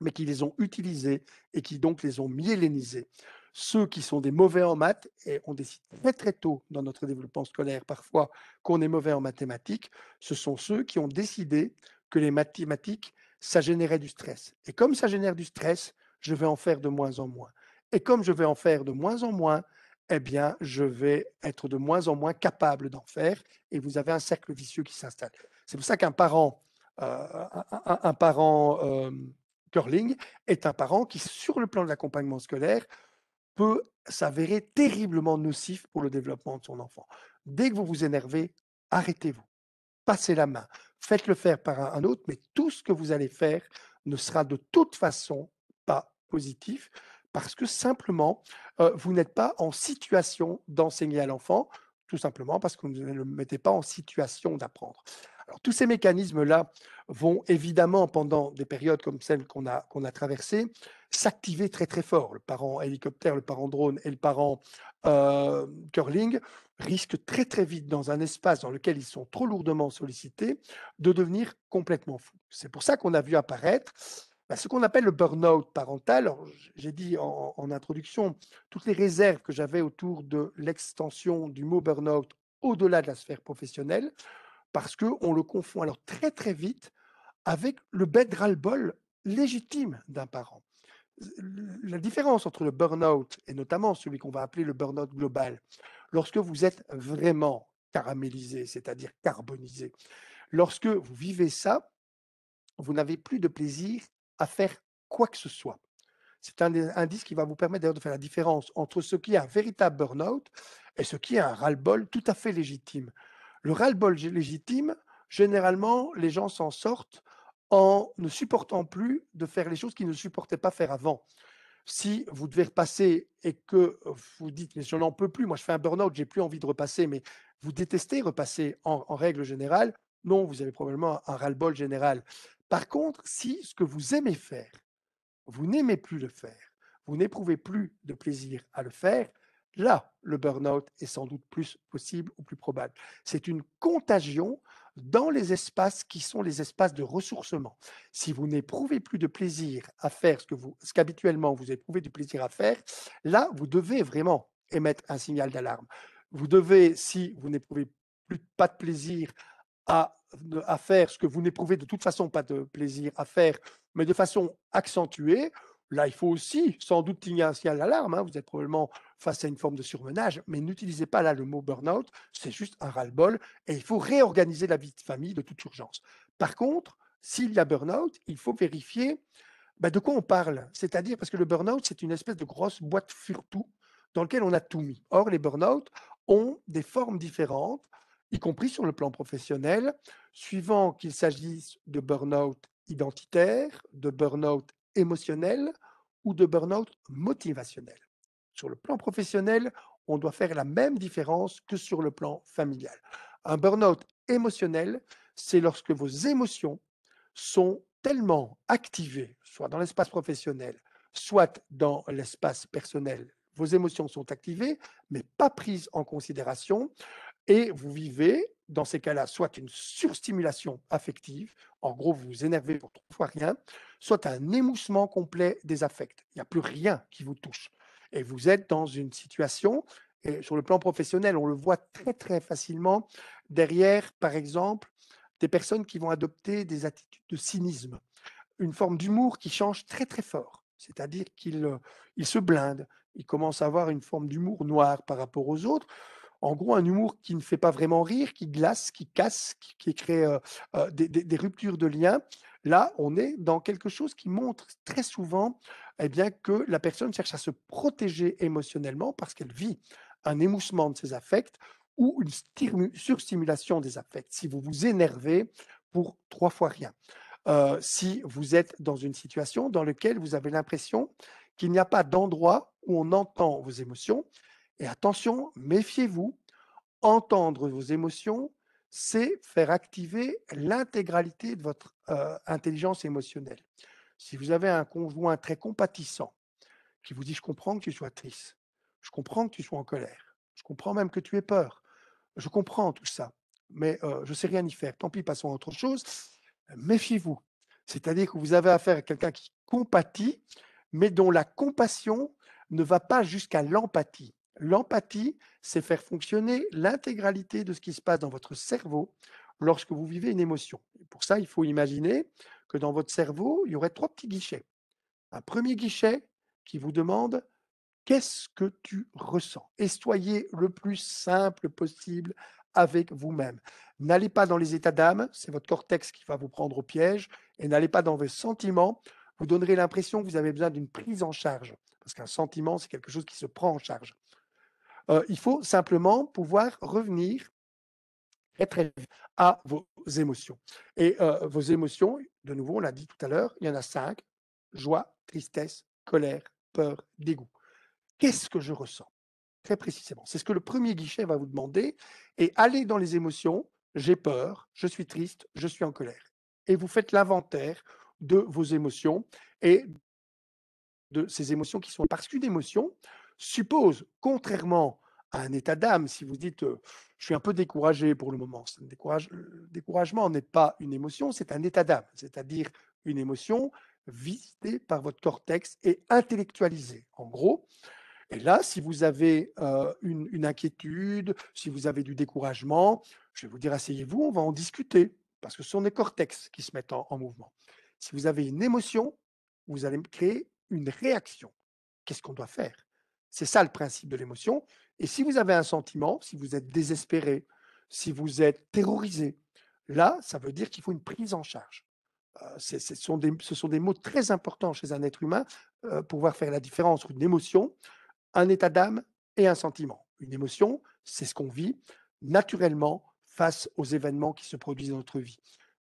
mais qui les ont utilisés et qui donc les ont myélénisés. Ceux qui sont des mauvais en maths, et on décide très très tôt dans notre développement scolaire parfois qu'on est mauvais en mathématiques, ce sont ceux qui ont décidé que les mathématiques, ça générait du stress. Et comme ça génère du stress, je vais en faire de moins en moins. Et comme je vais en faire de moins en moins, eh bien, je vais être de moins en moins capable d'en faire et vous avez un cercle vicieux qui s'installe. C'est pour ça qu'un parent, euh, un, parent curling est un parent qui, sur le plan de l'accompagnement scolaire, peut s'avérer terriblement nocif pour le développement de son enfant. Dès que vous vous énervez, arrêtez-vous, passez la main, faites-le faire par un autre, mais tout ce que vous allez faire ne sera de toute façon pas positif parce que simplement, euh, vous n'êtes pas en situation d'enseigner à l'enfant, tout simplement parce que vous ne le mettez pas en situation d'apprendre. Alors, tous ces mécanismes-là vont évidemment, pendant des périodes comme celle qu'on a, qu'on a traversée, s'activer très très fort. Le parent hélicoptère, le parent drone et le parent euh, curling risquent très très vite, dans un espace dans lequel ils sont trop lourdement sollicités, de devenir complètement fous. C'est pour ça qu'on a vu apparaître bah, ce qu'on appelle le burn-out parental. J'ai dit en, introduction toutes les réserves que j'avais autour de l'extension du mot burn-out au-delà de la sphère professionnelle, parce qu'on le confond alors très très vite avec le bed ras bol légitime d'un parent. La différence entre le burn-out et notamment celui qu'on va appeler le burn-out global, lorsque vous êtes vraiment caramélisé, c'est-à-dire carbonisé, lorsque vous vivez ça, vous n'avez plus de plaisir à faire quoi que ce soit. C'est un indice qui va vous permettre d'ailleurs de faire la différence entre ce qui est un véritable burn-out et ce qui est un ras bol tout à fait légitime. Le ras-le-bol légitime, généralement, les gens s'en sortent en ne supportant plus de faire les choses qu'ils ne supportaient pas faire avant. Si vous devez repasser et que euh, vous dites, mais je n'en peux plus, moi je fais un burn-out, j'ai plus envie de repasser, mais vous détestez repasser en, règle générale, non, vous avez probablement un ras bol général. Par contre, si ce que vous aimez faire, vous n'aimez plus le faire, vous n'éprouvez plus de plaisir à le faire, là, le burn-out est sans doute plus possible ou plus probable. C'est une contagion dans les espaces qui sont les espaces de ressourcement. Si vous n'éprouvez plus de plaisir à faire ce que vous, ce qu'habituellement vous éprouvez du plaisir à faire, là, vous devez vraiment émettre un signal d'alarme. Vous devez, si vous n'éprouvez plus pas de plaisir à à faire ce que vous n'éprouvez de toute façon pas de plaisir à faire, mais de façon accentuée, là, il faut aussi sans doute signer un signal d'alarme. Hein. Vous êtes probablement face à une forme de surmenage, mais n'utilisez pas là le mot burn-out, c'est juste un ras-le-bol et il faut réorganiser la vie de famille de toute urgence. Par contre, s'il y a burn-out, il faut vérifier bah, de quoi on parle. C'est-à-dire, parce que le burn-out, c'est une espèce de grosse boîte furtou dans laquelle on a tout mis. Or, les burn-out ont des formes différentes y compris sur le plan professionnel, suivant qu'il s'agisse de burn-out identitaire, de burn-out émotionnel ou de burn-out motivationnel. Sur le plan professionnel, on doit faire la même différence que sur le plan familial. Un burn-out émotionnel, c'est lorsque vos émotions sont tellement activées, soit dans l'espace professionnel, soit dans l'espace personnel. Vos émotions sont activées, mais pas prises en considération. Et vous vivez, dans ces cas-là, soit une surstimulation affective, en gros, vous vous énervez pour trois fois rien, soit un émoussement complet des affects. Il n'y a plus rien qui vous touche. Et vous êtes dans une situation, et sur le plan professionnel, on le voit très, très facilement, derrière, par exemple, des personnes qui vont adopter des attitudes de cynisme, une forme d'humour qui change très, très fort. C'est-à-dire qu'ils euh, se blindent, ils commencent à avoir une forme d'humour noir par rapport aux autres en gros, un humour qui ne fait pas vraiment rire, qui glace, qui casse, qui, crée euh, euh, des, ruptures de liens. Là, on est dans quelque chose qui montre très souvent eh bien, que la personne cherche à se protéger émotionnellement parce qu'elle vit un émoussement de ses affects ou une surstimulation des affects. Si vous vous énervez pour trois fois rien, euh, si vous êtes dans une situation dans laquelle vous avez l'impression qu'il n'y a pas d'endroit où on entend vos émotions, et attention, méfiez-vous, entendre vos émotions, c'est faire activer l'intégralité de votre euh, intelligence émotionnelle. Si vous avez un conjoint très compatissant qui vous dit je comprends que tu sois triste, je comprends que tu sois en colère, je comprends même que tu aies peur, je comprends tout ça, mais euh, je ne sais rien y faire, tant pis, passons à autre chose, méfiez-vous. C'est-à-dire que vous avez affaire à quelqu'un qui compatit, mais dont la compassion ne va pas jusqu'à l'empathie. L'empathie, c'est faire fonctionner l'intégralité de ce qui se passe dans votre cerveau lorsque vous vivez une émotion. pour ça, il faut imaginer que dans votre cerveau, il y aurait trois petits guichets. Un premier guichet qui vous demande qu'est-ce que tu ressens Et soyez le plus simple possible avec vous-même. N'allez pas dans les états d'âme, c'est votre cortex qui va vous prendre au piège, et n'allez pas dans vos sentiments, vous donnerez l'impression que vous avez besoin d'une prise en charge, parce qu'un sentiment, c'est quelque chose qui se prend en charge. Euh, il faut simplement pouvoir revenir être à vos émotions. Et euh, vos émotions, de nouveau, on l'a dit tout à l'heure, il y en a cinq joie, tristesse, colère, peur, dégoût. Qu'est-ce que je ressens Très précisément. C'est ce que le premier guichet va vous demander. Et allez dans les émotions j'ai peur, je suis triste, je suis en colère. Et vous faites l'inventaire de vos émotions et de ces émotions qui sont parce qu'une émotion, suppose, contrairement à un état d'âme, si vous dites je suis un peu découragé pour le moment, le découragement n'est pas une émotion, c'est un état d'âme, c'est-à-dire une émotion visitée par votre cortex et intellectualisée, en gros. Et là, si vous avez une, inquiétude, si vous avez du découragement, je vais vous dire asseyez-vous, on va en discuter, parce que ce sont des cortex qui se mettent en mouvement. Si vous avez une émotion, vous allez créer une réaction. Qu'est-ce qu'on doit faire c'est ça le principe de l'émotion. Et si vous avez un sentiment, si vous êtes désespéré, si vous êtes terrorisé, là, ça veut dire qu'il faut une prise en charge. Euh, ce, sont des, mots très importants chez un être humain euh, pour pouvoir faire la différence entre une émotion, un état d'âme et un sentiment. Une émotion, c'est ce qu'on vit naturellement face aux événements qui se produisent dans notre vie.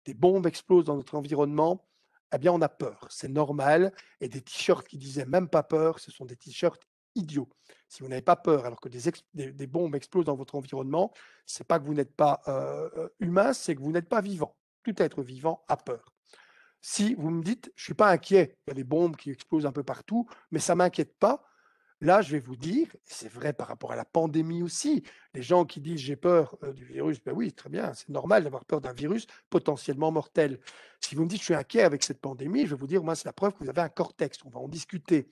Des bombes explosent dans notre environnement, eh bien on a peur, c'est normal. Et des t-shirts qui disaient même pas peur, ce sont des t-shirts idiot. Si vous n'avez pas peur alors que des, des, bombes explosent dans votre environnement, c'est pas que vous n'êtes pas euh, euh, humain, c'est que vous n'êtes pas vivant. Tout être vivant a peur. Si vous me dites, je suis pas inquiet, il y a des bombes qui explosent un peu partout, mais ça m'inquiète pas, Là, je vais vous dire, c'est vrai par rapport à la pandémie aussi, les gens qui disent j'ai peur euh, du virus, ben oui, très bien, c'est normal d'avoir peur d'un virus potentiellement mortel. Si vous me dites je suis inquiet avec cette pandémie, je vais vous dire, moi, c'est la preuve que vous avez un cortex, on va en discuter.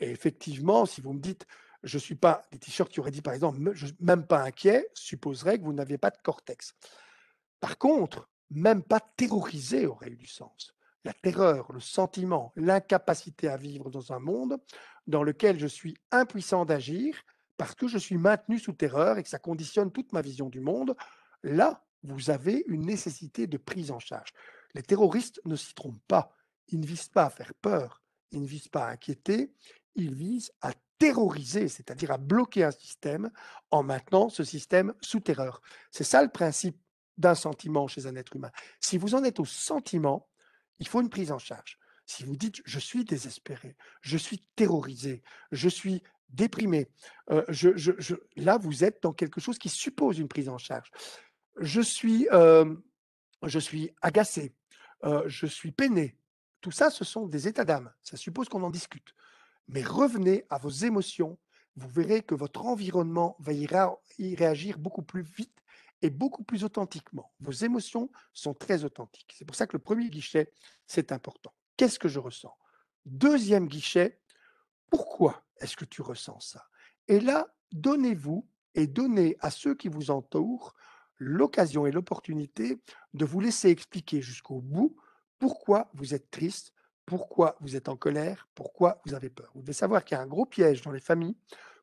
Et effectivement, si vous me dites, je ne suis pas, des t-shirts qui auraient dit par exemple, même pas inquiet, supposerait que vous n'aviez pas de cortex. Par contre, même pas terrorisé aurait eu du sens. La terreur, le sentiment, l'incapacité à vivre dans un monde dans lequel je suis impuissant d'agir parce que je suis maintenu sous terreur et que ça conditionne toute ma vision du monde, là, vous avez une nécessité de prise en charge. Les terroristes ne s'y trompent pas. Ils ne visent pas à faire peur, ils ne visent pas à inquiéter, il vise à terroriser, c'est-à-dire à bloquer un système en maintenant ce système sous terreur. C'est ça le principe d'un sentiment chez un être humain. Si vous en êtes au sentiment, il faut une prise en charge. Si vous dites je suis désespéré, je suis terrorisé, je suis déprimé, euh, là vous êtes dans quelque chose qui suppose une prise en charge. Je suis, euh, je suis agacé, euh, je suis peiné. Tout ça, ce sont des états d'âme. Ça suppose qu'on en discute mais revenez à vos émotions, vous verrez que votre environnement va y, réagir beaucoup plus vite et beaucoup plus authentiquement. Vos émotions sont très authentiques. C'est pour ça que le premier guichet, c'est important. Qu'est-ce que je ressens Deuxième guichet, pourquoi est-ce que tu ressens ça Et là, donnez-vous et donnez à ceux qui vous entourent l'occasion et l'opportunité de vous laisser expliquer jusqu'au bout pourquoi vous êtes triste, pourquoi vous êtes en colère, pourquoi vous avez peur. Vous devez savoir qu'il y a un gros piège dans les familles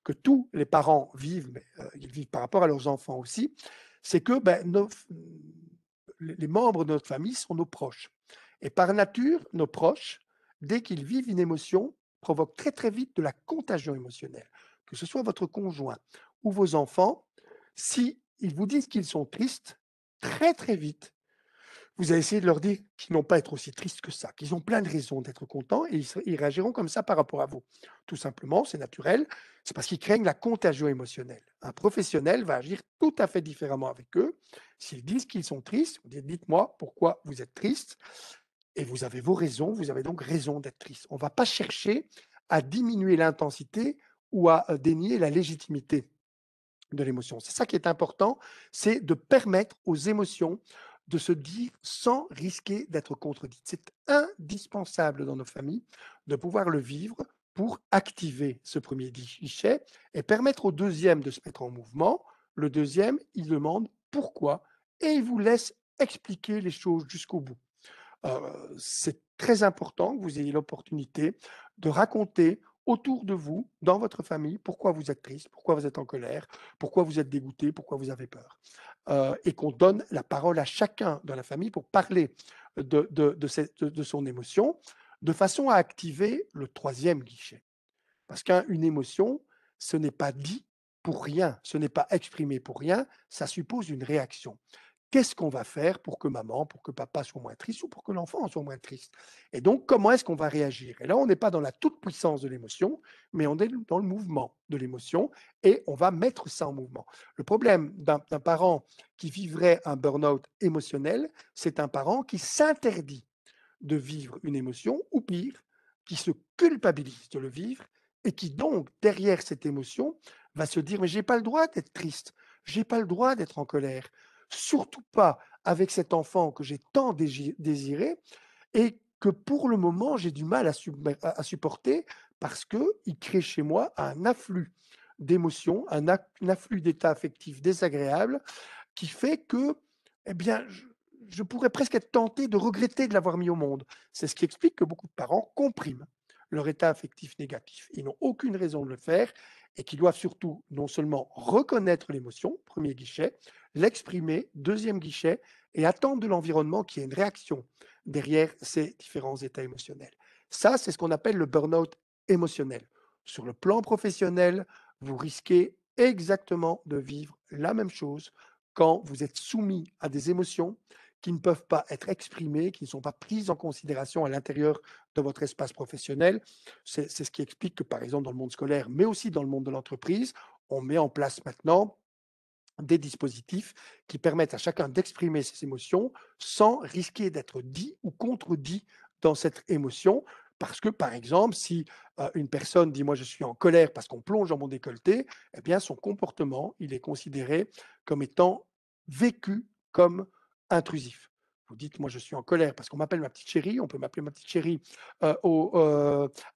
que tous les parents vivent, mais euh, ils vivent par rapport à leurs enfants aussi, c'est que ben, les membres de notre famille sont nos proches. Et par nature, nos proches, dès qu'ils vivent une émotion, provoquent très très vite de la contagion émotionnelle. Que ce soit votre conjoint ou vos enfants, si vous disent qu'ils sont tristes, très très vite, vous allez essayer de leur dire qu'ils n'ont pas à être aussi tristes que ça, qu'ils ont plein de raisons d'être contents et ils, réagiront comme ça par rapport à vous. Tout simplement, c'est naturel, c'est parce qu'ils craignent la contagion émotionnelle. Un professionnel va agir tout à fait différemment avec eux. S'ils disent qu'ils sont tristes, vous dites, dites-moi pourquoi vous êtes triste. Et vous avez vos raisons, vous avez donc raison d'être triste. On ne va pas chercher à diminuer l'intensité ou à euh, dénier la légitimité de l'émotion. C'est ça qui est important, c'est de permettre aux émotions de se dire sans risquer d'être contredite. C'est indispensable dans nos familles de pouvoir le vivre pour activer ce premier guichet et permettre au deuxième de se mettre en mouvement. Le deuxième, il demande pourquoi et il vous laisse expliquer les choses jusqu'au bout. Euh, c'est très important que vous ayez l'opportunité de raconter autour de vous, dans votre famille, pourquoi vous êtes triste, pourquoi vous êtes en colère, pourquoi vous êtes dégoûté, pourquoi vous avez peur. Euh, et qu'on donne la parole à chacun dans la famille pour parler de, de son émotion, de façon à activer le troisième guichet. Parce qu'une émotion, ce n'est pas dit pour rien, ce n'est pas exprimé pour rien, ça suppose une réaction qu'est-ce qu'on va faire pour que maman, pour que papa soit moins triste ou pour que l'enfant soit moins triste Et donc, comment est-ce qu'on va réagir Et là, on n'est pas dans la toute-puissance de l'émotion, mais on est dans le mouvement de l'émotion et on va mettre ça en mouvement. Le problème d'un parent qui vivrait un burn-out émotionnel, c'est un parent qui s'interdit de vivre une émotion ou pire, qui se culpabilise de le vivre et qui donc, derrière cette émotion, va se dire, mais j'ai pas le droit d'être triste, j'ai pas le droit d'être en colère, surtout pas avec cet enfant que j'ai tant désiré et que pour le moment j'ai du mal à, supporter parce qu'il crée chez moi un afflux d'émotions, un, afflux d'états affectifs désagréables qui fait que, eh bien, je, je pourrais presque être tenté de regretter de l'avoir mis au monde. C'est ce qui explique que beaucoup de parents compriment leur état affectif négatif. Ils n'ont aucune raison de le faire et qui doivent surtout non seulement reconnaître l'émotion, premier guichet, l'exprimer, deuxième guichet, et attendre de l'environnement qu'il y ait une réaction derrière ces différents états émotionnels. Ça, c'est ce qu'on appelle le burn-out émotionnel. Sur le plan professionnel, vous risquez exactement de vivre la même chose quand vous êtes soumis à des émotions qui ne peuvent pas être exprimées, qui ne sont pas prises en considération à l'intérieur de votre espace professionnel. C'est ce qui explique que, par exemple, dans le monde scolaire, mais aussi dans le monde de l'entreprise, on met en place maintenant des dispositifs qui permettent à chacun d'exprimer ses émotions sans risquer d'être dit ou contredit dans cette émotion. Parce que, par exemple, si euh, une personne dit ⁇ moi je suis en colère parce qu'on plonge dans mon décolleté ⁇ eh bien son comportement, il est considéré comme étant vécu comme intrusif. Vous dites, moi je suis en colère parce qu'on m'appelle ma petite chérie, on peut m'appeler ma petite chérie au,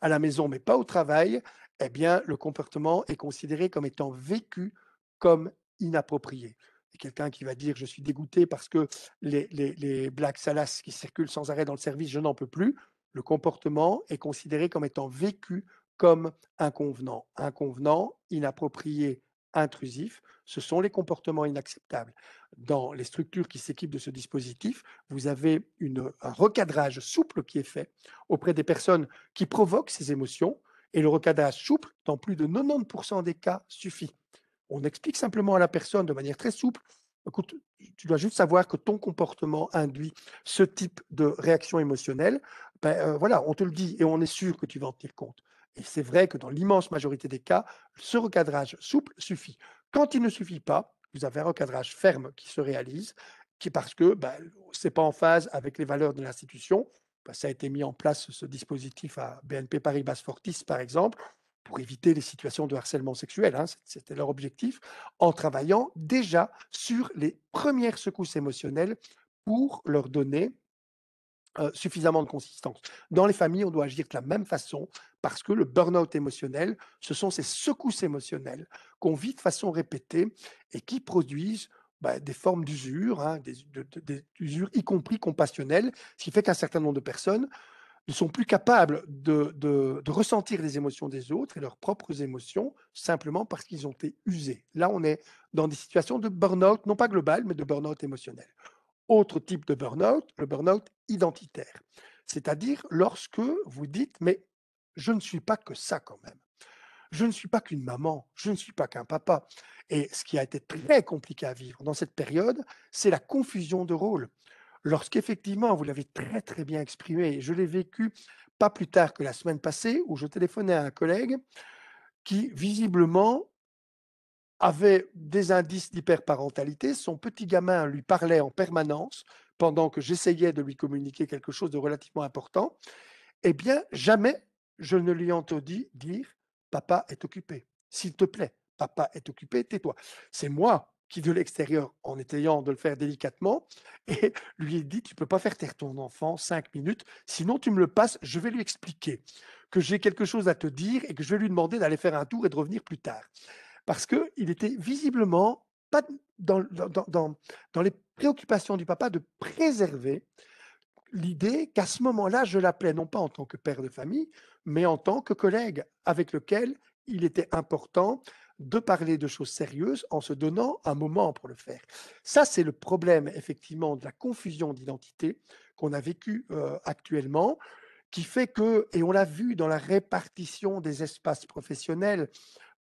à la maison, mais pas au travail, eh bien le comportement est considéré comme étant vécu comme inapproprié. Et quelqu'un qui va dire je suis dégoûté parce que les, les, les blagues salaces qui circulent sans arrêt dans le service, je n'en peux plus, le comportement est considéré comme étant vécu comme inconvenant. Inconvenant, inapproprié, intrusif, ce sont les comportements inacceptables. Dans les structures qui s'équipent de ce dispositif, vous avez un recadrage souple qui est fait auprès des personnes qui provoquent ces émotions, et le recadrage souple, dans plus de 90% des cas, suffit. On explique simplement à la personne de manière très souple, écoute, tu dois juste savoir que ton comportement induit ce type de réaction émotionnelle. Ben, euh, voilà, on te le dit et on est sûr que tu vas en tenir compte. Et c'est vrai que dans l'immense majorité des cas, ce recadrage souple suffit. Quand il ne suffit pas, vous avez un recadrage ferme qui se réalise, qui est parce que bah, ce n'est pas en phase avec les valeurs de l'institution. Bah, ça a été mis en place ce dispositif à BNP Paribas Fortis, par exemple, pour éviter les situations de harcèlement sexuel, hein, c'était leur objectif, en travaillant déjà sur les premières secousses émotionnelles pour leur donner euh, suffisamment de consistance. Dans les familles, on doit agir de la même façon, parce que le burn-out émotionnel, ce sont ces secousses émotionnelles qu'on vit de façon répétée et qui produisent bah, des formes d'usure, hein, des, usures y compris compassionnelles, ce qui fait qu'un certain nombre de personnes ne sont plus capables de, de, ressentir les émotions des autres et leurs propres émotions simplement parce qu'ils ont été usés. Là, on est dans des situations de burn-out, non pas global, mais de burn-out émotionnel. Autre type de burn-out, le burn-out identitaire. C'est-à-dire lorsque vous dites, mais je ne suis pas que ça quand même. Je ne suis pas qu'une maman, je ne suis pas qu'un papa. Et ce qui a été très compliqué à vivre dans cette période, c'est la confusion de rôle. Lorsqu'effectivement, vous l'avez très très bien exprimé, et je l'ai vécu pas plus tard que la semaine passée, où je téléphonais à un collègue qui, visiblement, avait des indices d'hyperparentalité. Son petit gamin lui parlait en permanence pendant que j'essayais de lui communiquer quelque chose de relativement important. Eh bien, jamais je ne lui ai entendu dire Papa est occupé. S'il te plaît, papa est occupé, tais-toi. C'est moi qui, de l'extérieur, en essayant de le faire délicatement, et lui ai dit Tu ne peux pas faire taire ton enfant cinq minutes, sinon tu me le passes, je vais lui expliquer que j'ai quelque chose à te dire et que je vais lui demander d'aller faire un tour et de revenir plus tard. Parce qu'il était visiblement pas dans, dans les préoccupations du papa de préserver l'idée qu'à ce moment-là, je l'appelais non pas en tant que père de famille, mais en tant que collègue avec lequel il était important de parler de choses sérieuses en se donnant un moment pour le faire. Ça, c'est le problème, effectivement, de la confusion d'identité qu'on a vécue euh, actuellement, qui fait que, et on l'a vu dans la répartition des espaces professionnels,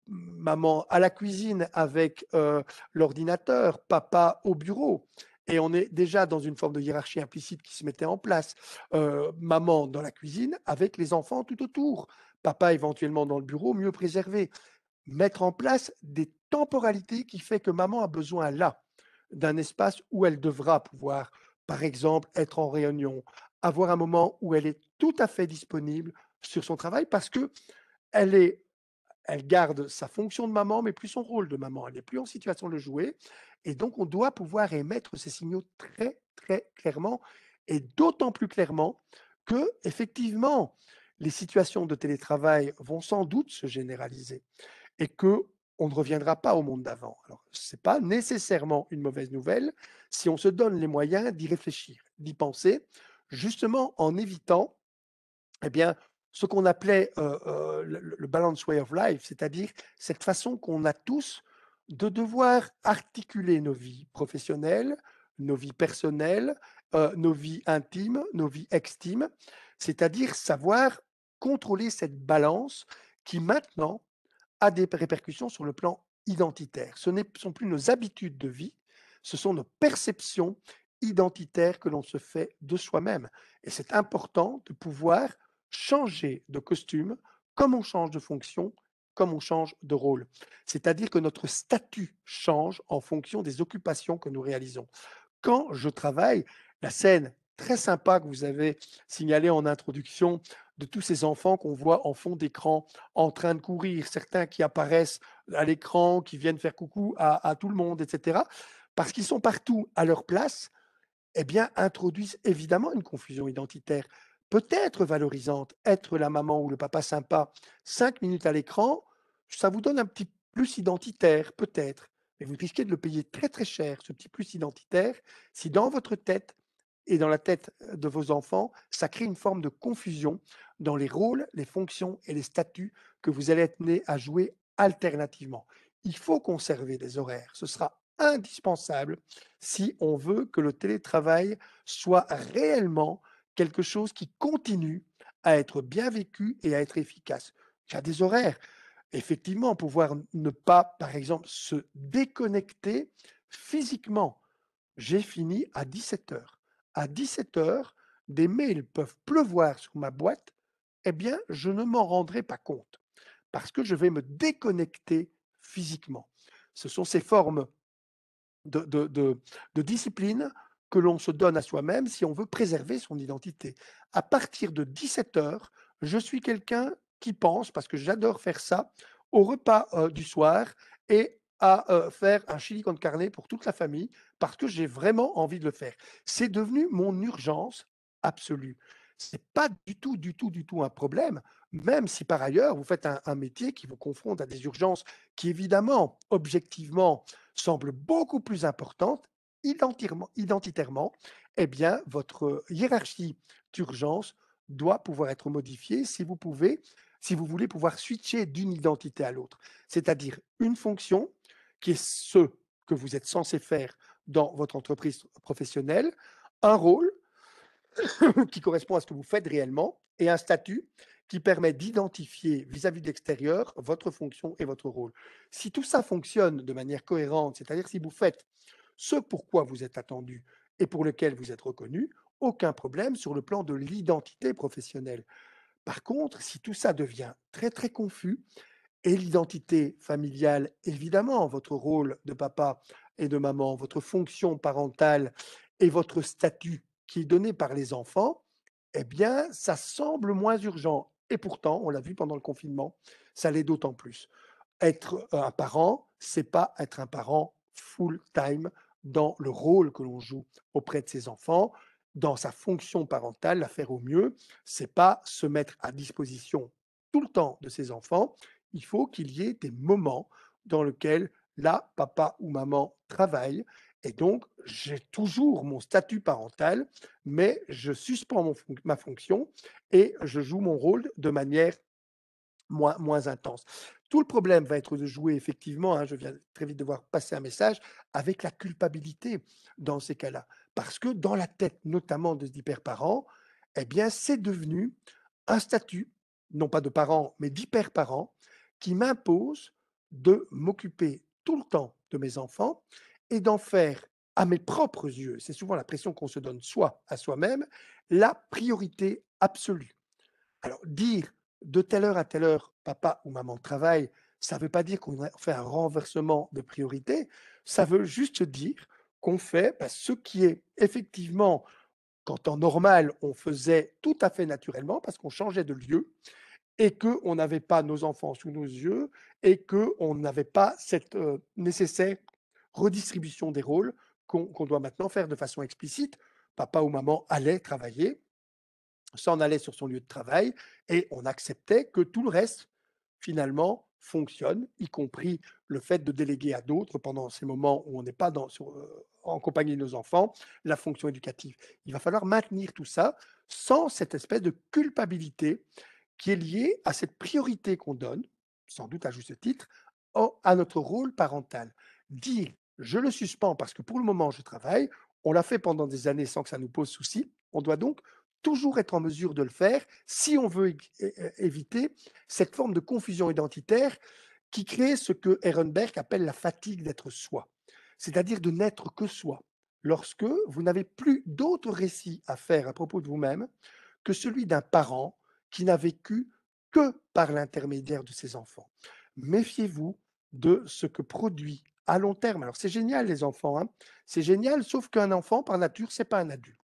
maman à la cuisine avec euh, l'ordinateur, papa au bureau, et on est déjà dans une forme de hiérarchie implicite qui se mettait en place. Euh, maman dans la cuisine avec les enfants tout autour. Papa éventuellement dans le bureau, mieux préservé. Mettre en place des temporalités qui fait que maman a besoin là d'un espace où elle devra pouvoir, par exemple, être en réunion, avoir un moment où elle est tout à fait disponible sur son travail parce que elle est elle garde sa fonction de maman, mais plus son rôle de maman. Elle n'est plus en situation de le jouer. Et donc, on doit pouvoir émettre ces signaux très, très clairement et d'autant plus clairement que, effectivement, les situations de télétravail vont sans doute se généraliser et que on ne reviendra pas au monde d'avant. Alors, ce n'est pas nécessairement une mauvaise nouvelle si on se donne les moyens d'y réfléchir, d'y penser, justement en évitant eh bien, ce qu'on appelait euh, euh, le, balance way of life, c'est-à-dire cette façon qu'on a tous de devoir articuler nos vies professionnelles, nos vies personnelles, euh, nos vies intimes, nos vies extimes, c'est-à-dire savoir contrôler cette balance qui maintenant a des répercussions sur le plan identitaire. Ce ne sont plus nos habitudes de vie, ce sont nos perceptions identitaires que l'on se fait de soi-même. Et c'est important de pouvoir changer de costume comme on change de fonction comme on change de rôle. C'est-à-dire que notre statut change en fonction des occupations que nous réalisons. Quand je travaille, la scène très sympa que vous avez signalée en introduction de tous ces enfants qu'on voit en fond d'écran en train de courir, certains qui apparaissent à l'écran, qui viennent faire coucou à, tout le monde, etc., parce qu'ils sont partout à leur place, eh bien, introduisent évidemment une confusion identitaire peut-être valorisante, être la maman ou le papa sympa, cinq minutes à l'écran, ça vous donne un petit plus identitaire, peut-être. Mais vous risquez de le payer très très cher, ce petit plus identitaire, si dans votre tête et dans la tête de vos enfants, ça crée une forme de confusion dans les rôles, les fonctions et les statuts que vous allez être né à jouer alternativement. Il faut conserver des horaires. Ce sera indispensable si on veut que le télétravail soit réellement quelque chose qui continue à être bien vécu et à être efficace. J'ai des horaires. Effectivement, pouvoir ne pas, par exemple, se déconnecter physiquement. J'ai fini à 17 heures. À 17 heures, des mails peuvent pleuvoir sur ma boîte. Eh bien, je ne m'en rendrai pas compte parce que je vais me déconnecter physiquement. Ce sont ces formes de, de, de, de discipline que l'on se donne à soi-même si on veut préserver son identité. À partir de 17 heures, je suis quelqu'un qui pense, parce que j'adore faire ça, au repas euh, du soir et à euh, faire un chili con carne pour toute la famille, parce que j'ai vraiment envie de le faire. C'est devenu mon urgence absolue. Ce n'est pas du tout, du tout, du tout un problème, même si par ailleurs vous faites un, un métier qui vous confronte à des urgences qui évidemment, objectivement, semblent beaucoup plus importantes identitairement, eh bien, votre hiérarchie d'urgence doit pouvoir être modifiée si vous pouvez, si vous voulez pouvoir switcher d'une identité à l'autre. C'est-à-dire une fonction qui est ce que vous êtes censé faire dans votre entreprise professionnelle, un rôle qui correspond à ce que vous faites réellement et un statut qui permet d'identifier vis-à-vis de l'extérieur votre fonction et votre rôle. Si tout ça fonctionne de manière cohérente, c'est-à-dire si vous faites ce pourquoi vous êtes attendu et pour lequel vous êtes reconnu, aucun problème sur le plan de l'identité professionnelle. Par contre, si tout ça devient très très confus, et l'identité familiale, évidemment, votre rôle de papa et de maman, votre fonction parentale et votre statut qui est donné par les enfants, eh bien, ça semble moins urgent. Et pourtant, on l'a vu pendant le confinement, ça l'est d'autant plus. Être euh, un parent, c'est pas être un parent full-time dans le rôle que l'on joue auprès de ses enfants, dans sa fonction parentale, la faire au mieux, c'est pas se mettre à disposition tout le temps de ses enfants. Il faut qu'il y ait des moments dans lesquels la papa ou maman travaille. Et donc, j'ai toujours mon statut parental, mais je suspends ma fonction et je joue mon rôle de manière moins, moins intense. Tout le problème va être de jouer, effectivement, hein, je viens très vite de devoir passer un message, avec la culpabilité dans ces cas-là. Parce que dans la tête, notamment de hyper parents, eh bien, c'est devenu un statut, non pas de parent, mais d'hyper-parent, qui m'impose de m'occuper tout le temps de mes enfants et d'en faire à mes propres yeux, c'est souvent la pression qu'on se donne soi à soi-même, la priorité absolue. Alors dire de telle heure à telle heure, papa ou maman travaille, ça ne veut pas dire qu'on fait un renversement de priorité, ça veut juste dire qu'on fait bah, ce qui est effectivement, qu'en temps normal, on faisait tout à fait naturellement parce qu'on changeait de lieu et qu'on n'avait pas nos enfants sous nos yeux et qu'on n'avait pas cette nécessaire redistribution des rôles qu'on doit maintenant faire de façon explicite. Papa ou maman allait travailler, s'en allait sur son lieu de travail et on acceptait que tout le reste, finalement, fonctionne, y compris le fait de déléguer à d'autres pendant ces moments où on n'est pas euh, en compagnie de nos enfants, la fonction éducative. Il va falloir maintenir tout ça sans cette espèce de culpabilité qui est liée à cette priorité qu'on donne, sans doute à juste titre, à notre rôle parental. Dire je le suspends parce que pour le moment je travaille, on l'a fait pendant des années sans que ça nous pose souci, on doit donc toujours être en mesure de le faire si on veut éviter cette forme de confusion identitaire qui crée ce que Ehrenberg appelle la fatigue d'être soi, c'est-à-dire de n'être que soi, lorsque vous n'avez plus d'autres récits à faire à propos de vous-même que celui d'un parent qui n'a vécu que par l'intermédiaire de ses enfants. Méfiez-vous de ce que produit à long terme. Alors c'est génial les enfants, hein. c'est génial, sauf qu'un enfant par nature, n'est pas un adulte.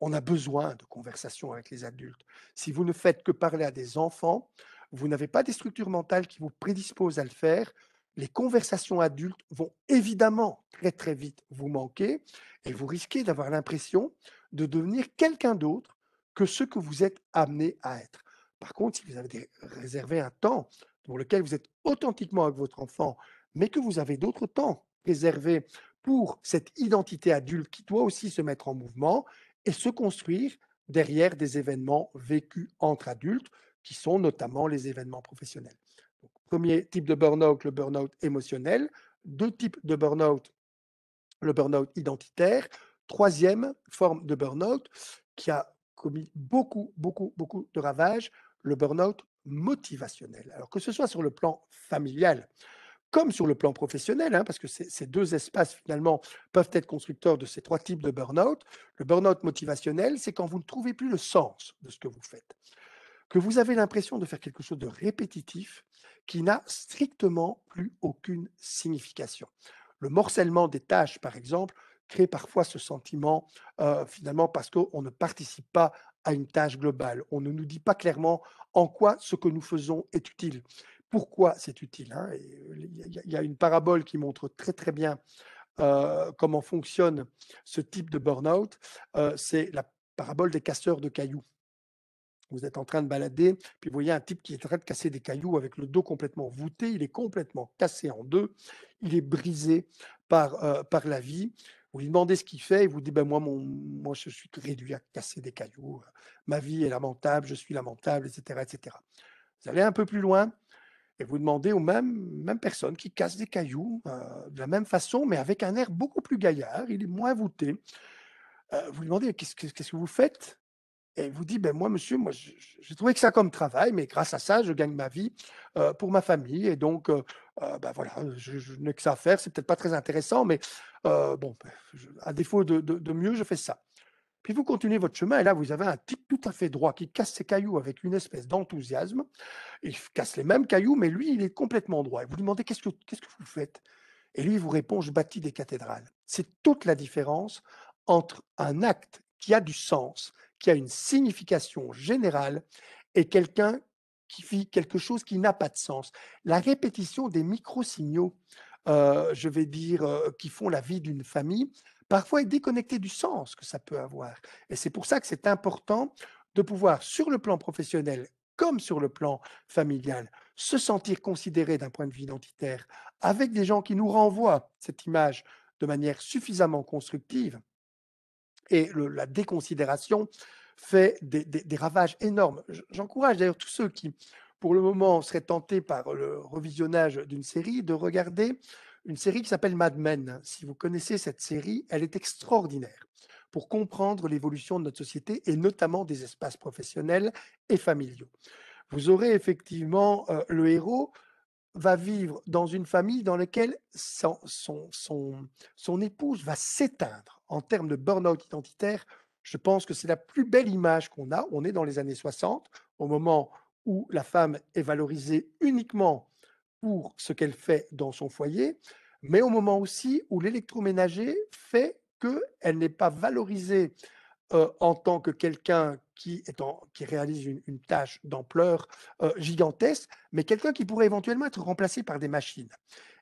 On a besoin de conversations avec les adultes. Si vous ne faites que parler à des enfants, vous n'avez pas des structures mentales qui vous prédisposent à le faire. Les conversations adultes vont évidemment très très vite vous manquer et vous risquez d'avoir l'impression de devenir quelqu'un d'autre que ce que vous êtes amené à être. Par contre, si vous avez réservé un temps pour lequel vous êtes authentiquement avec votre enfant, mais que vous avez d'autres temps réservés pour cette identité adulte qui doit aussi se mettre en mouvement, et se construire derrière des événements vécus entre adultes, qui sont notamment les événements professionnels. premier type de burn-out, le burn-out émotionnel. Deux types de burn-out, le burn-out identitaire. Troisième forme de burn-out qui a commis beaucoup, beaucoup, beaucoup de ravages, le burn-out motivationnel. Alors que ce soit sur le plan familial, comme sur le plan professionnel, hein, parce que ces deux espaces, finalement, peuvent être constructeurs de ces trois types de burn-out. Le burn-out motivationnel, c'est quand vous ne trouvez plus le sens de ce que vous faites, que vous avez l'impression de faire quelque chose de répétitif qui n'a strictement plus aucune signification. Le morcellement des tâches, par exemple, crée parfois ce sentiment, euh, finalement, parce qu'on ne participe pas à une tâche globale. On ne nous dit pas clairement en quoi ce que nous faisons est utile pourquoi c'est utile. Hein, il y a une parabole qui montre très très bien comment fonctionne ce type de burn-out. c'est la parabole des casseurs de cailloux. Vous êtes en train de balader, puis vous voyez un type qui est en train de casser des cailloux avec le dos complètement voûté, il est complètement cassé en deux, il est brisé par, par la vie. Vous lui demandez ce qu'il fait, il vous dit ben moi, moi, je suis réduit à casser des cailloux, ma vie est lamentable, je suis lamentable, etc., etc. Vous allez un peu plus loin, et vous demandez aux mêmes, personnes qui cassent des cailloux euh, de la même façon, mais avec un air beaucoup plus gaillard, il est moins voûté. Euh, vous lui demandez qu'est-ce, quest que vous faites Et il vous dit ben moi, monsieur, moi, j'ai trouvé que ça comme travail, mais grâce à ça, je gagne ma vie euh, pour ma famille. Et donc, ben voilà, je, n'ai que ça à faire. C'est peut-être pas très intéressant, mais bon, ben, à défaut de mieux, je fais ça. Puis vous continuez votre chemin et là, vous avez un type tout à fait droit qui casse ses cailloux avec une espèce d'enthousiasme. Il casse les mêmes cailloux, mais lui, il est complètement droit. Et vous lui demandez qu'est-ce que, que vous faites Et lui, il vous répond, je bâtis des cathédrales. C'est toute la différence entre un acte qui a du sens, qui a une signification générale, et quelqu'un qui fait quelque chose qui n'a pas de sens. La répétition des micro-signaux, euh, je vais dire, euh, qui font la vie d'une famille, parfois est déconnecté du sens que ça peut avoir. Et c'est pour ça que c'est important de pouvoir, sur le plan professionnel comme sur le plan familial, se sentir considéré d'un point de vue identitaire, avec des gens qui nous renvoient cette image de manière suffisamment constructive. Et la déconsidération fait des ravages énormes. J'encourage d'ailleurs tous ceux qui, pour le moment, seraient tentés par le revisionnage d'une série de regarder une série qui s'appelle Mad Men. Si vous connaissez cette série, elle est extraordinaire pour comprendre l'évolution de notre société et notamment des espaces professionnels et familiaux. Vous aurez effectivement euh, le héros va vivre dans une famille dans laquelle son, son épouse va s'éteindre en termes de burn-out identitaire. Je pense que c'est la plus belle image qu'on a. On est dans les années 60, au moment où la femme est valorisée uniquement pour ce qu'elle fait dans son foyer, mais au moment aussi où l'électroménager fait qu'elle n'est pas valorisée euh, en tant que quelqu'un qui, qui réalise une, tâche d'ampleur euh, gigantesque, mais quelqu'un qui pourrait éventuellement être remplacé par des machines.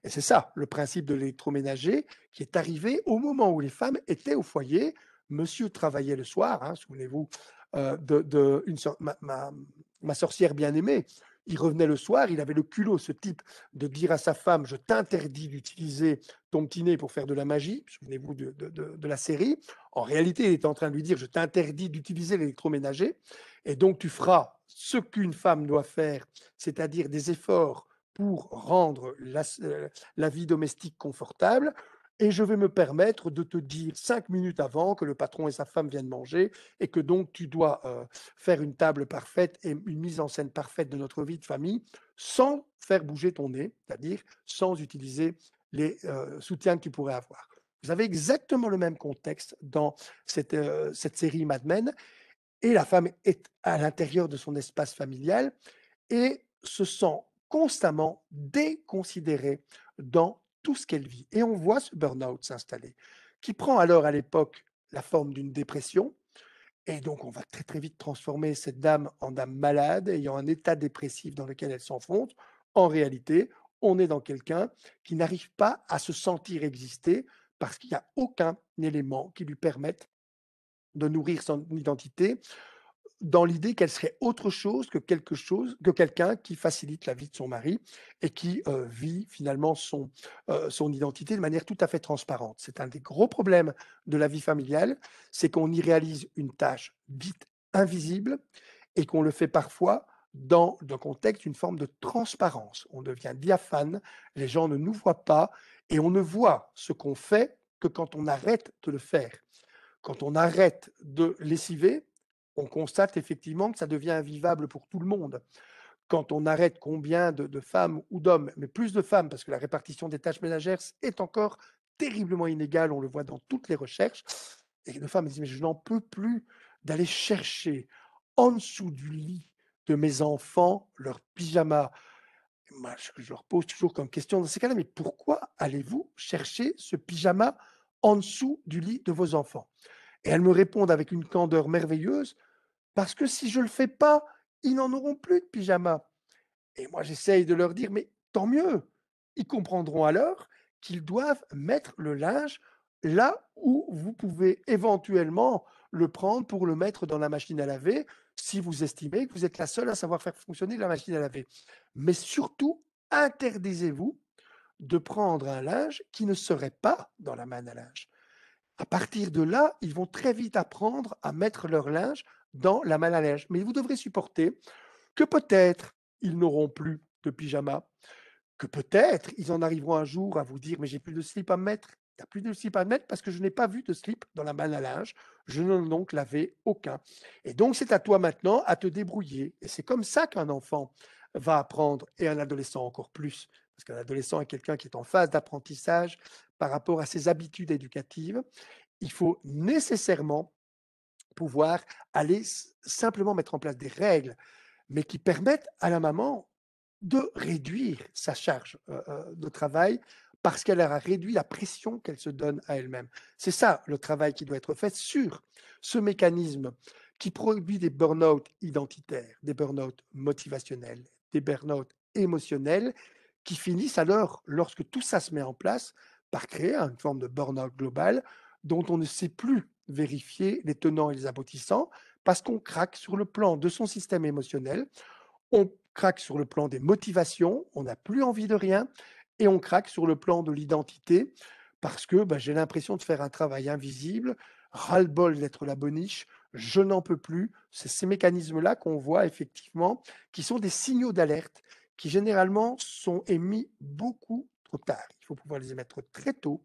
Et c'est ça le principe de l'électroménager qui est arrivé au moment où les femmes étaient au foyer. Monsieur travaillait le soir, hein, souvenez-vous euh, de, ma sorcière bien-aimée, il revenait le soir, il avait le culot, ce type, de dire à sa femme Je t'interdis d'utiliser ton petit nez pour faire de la magie. Souvenez-vous de, la série. En réalité, il était en train de lui dire Je t'interdis d'utiliser l'électroménager. Et donc, tu feras ce qu'une femme doit faire, c'est-à-dire des efforts pour rendre la euh, vie domestique confortable et je vais me permettre de te dire cinq minutes avant que le patron et sa femme viennent manger et que donc tu dois euh, faire une table parfaite et une mise en scène parfaite de notre vie de famille sans faire bouger ton nez, c'est-à-dire sans utiliser les euh, soutiens que tu pourrais avoir. Vous avez exactement le même contexte dans cette, euh, cette série Mad Men et la femme est à l'intérieur de son espace familial et se sent constamment déconsidérée dans tout ce qu'elle vit. Et on voit ce burn-out s'installer, qui prend alors à l'époque la forme d'une dépression. Et donc, on va très très vite transformer cette dame en dame malade, ayant un état dépressif dans lequel elle s'enfonce. En réalité, on est dans quelqu'un qui n'arrive pas à se sentir exister parce qu'il n'y a aucun élément qui lui permette de nourrir son identité, dans l'idée qu'elle serait autre chose que quelque chose que quelqu'un qui facilite la vie de son mari et qui euh, vit finalement son, euh, son identité de manière tout à fait transparente. C'est un des gros problèmes de la vie familiale, c'est qu'on y réalise une tâche dite invisible et qu'on le fait parfois dans le contexte d'une forme de transparence. On devient diaphane, les gens ne nous voient pas et on ne voit ce qu'on fait que quand on arrête de le faire. Quand on arrête de lessiver, on constate effectivement que ça devient invivable pour tout le monde. Quand on arrête combien de, femmes ou d'hommes, mais plus de femmes, parce que la répartition des tâches ménagères est encore terriblement inégale, on le voit dans toutes les recherches, et les femmes disent, mais je n'en peux plus d'aller chercher en dessous du lit de mes enfants leur pyjama. Moi, je, leur pose toujours comme question dans ces cas-là, mais pourquoi allez-vous chercher ce pyjama en dessous du lit de vos enfants et elles me répondent avec une candeur merveilleuse, parce que si je ne le fais pas, ils n'en auront plus de pyjama. Et moi, j'essaye de leur dire, mais tant mieux, ils comprendront alors qu'ils doivent mettre le linge là où vous pouvez éventuellement le prendre pour le mettre dans la machine à laver, si vous estimez que vous êtes la seule à savoir faire fonctionner la machine à laver. Mais surtout, interdisez-vous de prendre un linge qui ne serait pas dans la main à linge. À partir de là, ils vont très vite apprendre à mettre leur linge dans la malle à linge. Mais vous devrez supporter que peut-être ils n'auront plus de pyjama, que peut-être ils en arriveront un jour à vous dire mais j'ai plus de slip à mettre, t'as plus de slip à mettre parce que je n'ai pas vu de slip dans la malle à linge, je n'en ai donc lavé aucun. Et donc c'est à toi maintenant à te débrouiller. Et c'est comme ça qu'un enfant va apprendre et un adolescent encore plus. Parce qu'un adolescent est quelqu'un qui est en phase d'apprentissage, par rapport à ses habitudes éducatives, il faut nécessairement pouvoir aller simplement mettre en place des règles, mais qui permettent à la maman de réduire sa charge de travail parce qu'elle a réduit la pression qu'elle se donne à elle-même. C'est ça le travail qui doit être fait sur ce mécanisme qui produit des burn-out identitaires, des burn-out motivationnels, des burn-out émotionnels qui finissent alors, lorsque tout ça se met en place, par créer une forme de burn-out global dont on ne sait plus vérifier les tenants et les aboutissants parce qu'on craque sur le plan de son système émotionnel, on craque sur le plan des motivations, on n'a plus envie de rien, et on craque sur le plan de l'identité parce que bah, j'ai l'impression de faire un travail invisible, ras-le-bol d'être la boniche, je n'en peux plus. C'est ces mécanismes-là qu'on voit effectivement, qui sont des signaux d'alerte, qui généralement sont émis beaucoup trop tard pour pouvoir les émettre très tôt,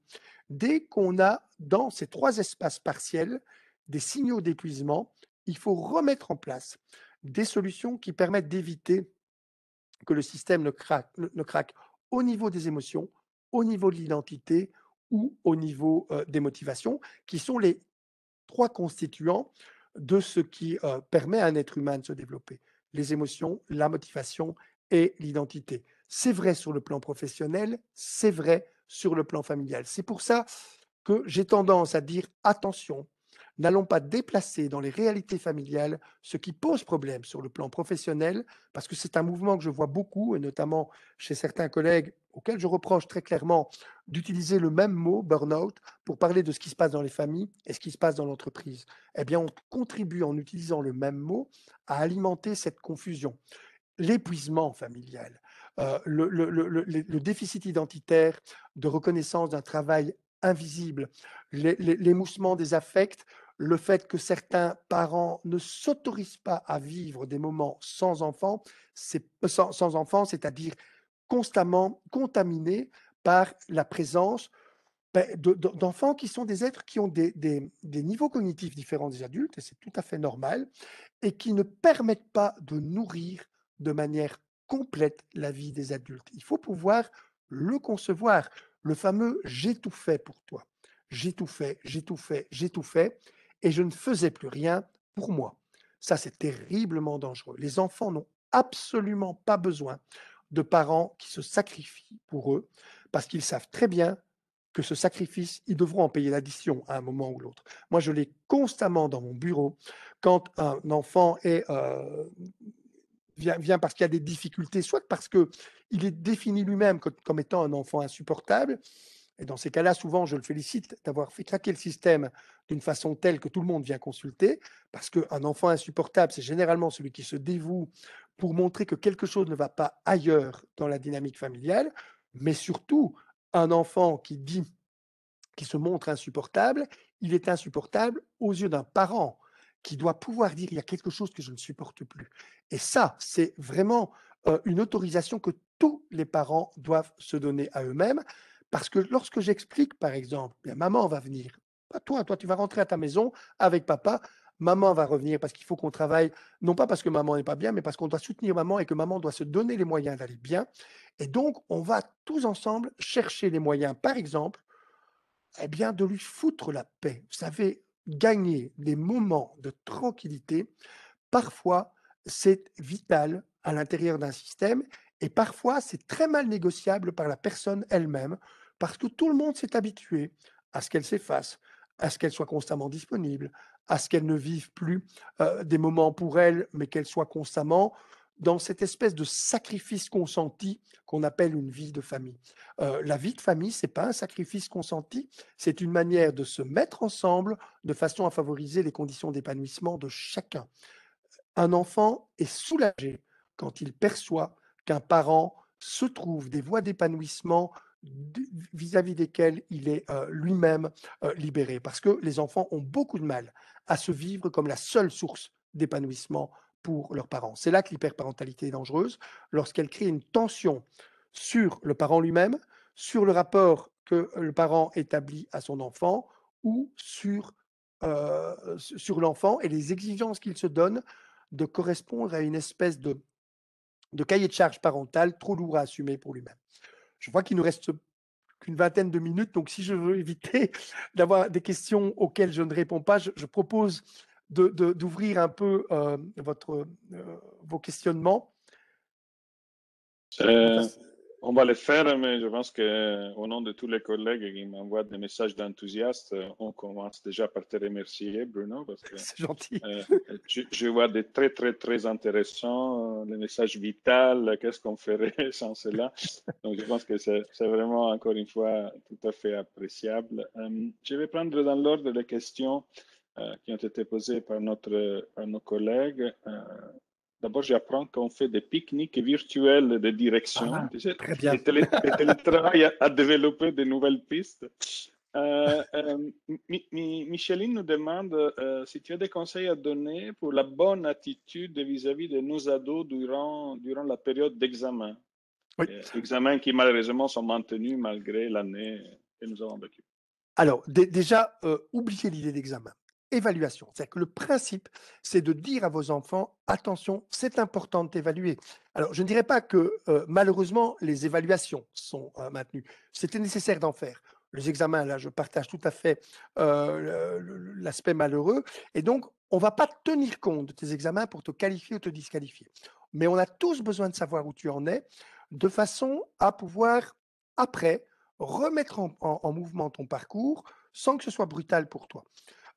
dès qu'on a dans ces trois espaces partiels des signaux d'épuisement, il faut remettre en place des solutions qui permettent d'éviter que le système ne craque, au niveau des émotions, au niveau de l'identité ou au niveau euh, des motivations, qui sont les trois constituants de ce qui euh, permet à un être humain de se développer. Les émotions, la motivation et l'identité. C'est vrai sur le plan professionnel, c'est vrai sur le plan familial. C'est pour ça que j'ai tendance à dire attention, n'allons pas déplacer dans les réalités familiales ce qui pose problème sur le plan professionnel, parce que c'est un mouvement que je vois beaucoup, et notamment chez certains collègues auxquels je reproche très clairement d'utiliser le même mot, burnout pour parler de ce qui se passe dans les familles et ce qui se passe dans l'entreprise. Eh bien, on contribue en utilisant le même mot à alimenter cette confusion. L'épuisement familial, euh, le, déficit identitaire de reconnaissance d'un travail invisible, l'émoussement des affects, le fait que certains parents ne s'autorisent pas à vivre des moments sans enfants, euh, sans enfants, c'est-à-dire constamment contaminés par la présence ben, d'enfants qui sont des êtres qui ont des, des niveaux cognitifs différents des adultes, et c'est tout à fait normal, et qui ne permettent pas de nourrir de manière complète la vie des adultes. Il faut pouvoir le concevoir. Le fameux j'ai tout fait pour toi. J'ai tout fait, j'ai tout fait, j'ai tout fait, et je ne faisais plus rien pour moi. Ça, c'est terriblement dangereux. Les enfants n'ont absolument pas besoin de parents qui se sacrifient pour eux, parce qu'ils savent très bien que ce sacrifice, ils devront en payer l'addition à un moment ou l'autre. Moi, je l'ai constamment dans mon bureau. Quand un enfant est euh, vient, parce qu'il y a des difficultés, soit parce qu'il est défini lui-même comme, étant un enfant insupportable. Et dans ces cas-là, souvent, je le félicite d'avoir fait craquer le système d'une façon telle que tout le monde vient consulter, parce qu'un enfant insupportable, c'est généralement celui qui se dévoue pour montrer que quelque chose ne va pas ailleurs dans la dynamique familiale, mais surtout, un enfant qui dit, qui se montre insupportable, il est insupportable aux yeux d'un parent qui doit pouvoir dire il y a quelque chose que je ne supporte plus. Et ça, c'est vraiment une autorisation que tous les parents doivent se donner à eux-mêmes. Parce que lorsque j'explique, par exemple, maman va venir, pas toi, toi tu vas rentrer à ta maison avec papa, maman va revenir parce qu'il faut qu'on travaille, non pas parce que maman n'est pas bien, mais parce qu'on doit soutenir maman et que maman doit se donner les moyens d'aller bien. Et donc, on va tous ensemble chercher les moyens, par exemple, eh bien, de lui foutre la paix. Vous savez, gagner des moments de tranquillité, parfois c'est vital à l'intérieur d'un système et parfois c'est très mal négociable par la personne elle-même parce que tout le monde s'est habitué à ce qu'elle s'efface, à ce qu'elle soit constamment disponible, à ce qu'elle ne vive plus euh, des moments pour elle, mais qu'elle soit constamment dans cette espèce de sacrifice consenti qu'on appelle une vie de famille. Euh, la vie de famille, c'est pas un sacrifice consenti, c'est une manière de se mettre ensemble de façon à favoriser les conditions d'épanouissement de chacun. Un enfant est soulagé quand il perçoit qu'un parent se trouve des voies d'épanouissement vis-à-vis desquelles il est euh, lui-même euh, libéré. Parce que les enfants ont beaucoup de mal à se vivre comme la seule source d'épanouissement pour leurs parents. C'est là que l'hyperparentalité est dangereuse, lorsqu'elle crée une tension sur le parent lui-même, sur le rapport que le parent établit à son enfant ou sur, euh, sur l'enfant et les exigences qu'il se donne de correspondre à une espèce de, de cahier de charge parental trop lourd à assumer pour lui-même. Je vois qu'il nous reste qu'une vingtaine de minutes, donc si je veux éviter d'avoir des questions auxquelles je ne réponds pas, je, je propose d'ouvrir de, un peu euh, votre, euh, vos questionnements euh, On va les faire, mais je pense qu'au nom de tous les collègues qui m'envoient des messages d'enthousiasme, on commence déjà par te remercier, Bruno, parce que C'est gentil. je, je, vois des très, très, très intéressants, les messages vitaux, qu'est-ce qu'on ferait sans cela. Donc, je pense que c'est vraiment, encore une fois, tout à fait appréciable. je vais prendre dans l'ordre les questions. Euh, qui ont été posées par, notre, euh, nos collègues. Euh, d'abord, j'apprends qu'on fait des pique-niques virtuels de direction. Ah, très bien. Et télétravail à, développer de nouvelles pistes. Micheline nous demande si tu as des conseils à donner pour la bonne attitude vis-à-vis de nos ados durant, durant la période d'examen. Oui. examens qui malheureusement sont maintenus malgré l'année que nous avons vécue. Alors, déjà, oubliez l'idée d'examen évaluation. C'est-à-dire que le principe, c'est de dire à vos enfants, attention, c'est important t'évaluer. » Alors, je ne dirais pas que euh, malheureusement, les évaluations sont hein, maintenues. C'était nécessaire d'en faire. Les examens, là, je partage tout à fait euh, l'aspect malheureux. Et donc, on ne va pas tenir compte de tes examens pour te qualifier ou te disqualifier. Mais on a tous besoin de savoir où tu en es, de façon à pouvoir, après, remettre en mouvement ton parcours sans que ce soit brutal pour toi.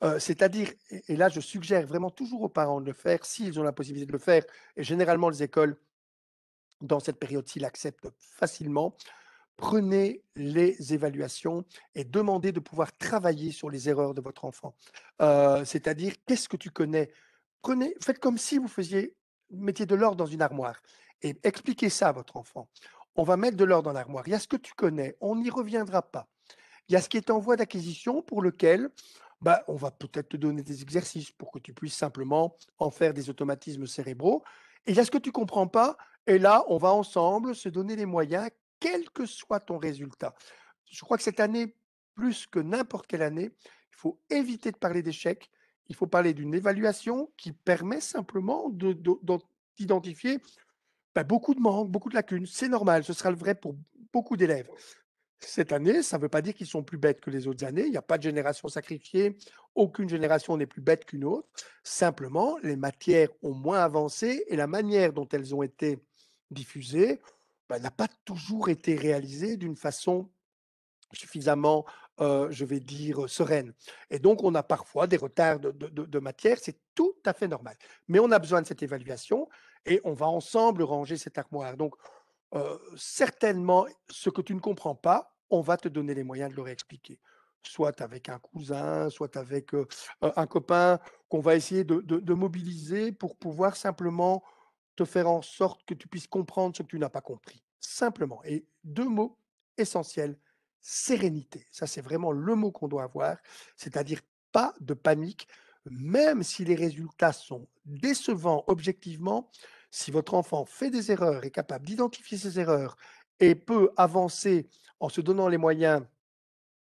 Euh, c'est-à-dire, et là je suggère vraiment toujours aux parents de le faire, s'ils ont la possibilité de le faire, et généralement les écoles, dans cette période-ci, l'acceptent facilement, prenez les évaluations et demandez de pouvoir travailler sur les erreurs de votre enfant. Euh, c'est-à-dire, qu'est-ce que tu connais Prenez, Faites comme si vous faisiez, mettiez de l'or dans une armoire et expliquez ça à votre enfant. On va mettre de l'or dans l'armoire. Il y a ce que tu connais, on n'y reviendra pas. Il y a ce qui est en voie d'acquisition pour lequel bah, on va peut-être te donner des exercices pour que tu puisses simplement en faire des automatismes cérébraux. Et là, ce que tu comprends pas, et là, on va ensemble se donner les moyens, quel que soit ton résultat. Je crois que cette année, plus que n'importe quelle année, il faut éviter de parler d'échec. Il faut parler d'une évaluation qui permet simplement d'identifier bah, beaucoup de manques, beaucoup de lacunes. C'est normal, ce sera le vrai pour beaucoup d'élèves cette année. Ça ne veut pas dire qu'ils sont plus bêtes que les autres années. Il n'y a pas de génération sacrifiée. Aucune génération n'est plus bête qu'une autre. Simplement, les matières ont moins avancé et la manière dont elles ont été diffusées bah, n'a pas toujours été réalisée d'une façon suffisamment, euh, je vais dire, euh, sereine. Et donc, on a parfois des retards de, matière, c'est tout à fait normal. Mais on a besoin de cette évaluation et on va ensemble ranger cette armoire. Donc, certainement ce que tu ne comprends pas, on va te donner les moyens de le réexpliquer. Soit avec un cousin, soit avec un copain qu'on va essayer de, de, mobiliser pour pouvoir simplement te faire en sorte que tu puisses comprendre ce que tu n'as pas compris. Simplement. Et deux mots essentiels, sérénité. Ça, c'est vraiment le mot qu'on doit avoir, c'est-à-dire pas de panique, même si les résultats sont décevants objectivement, si votre enfant fait des erreurs, est capable d'identifier ses erreurs et peut avancer en se donnant les moyens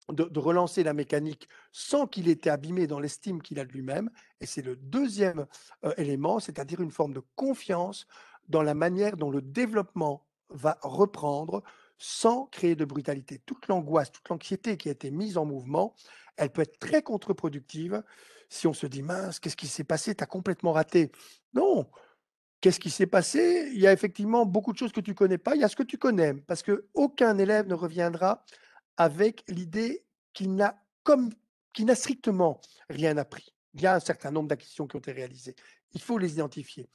de, relancer la mécanique sans qu'il ait été abîmé dans l'estime qu'il a de lui-même, et c'est le deuxième euh, élément, c'est-à-dire une forme de confiance dans la manière dont le développement va reprendre sans créer de brutalité. Toute l'angoisse, toute l'anxiété qui a été mise en mouvement, elle peut être très contre-productive si on se dit mince, qu'est-ce qui s'est passé, t'as complètement raté. Non, Qu'est-ce qui s'est passé Il y a effectivement beaucoup de choses que tu connais pas. Il y a ce que tu connais, parce qu'aucun élève ne reviendra avec l'idée qu'il n'a strictement rien appris. Il y a un certain nombre d'acquisitions qui ont été réalisées. Il faut les identifier.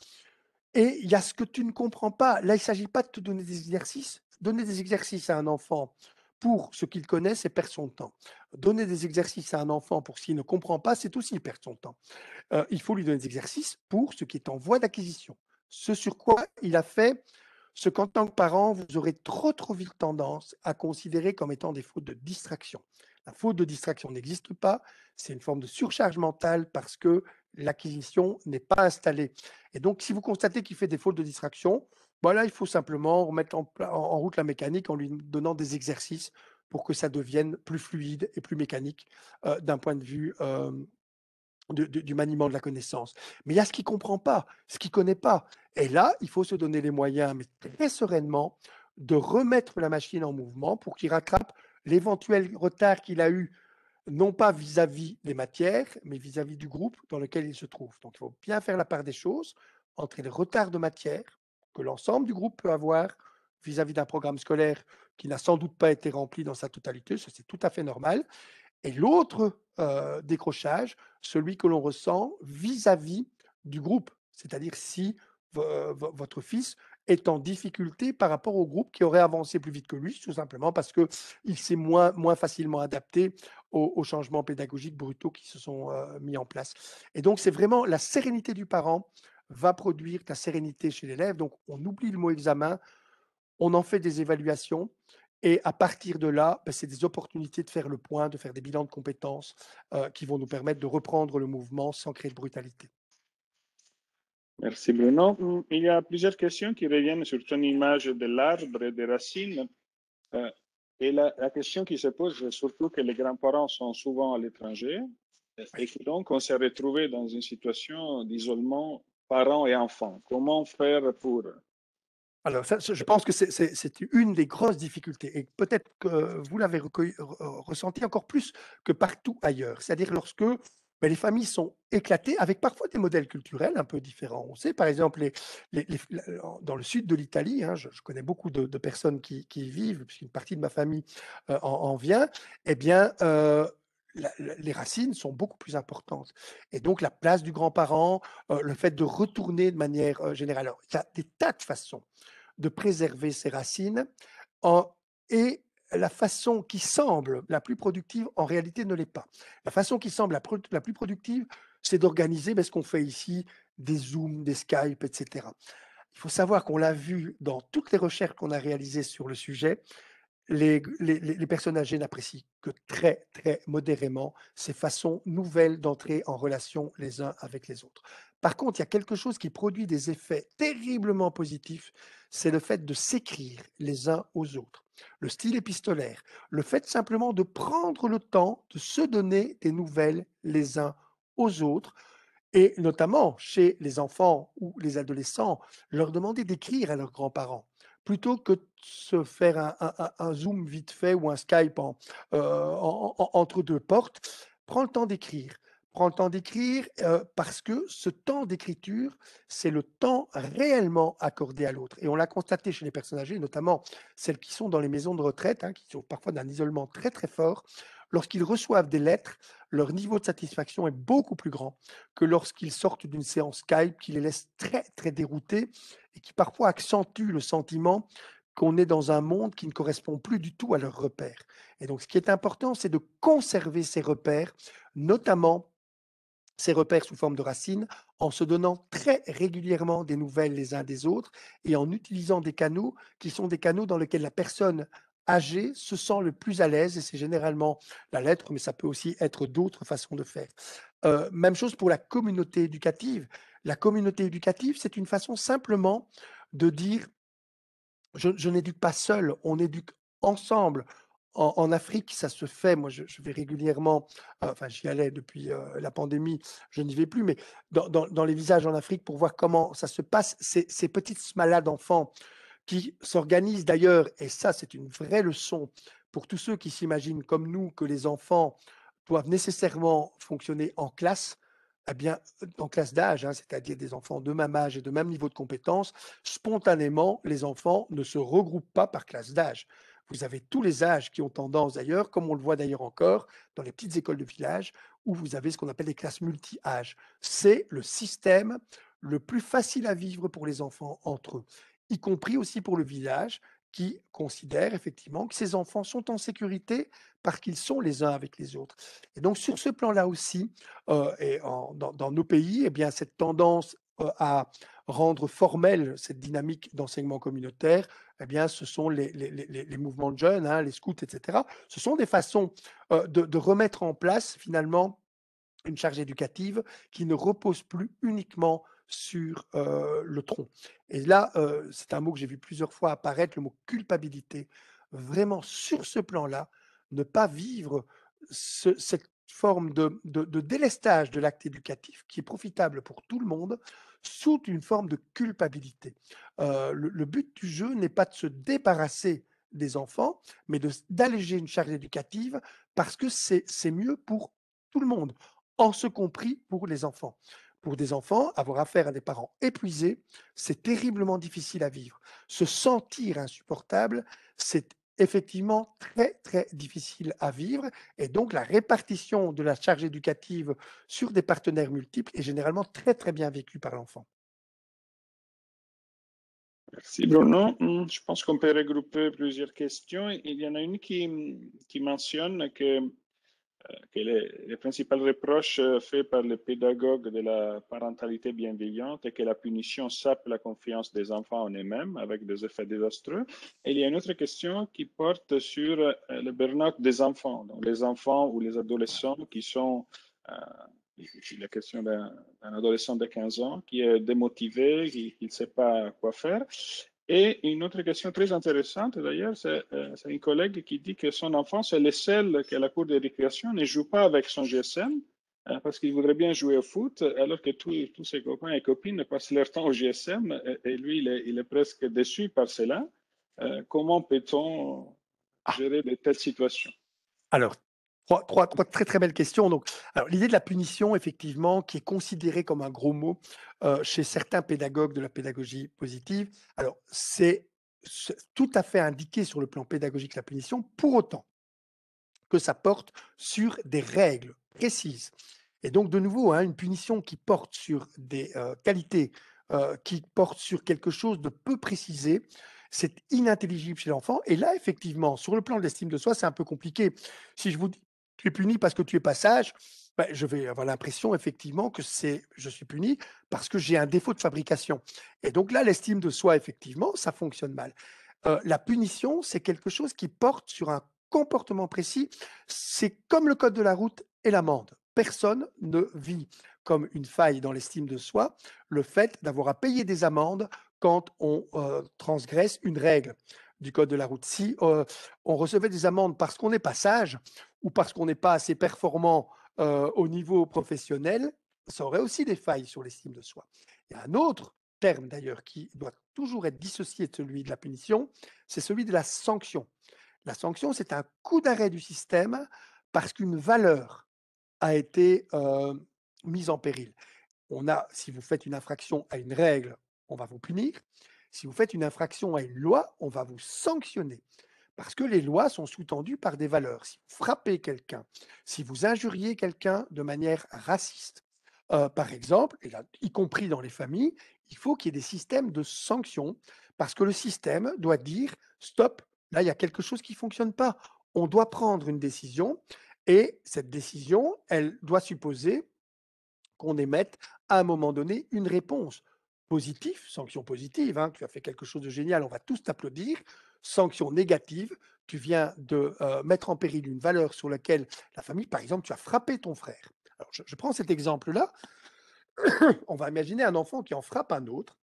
Et il y a ce que tu ne comprends pas. Là, il ne s'agit pas de te donner des exercices. Donner des exercices à un enfant pour ce qu'il connaît, c'est perdre son temps. Donner des exercices à un enfant pour ce qu'il ne comprend pas, c'est aussi perdre son temps. Euh, il faut lui donner des exercices pour ce qui est en voie d'acquisition ce sur quoi il a fait ce qu'en tant que parent, vous aurez trop trop vite tendance à considérer comme étant des fautes de distraction. La faute de distraction n'existe pas, c'est une forme de surcharge mentale parce que l'acquisition n'est pas installée. Et donc, si vous constatez qu'il fait des fautes de distraction, voilà, bah il faut simplement remettre en, route la mécanique en lui donnant des exercices pour que ça devienne plus fluide et plus mécanique euh, d'un point de vue euh, du maniement de la connaissance. Mais il y a ce qui ne comprend pas, ce qui ne connaît pas. Et là, il faut se donner les moyens, mais très sereinement, de remettre la machine en mouvement pour qu'il rattrape l'éventuel retard qu'il a eu, non pas vis-à-vis des matières, mais vis-à-vis du groupe dans lequel il se trouve. Donc il faut bien faire la part des choses entre les retards de matière que l'ensemble du groupe peut avoir vis-à-vis d'un programme scolaire qui n'a sans doute pas été rempli dans sa totalité, ça c'est tout à fait normal, et l'autre euh, décrochage, celui que l'on ressent vis-à-vis du groupe, c'est-à-dire si euh, votre fils est en difficulté par rapport au groupe qui aurait avancé plus vite que lui, tout simplement parce qu'il s'est moins, facilement adapté aux, changements pédagogiques brutaux qui se sont euh, mis en place. Et donc, c'est vraiment la sérénité du parent va produire la sérénité chez l'élève. Donc, on oublie le mot examen, on en fait des évaluations et à partir de là, bah, c'est des opportunités de faire le point, de faire des bilans de compétences euh, qui vont nous permettre de reprendre le mouvement sans créer de brutalité. Merci Bruno. Mm, il y a plusieurs questions qui reviennent sur ton image de l'arbre et des racines. Euh, et la, question qui se pose, c'est surtout que les grands-parents sont souvent à l'étranger et donc on s'est retrouvé dans une situation d'isolement parents et enfants. Comment faire pour alors, je pense que c'est une des grosses difficultés, et peut-être que vous l'avez ressenti encore plus que partout ailleurs. C'est-à-dire lorsque bah, les familles sont éclatées avec parfois des modèles culturels un peu différents. On sait par exemple les, dans le sud de l'Italie, hein, je, connais beaucoup de, personnes qui, y vivent, puisqu'une partie de ma famille euh, en, vient, eh bien, euh, les racines sont beaucoup plus importantes. Et donc la place du grand-parent, euh, le fait de retourner de manière générale. il y a des tas de façons de préserver ses racines et la façon qui semble la plus productive, en réalité, ne l'est pas. La façon qui semble la, plus productive, c'est d'organiser ben, ce qu'on fait ici, des Zooms, des Skype, etc. Il faut savoir qu'on l'a vu dans toutes les recherches qu'on a réalisées sur le sujet, les, les personnes âgées n'apprécient que très, très modérément ces façons nouvelles d'entrer en relation les uns avec les autres. Par contre, il y a quelque chose qui produit des effets terriblement positifs, c'est le fait de s'écrire les uns aux autres. Le style épistolaire, le fait simplement de prendre le temps de se donner des nouvelles les uns aux autres, et notamment chez les enfants ou les adolescents, leur demander d'écrire à leurs grands-parents plutôt que de se faire un, zoom vite fait ou un Skype euh, entre deux portes, prends le temps d'écrire. Prendre le temps d'écrire euh, parce que ce temps d'écriture, c'est le temps réellement accordé à l'autre. Et on l'a constaté chez les personnes âgées, notamment celles qui sont dans les maisons de retraite, hein, qui sont parfois d'un isolement très très fort. Lorsqu'ils reçoivent des lettres, leur niveau de satisfaction est beaucoup plus grand que lorsqu'ils sortent d'une séance Skype qui les laisse très très déroutés et qui parfois accentue le sentiment qu'on est dans un monde qui ne correspond plus du tout à leurs repères. Et donc ce qui est important, c'est de conserver ces repères, notamment ces repères sous forme de racines en se donnant très régulièrement des nouvelles les uns des autres et en utilisant des canaux qui sont des canaux dans lesquels la personne âgée se sent le plus à l'aise et c'est généralement la lettre, mais ça peut aussi être d'autres façons de faire. Euh, même chose pour la communauté éducative. La communauté éducative, c'est une façon simplement de dire je n'éduque pas seul, on éduque ensemble, en, Afrique, ça se fait. Moi, je, vais régulièrement, euh, enfin, j'y allais depuis euh, la pandémie, je n'y vais plus, mais dans, les visages en Afrique pour voir comment ça se passe. Ces, petites malades enfants qui s'organisent d'ailleurs, et ça, c'est une vraie leçon pour tous ceux qui s'imaginent comme nous que les enfants doivent nécessairement fonctionner en classe. Eh bien, en classe d'âge, hein, c'est-à-dire des enfants de même âge et de même niveau de compétence, spontanément, les enfants ne se regroupent pas par classe d'âge. Vous avez tous les âges qui ont tendance d'ailleurs, comme on le voit d'ailleurs encore dans les petites écoles de village, où vous avez ce qu'on appelle les classes multi-âges. C'est le système le plus facile à vivre pour les enfants entre eux, y compris aussi pour le village qui considère effectivement que ces enfants sont en sécurité parce qu'ils sont les uns avec les autres. Et donc sur ce plan-là aussi, euh, et dans, nos pays, eh bien cette tendance euh, à rendre formelle cette dynamique d'enseignement communautaire eh bien, ce sont les, mouvements de jeunes, hein, les scouts, etc. Ce sont des façons euh, de, remettre en place finalement une charge éducative qui ne repose plus uniquement sur euh, le tronc. Et là, euh, c'est un mot que j'ai vu plusieurs fois apparaître, le mot culpabilité. Vraiment, sur ce plan-là, ne pas vivre cette forme de délestage de l'acte éducatif qui est profitable pour tout le monde sous une forme de culpabilité. Euh, le, but du jeu n'est pas de se débarrasser des enfants, mais d'alléger une charge éducative parce que c'est mieux pour tout le monde, en ce compris pour les enfants. Pour des enfants, avoir affaire à des parents épuisés, c'est terriblement difficile à vivre. Se sentir insupportable, c'est effectivement très très difficile à vivre et donc la répartition de la charge éducative sur des partenaires multiples est généralement très très bien vécue par l'enfant. Merci Bruno. Hum, je pense qu'on peut regrouper plusieurs questions. Il y en a une qui, qui mentionne que euh, que les, principales reproches euh, faits par les pédagogues de la parentalité bienveillante est que la punition sape la confiance des enfants en eux-mêmes avec des effets désastreux. Et il y a une autre question qui porte sur euh, le burn-out des enfants, donc les enfants ou les adolescents qui sont, euh, la question d'un adolescent de 15 ans qui est démotivé, qui ne sait pas quoi faire. Et une autre question très intéressante, d'ailleurs, euh, c'est une collègue qui dit que son enfant, c'est le seul qui, à la cour de récréation ne joue pas avec son GSM euh, parce qu'il voudrait bien jouer au foot, alors que tous ses copains et copines passent leur temps au GSM et, lui, il est, presque déçu par cela. Euh, comment peut-on ah. gérer de telles situations Alors, Trois, trois, très très belles questions. Donc, alors l'idée de la punition, effectivement, qui est considérée comme un gros mot euh, chez certains pédagogues de la pédagogie positive. Alors, c'est tout à fait indiqué sur le plan pédagogique la punition, pour autant que ça porte sur des règles précises. Et donc, de nouveau, hein, une punition qui porte sur des euh, qualités, euh, qui porte sur quelque chose de peu précisé, c'est inintelligible chez l'enfant. Et là, effectivement, sur le plan de l'estime de soi, c'est un peu compliqué. Si je vous dis tu es puni parce que tu es pas sage, ben, je vais avoir l'impression effectivement que c'est je suis puni parce que j'ai un défaut de fabrication. Et donc là, l'estime de soi, effectivement, ça fonctionne mal. Euh, la punition, c'est quelque chose qui porte sur un comportement précis. C'est comme le code de la route et l'amende. Personne ne vit comme une faille dans l'estime de soi le fait d'avoir à payer des amendes quand on euh, transgresse une règle du code de la route. Si euh, on recevait des amendes parce qu'on n'est pas sage, ou parce qu'on n'est pas assez performant euh, au niveau professionnel, ça aurait aussi des failles sur l'estime de soi. Il y a un autre terme d'ailleurs qui doit toujours être dissocié de celui de la punition, c'est celui de la sanction. La sanction, c'est un coup d'arrêt du système parce qu'une valeur a été euh, mise en péril. On a, si vous faites une infraction à une règle, on va vous punir. Si vous faites une infraction à une loi, on va vous sanctionner. Parce que les lois sont sous-tendues par des valeurs. Si vous frappez quelqu'un, si vous injuriez quelqu'un de manière raciste, euh, par exemple, y compris dans les familles, il faut qu'il y ait des systèmes de sanctions, parce que le système doit dire, stop, là, il y a quelque chose qui ne fonctionne pas. On doit prendre une décision, et cette décision, elle doit supposer qu'on émette à un moment donné une réponse positive, sanction positive, hein, tu as fait quelque chose de génial, on va tous t'applaudir, sanction négative, tu viens de mettre en péril une valeur sur laquelle la famille, par exemple, tu as frappé ton frère. Alors, je, prends cet exemple-là. On va imaginer un enfant qui en frappe un autre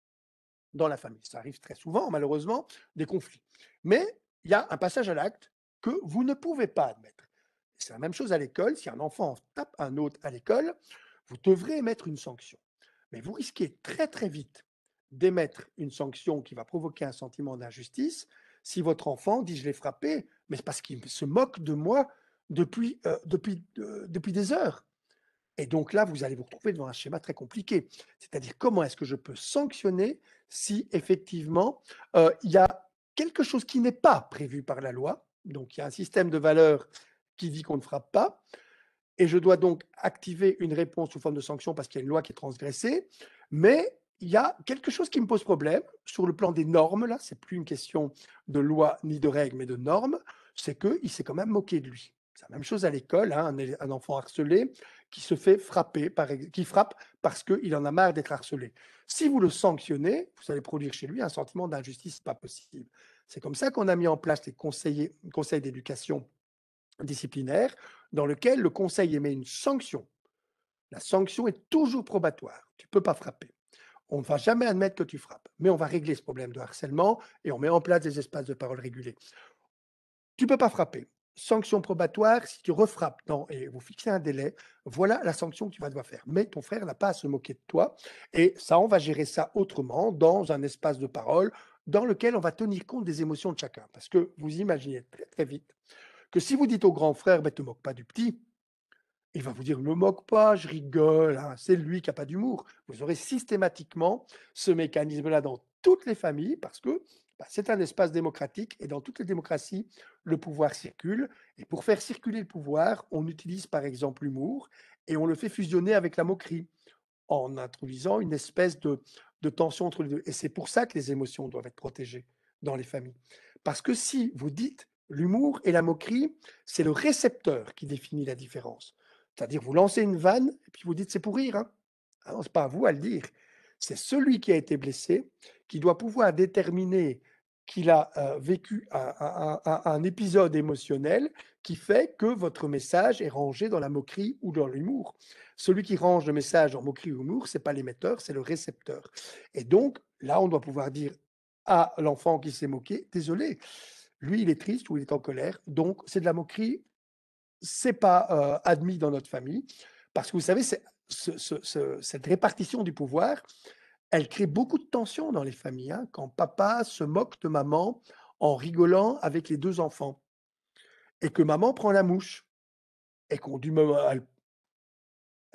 dans la famille. Ça arrive très souvent, malheureusement, des conflits. Mais il y a un passage à l'acte que vous ne pouvez pas admettre. C'est la même chose à l'école. Si un enfant tape un autre à l'école, vous devrez émettre une sanction. Mais vous risquez très très vite d'émettre une sanction qui va provoquer un sentiment d'injustice si votre enfant dit je l'ai frappé, mais c'est parce qu'il se moque de moi depuis, euh, depuis, euh, depuis des heures. Et donc là, vous allez vous retrouver devant un schéma très compliqué. C'est-à-dire comment est-ce que je peux sanctionner si effectivement euh, il y a quelque chose qui n'est pas prévu par la loi. Donc il y a un système de valeurs qui dit qu'on ne frappe pas. Et je dois donc activer une réponse sous forme de sanction parce qu'il y a une loi qui est transgressée. Mais il y a quelque chose qui me pose problème sur le plan des normes, là, c'est plus une question de loi ni de règles, mais de normes, c'est qu'il s'est quand même moqué de lui. C'est la même chose à l'école, hein, un, enfant harcelé qui se fait frapper, par, qui frappe parce qu'il en a marre d'être harcelé. Si vous le sanctionnez, vous allez produire chez lui un sentiment d'injustice pas possible. C'est comme ça qu'on a mis en place les conseillers, conseils d'éducation disciplinaire, dans lequel le conseil émet une sanction. La sanction est toujours probatoire, tu ne peux pas frapper. On ne va jamais admettre que tu frappes, mais on va régler ce problème de harcèlement et on met en place des espaces de parole régulés. Tu ne peux pas frapper. Sanction probatoire, si tu refrappes, non, et vous fixez un délai, voilà la sanction que tu vas devoir faire. Mais ton frère n'a pas à se moquer de toi, et ça, on va gérer ça autrement, dans un espace de parole, dans lequel on va tenir compte des émotions de chacun. Parce que vous imaginez très, vite que si vous dites au grand frère, ben, te moque pas du petit, il va vous dire, ne me moque pas, je rigole, hein, c'est lui qui n'a pas d'humour. Vous aurez systématiquement ce mécanisme-là dans toutes les familles parce que bah, c'est un espace démocratique et dans toutes les démocraties, le pouvoir circule. Et pour faire circuler le pouvoir, on utilise par exemple l'humour et on le fait fusionner avec la moquerie en introduisant une espèce de tension entre les deux. Et c'est pour ça que les émotions doivent être protégées dans les familles. Parce que si vous dites l'humour et la moquerie, c'est le récepteur qui définit la différence. C'est-à-dire, vous lancez une vanne et puis vous dites c'est pour rire. ce hein. ah n'est pas à vous à le dire. C'est celui qui a été blessé qui doit pouvoir déterminer qu'il a euh, vécu un, épisode émotionnel qui fait que votre message est rangé dans la moquerie ou dans l'humour. Celui qui range le message en moquerie ou humour, c'est pas l'émetteur, c'est le récepteur. Et donc là, on doit pouvoir dire à l'enfant qui s'est moqué, désolé, lui il est triste ou il est en colère, donc c'est de la moquerie c'est pas euh, admis dans notre famille, parce que vous savez, cette répartition du pouvoir, elle crée beaucoup de tensions dans les familles. Hein, quand papa se moque de maman en rigolant avec les deux enfants, et que maman prend la mouche, et qu'on dit elle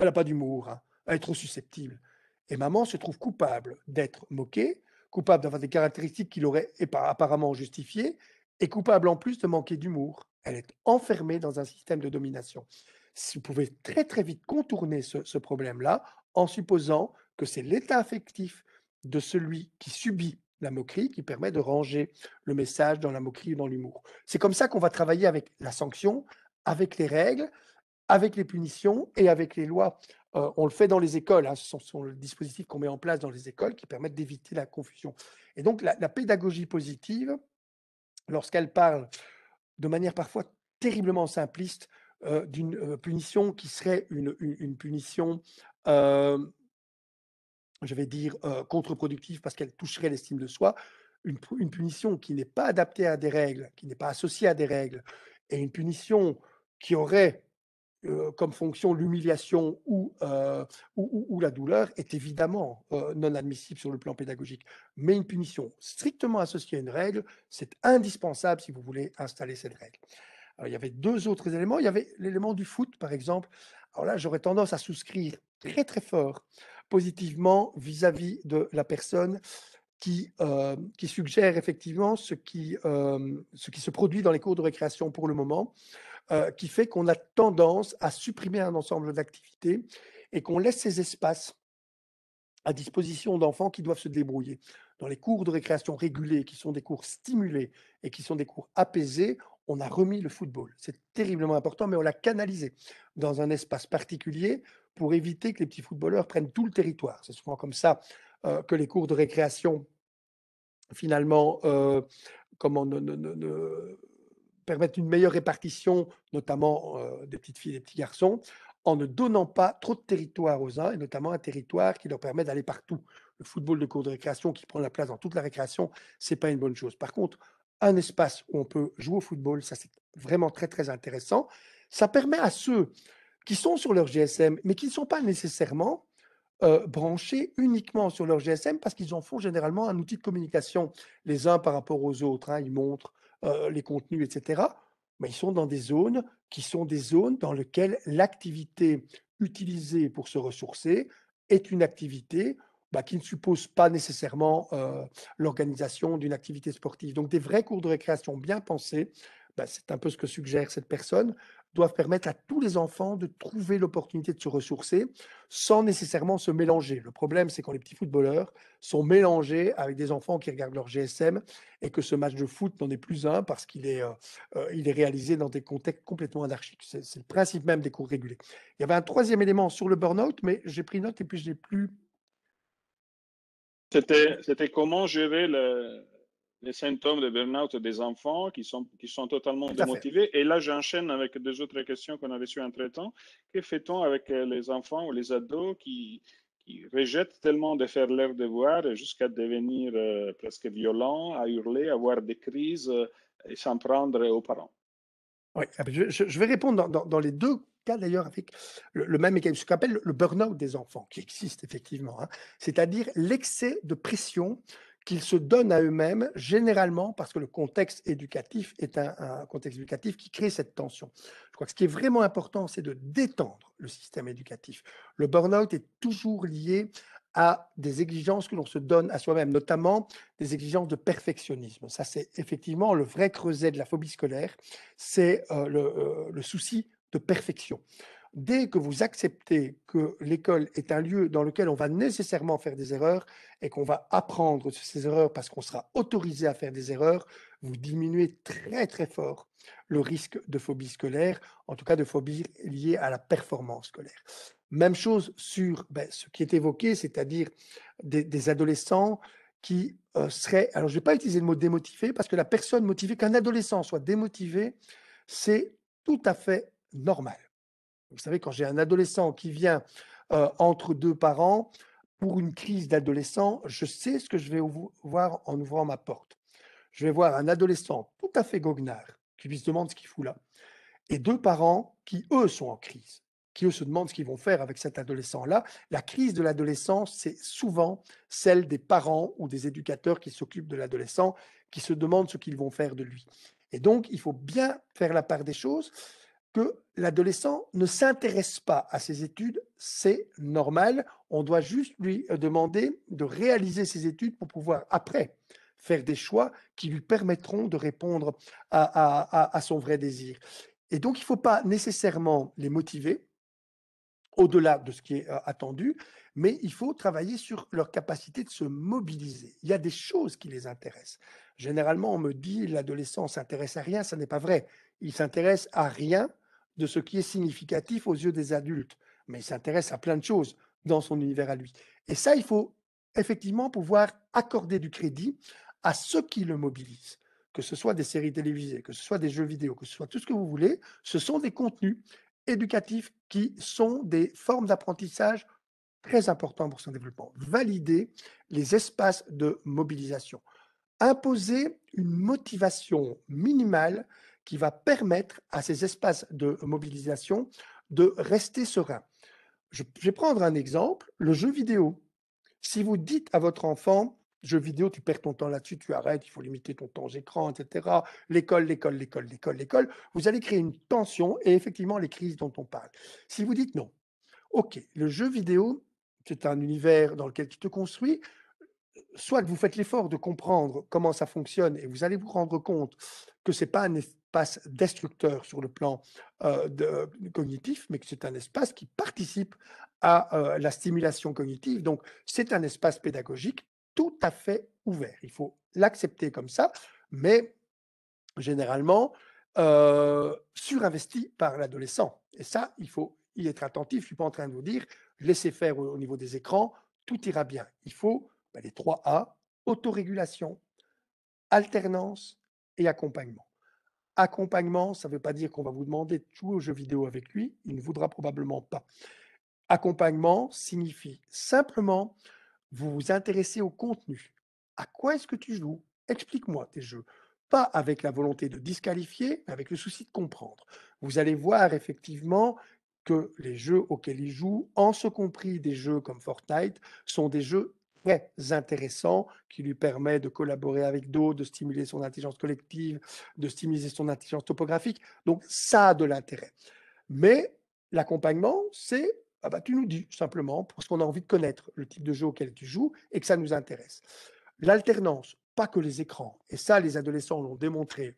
n'a pas d'humour, hein, elle est trop susceptible, et maman se trouve coupable d'être moquée, coupable d'avoir des caractéristiques qu'il aurait apparemment justifiées, et coupable en plus de manquer d'humour. Elle est enfermée dans un système de domination. Si Vous pouvez très très vite contourner ce, problème-là en supposant que c'est l'état affectif de celui qui subit la moquerie qui permet de ranger le message dans la moquerie ou dans l'humour. C'est comme ça qu'on va travailler avec la sanction, avec les règles, avec les punitions et avec les lois. Euh, on le fait dans les écoles, hein. ce sont, les dispositifs qu'on met en place dans les écoles qui permettent d'éviter la confusion. Et donc la pédagogie positive, lorsqu'elle parle de manière parfois terriblement simpliste d'une punition qui serait une, punition, je vais dire, contre-productive parce qu'elle toucherait l'estime de soi, une, une punition qui n'est pas adaptée à des règles, qui n'est pas associée à des règles, et une punition qui aurait euh, comme fonction l'humiliation euh, ou, ou, la douleur est évidemment euh, non admissible sur le plan pédagogique. Mais une punition strictement associée à une règle, c'est indispensable si vous voulez installer cette règle. Alors, il y avait deux autres éléments. Il y avait l'élément du foot, par exemple. Alors là, j'aurais tendance à souscrire très très fort positivement vis-à-vis de la personne qui, qui suggère effectivement ce qui, ce qui se produit dans les cours de récréation pour le moment, euh, qui fait qu'on a tendance à supprimer un ensemble d'activités et qu'on laisse ces espaces à disposition d'enfants qui doivent se débrouiller. Dans les cours de récréation régulés, qui sont des cours stimulés et qui sont des cours apaisés, on a remis le football. C'est terriblement important, mais on l'a canalisé dans un espace particulier pour éviter que les petits footballeurs prennent tout le territoire. C'est souvent comme ça euh, que les cours de récréation, finalement, euh, comment ne, permettre une meilleure répartition, notamment euh, des petites filles et des petits garçons, en ne donnant pas trop de territoire aux uns, et notamment un territoire qui leur permet d'aller partout. Le football de cours de récréation qui prend la place dans toute la récréation, ce n'est pas une bonne chose. Par contre, un espace où on peut jouer au football, ça c'est vraiment très très intéressant. Ça permet à ceux qui sont sur leur GSM, mais qui ne sont pas nécessairement euh, branchés uniquement sur leur GSM parce qu'ils en font généralement un outil de communication les uns par rapport aux autres. Hein. Ils montrent euh, les contenus, etc. Mais ils sont dans des zones qui sont des zones dans lesquelles l'activité utilisée pour se ressourcer est une activité bah, qui ne suppose pas nécessairement euh, l'organisation d'une activité sportive. Donc des vrais cours de récréation bien pensés, bah, c'est un peu ce que suggère cette personne, doivent permettre à tous les enfants de trouver l'opportunité de se ressourcer sans nécessairement se mélanger. Le problème, c'est quand les petits footballeurs sont mélangés avec des enfants qui regardent leur GSM et que ce match de foot n'en est plus un parce qu'il est, euh, euh, il est réalisé dans des contextes complètement anarchiques. C'est, le principe même des cours régulés. Il y avait un troisième élément sur le burn-out, mais j'ai pris note et puis je n'ai plus. C'était, c'était comment gérer le, les symptômes de burn-out des enfants qui sont, qui sont totalement démotivés. Et là, j'enchaîne avec deux autres questions qu'on avait su entre-temps. Que fait-on avec euh, les enfants ou les ados qui, rejettent tellement de faire leurs devoirs jusqu'à devenir euh, presque violents, à hurler, à avoir des crises euh, et s'en prendre aux parents? Oui, ah ben, je, vais répondre dans, dans, les deux cas d'ailleurs avec le, même mécanisme, ce qu'on appelle le burn-out des enfants, qui existe effectivement, hein. c'est-à-dire l'excès de pression qu'ils se donnent à eux-mêmes, généralement parce que le contexte éducatif est un, contexte éducatif qui crée cette tension. Je crois que ce qui est vraiment important, c'est de détendre le système éducatif. Le burn-out est toujours lié à des exigences que l'on se donne à soi-même, notamment des exigences de perfectionnisme. Ça, c'est effectivement le vrai creuset de la phobie scolaire, c'est euh, euh, le souci de perfection dès que vous acceptez que l'école est un lieu dans lequel on va nécessairement faire des erreurs et qu'on va apprendre ces erreurs parce qu'on sera autorisé à faire des erreurs, vous diminuez très très fort le risque de phobie scolaire, en tout cas de phobie liée à la performance scolaire. Même chose sur ben, ce qui est évoqué, c'est-à-dire des, adolescents qui euh, seraient, alors je ne vais pas utiliser le mot démotivé parce que la personne motivée, qu'un adolescent soit démotivé, c'est tout à fait normal. Vous savez, quand j'ai un adolescent qui vient euh, entre deux parents pour une crise d'adolescent, je sais ce que je vais voir en ouvrant ma porte. Je vais voir un adolescent tout à fait goguenard qui lui se demande ce qu'il fout là, et deux parents qui, eux, sont en crise, qui, eux, se demandent ce qu'ils vont faire avec cet adolescent-là. La crise de l'adolescent, c'est souvent celle des parents ou des éducateurs qui s'occupent de l'adolescent, qui se demandent ce qu'ils vont faire de lui. Et donc, il faut bien faire la part des choses que l'adolescent ne s'intéresse pas à ses études, c'est normal. On doit juste lui euh, demander de réaliser ses études pour pouvoir après faire des choix qui lui permettront de répondre à, son vrai désir. Et donc, il ne faut pas nécessairement les motiver au-delà de ce qui est euh, attendu, mais il faut travailler sur leur capacité de se mobiliser. Il y a des choses qui les intéressent. Généralement, on me dit l'adolescent s'intéresse à rien, ça n'est pas vrai il s'intéresse à rien de ce qui est significatif aux yeux des adultes, mais il s'intéresse à plein de choses dans son univers à lui. Et ça, il faut effectivement pouvoir accorder du crédit à ceux qui le mobilisent, que ce soit des séries télévisées, que ce soit des jeux vidéo, que ce soit tout ce que vous voulez, ce sont des contenus éducatifs qui sont des formes d'apprentissage très importantes pour son développement. Valider les espaces de mobilisation, imposer une motivation minimale qui va permettre à ces espaces de mobilisation de rester sereins. Je, vais prendre un exemple, le jeu vidéo. Si vous dites à votre enfant, jeu vidéo, tu perds ton temps là-dessus, tu arrêtes, il faut limiter ton temps aux écrans, etc. L'école, l'école, l'école, l'école, l'école. Vous allez créer une tension et effectivement les crises dont on parle. Si vous dites non, ok, le jeu vidéo, c'est un univers dans lequel tu te construis, soit vous faites l'effort de comprendre comment ça fonctionne et vous allez vous rendre compte que c'est pas un espace destructeur sur le plan euh, euh, cognitif, mais que c'est un espace qui participe à euh, la stimulation cognitive. Donc, c'est un espace pédagogique tout à fait ouvert. Il faut l'accepter comme ça, mais généralement surinvesti par l'adolescent. Et ça, il faut y être attentif. Je ne suis pas en train de vous dire, laissez faire au, au niveau des écrans, tout ira bien. Il faut bah, les trois A, autorégulation, alternance et accompagnement. Accompagnement, ça ne veut pas dire qu'on va vous demander de jouer aux jeux vidéo avec lui, il ne voudra probablement pas. Accompagnement signifie simplement vous vous intéresser au contenu. À quoi est-ce que tu joues Explique-moi tes jeux. Pas avec la volonté de disqualifier, mais avec le souci de comprendre. Vous allez voir effectivement que les jeux auxquels il joue, en ce compris des jeux comme Fortnite, sont des jeux très intéressant qui lui permet de collaborer avec d'autres, de stimuler son intelligence collective, de stimuler son intelligence topographique. Donc ça a de l'intérêt. Mais l'accompagnement, c'est ah bah, tu nous dis simplement parce qu'on a envie de connaître le type de jeu auquel tu joues et que ça nous intéresse. L'alternance, pas que les écrans. Et ça, les adolescents l'ont démontré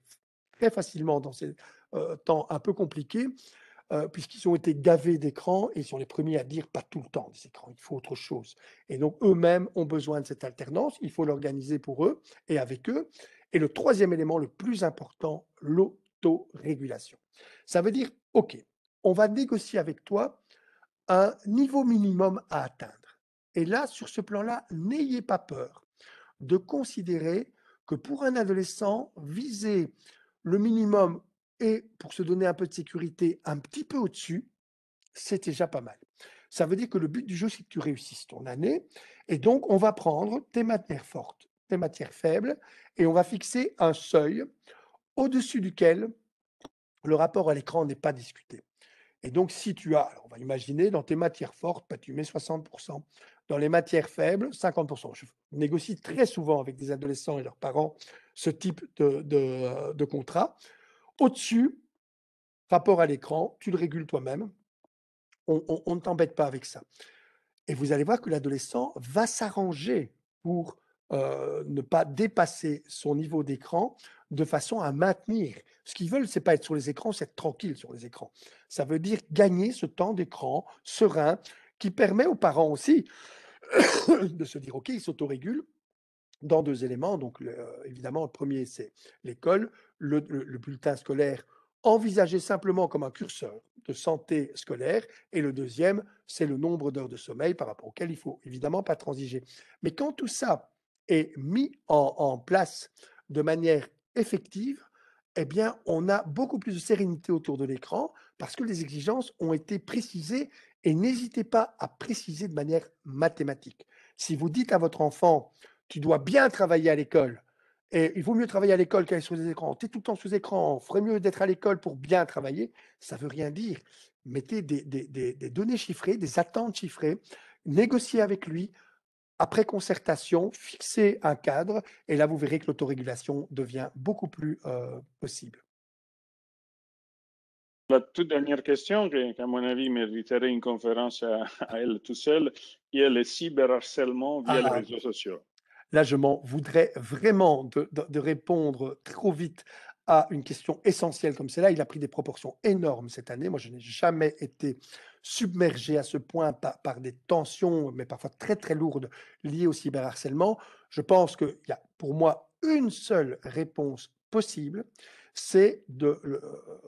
très facilement dans ces euh, temps un peu compliqués. Euh, puisqu'ils ont été gavés d'écrans et ils sont les premiers à dire pas tout le temps des écrans, il faut autre chose. Et donc eux-mêmes ont besoin de cette alternance, il faut l'organiser pour eux et avec eux. Et le troisième élément le plus important, l'autorégulation. Ça veut dire, OK, on va négocier avec toi un niveau minimum à atteindre. Et là, sur ce plan-là, n'ayez pas peur de considérer que pour un adolescent, viser le minimum et pour se donner un peu de sécurité, un petit peu au-dessus, c'est déjà pas mal. Ça veut dire que le but du jeu, c'est que tu réussisses ton année. Et donc, on va prendre tes matières fortes, tes matières faibles, et on va fixer un seuil au-dessus duquel le rapport à l'écran n'est pas discuté. Et donc, si tu as, on va imaginer, dans tes matières fortes, bah, tu mets 60%, dans les matières faibles, 50%. Je négocie très souvent avec des adolescents et leurs parents ce type de, de contrat. Au-dessus, rapport à l'écran, tu le régules toi-même. On, ne t'embête pas avec ça. Et vous allez voir que l'adolescent va s'arranger pour euh, ne pas dépasser son niveau d'écran de façon à maintenir. Ce qu'ils veulent, c'est pas être sur les écrans, c'est être tranquille sur les écrans. Ça veut dire gagner ce temps d'écran serein qui permet aux parents aussi de se dire, OK, ils s'autorégulent dans deux éléments. Donc, euh, évidemment, le premier, c'est l'école le, bulletin scolaire envisagé simplement comme un curseur de santé scolaire, et le deuxième, c'est le nombre d'heures de sommeil par rapport auquel il faut évidemment pas transiger. Mais quand tout ça est mis en, en place de manière effective, eh bien, on a beaucoup plus de sérénité autour de l'écran parce que les exigences ont été précisées et n'hésitez pas à préciser de manière mathématique. Si vous dites à votre enfant, tu dois bien travailler à l'école, il vaut mieux travailler à l'école qu'aller sur les écrans. Tu es tout le temps sous écran. Il ferait mieux d'être à l'école pour bien travailler. Ça ne veut rien dire. Mettez des, données chiffrées, des attentes chiffrées. Négociez avec lui. Après concertation, fixez un cadre. Et là, vous verrez que l'autorégulation devient beaucoup plus euh, possible. La toute dernière question, qui, à mon avis mériterait une conférence à, elle tout seule, qui est le cyberharcèlement via les ah. réseaux sociaux. Là, je m'en voudrais vraiment de, répondre trop vite à une question essentielle comme celle-là. Il a pris des proportions énormes cette année. Moi, je n'ai jamais été submergé à ce point par, par, des tensions, mais parfois très très lourdes, liées au cyberharcèlement. Je pense qu'il y a pour moi une seule réponse possible, euh,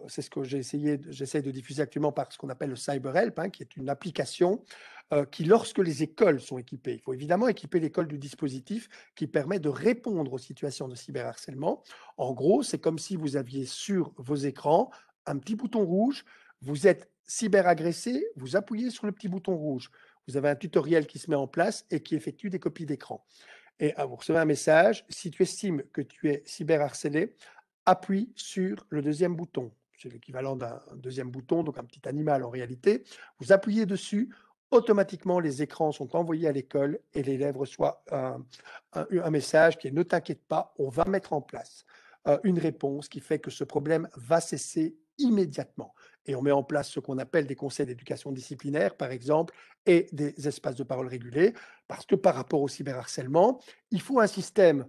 c'est ce que j'ai essayé, j'essaie de diffuser actuellement par ce qu'on appelle le CyberHelp, hein, qui est une application euh, qui, lorsque les écoles sont équipées, il faut évidemment équiper l'école du dispositif qui permet de répondre aux situations de cyberharcèlement. En gros, c'est comme si vous aviez sur vos écrans un petit bouton rouge, vous êtes cyberagressé, vous appuyez sur le petit bouton rouge. Vous avez un tutoriel qui se met en place et qui effectue des copies d'écran et ah, vous recevez un message. Si tu estimes que tu es cyberharcelé, appuie sur le deuxième bouton. C'est l'équivalent d'un deuxième bouton, donc un petit animal en réalité. Vous appuyez dessus, automatiquement les écrans sont envoyés à l'école et l'élève reçoit euh, un, un, message qui est ne t'inquiète pas, on va mettre en place euh, une réponse qui fait que ce problème va cesser immédiatement. Et on met en place ce qu'on appelle des conseils d'éducation disciplinaire, par exemple, et des espaces de parole régulés, parce que par rapport au cyberharcèlement, il faut un système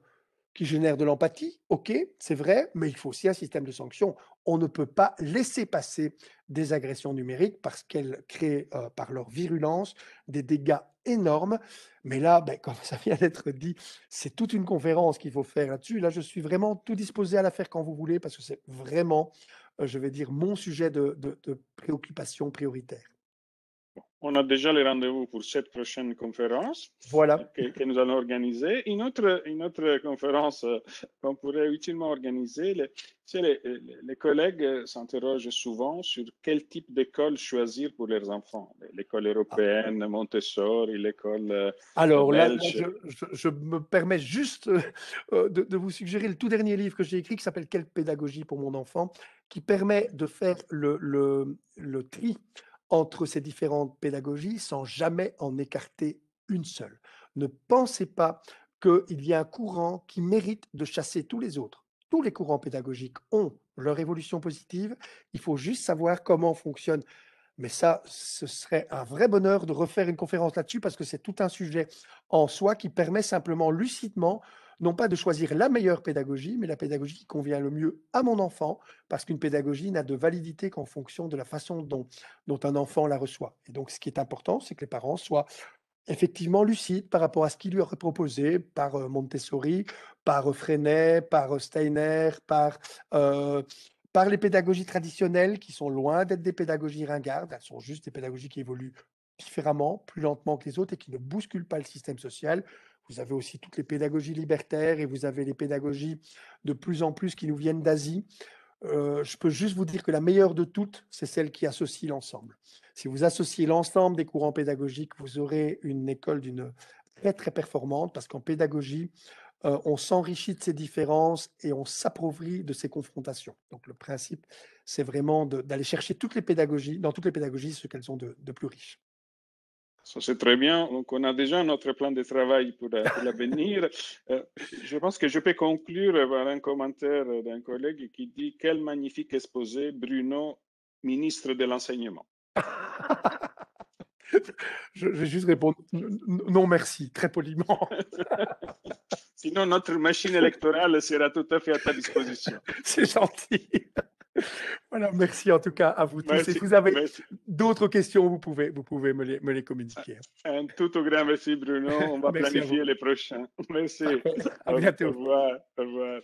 qui génère de l'empathie, ok, c'est vrai, mais il faut aussi un système de sanctions. On ne peut pas laisser passer des agressions numériques parce qu'elles créent euh, par leur virulence des dégâts énormes. Mais là, ben, comme ça vient d'être dit, c'est toute une conférence qu'il faut faire là-dessus. Là, je suis vraiment tout disposé à la faire quand vous voulez parce que c'est vraiment, euh, je vais dire, mon sujet de préoccupation prioritaire on a déjà les rendez-vous pour cette prochaine conférence voilà. que, nous allons organiser. Une autre, une autre conférence euh, qu'on pourrait utilement organiser, les, les, collègues euh, s'interrogent souvent sur quel type d'école choisir pour leurs enfants. L'école européenne, ah. Montessori, l'école euh, Alors là, je, me permets juste de, de vous suggérer le tout dernier livre que j'ai écrit qui s'appelle « Quelle pédagogie pour mon enfant ?» qui permet de faire le, le, le tri entre ces différentes pédagogies sans jamais en écarter une seule. Ne pensez pas qu'il y a un courant qui mérite de chasser tous les autres. Tous les courants pédagogiques ont leur évolution positive. Il faut juste savoir comment fonctionne. Mais ça, ce serait un vrai bonheur de refaire une conférence là-dessus parce que c'est tout un sujet en soi qui permet simplement lucidement non pas de choisir la meilleure pédagogie, mais la pédagogie qui convient le mieux à mon enfant, parce qu'une pédagogie n'a de validité qu'en fonction de la façon dont, un enfant la reçoit. Et donc, ce qui est important, c'est que les parents soient effectivement lucides par rapport à ce qui lui aurait proposé par euh, Montessori, par euh, Freinet, par euh, Steiner, par, par les pédagogies traditionnelles qui sont loin d'être des pédagogies ringardes, elles sont juste des pédagogies qui évoluent différemment, plus lentement que les autres et qui ne bousculent pas le système social, vous avez aussi toutes les pédagogies libertaires et vous avez les pédagogies de plus en plus qui nous viennent d'Asie. Euh, je peux juste vous dire que la meilleure de toutes, c'est celle qui associe l'ensemble. Si vous associez l'ensemble des courants pédagogiques, vous aurez une école d'une très très performante parce qu'en pédagogie, euh, on s'enrichit de ces différences et on s'approprie de ces confrontations. Donc le principe, c'est vraiment d'aller chercher toutes les pédagogies, dans toutes les pédagogies, ce qu'elles ont de, de plus riche. Ça, c'est très bien. Donc, on a déjà notre plan de travail pour, l'avenir. Euh, je pense que je peux conclure euh, par un commentaire euh, d'un collègue qui dit Quel magnifique exposé, Bruno, ministre de l'Enseignement. je vais juste répondre Non, merci, très poliment. Sinon, notre machine électorale sera tout à fait à ta disposition. c'est gentil. Voilà, merci en tout cas à vous tous. si vous avez d'autres questions, vous pouvez, vous pouvez me, les, communiquer. Un tout grand merci Bruno. On va planifier les prochains. Merci. à bientôt. Au revoir. Au revoir.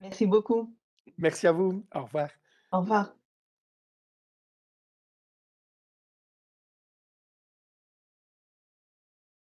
Merci beaucoup. Merci à vous. Au revoir. Au revoir.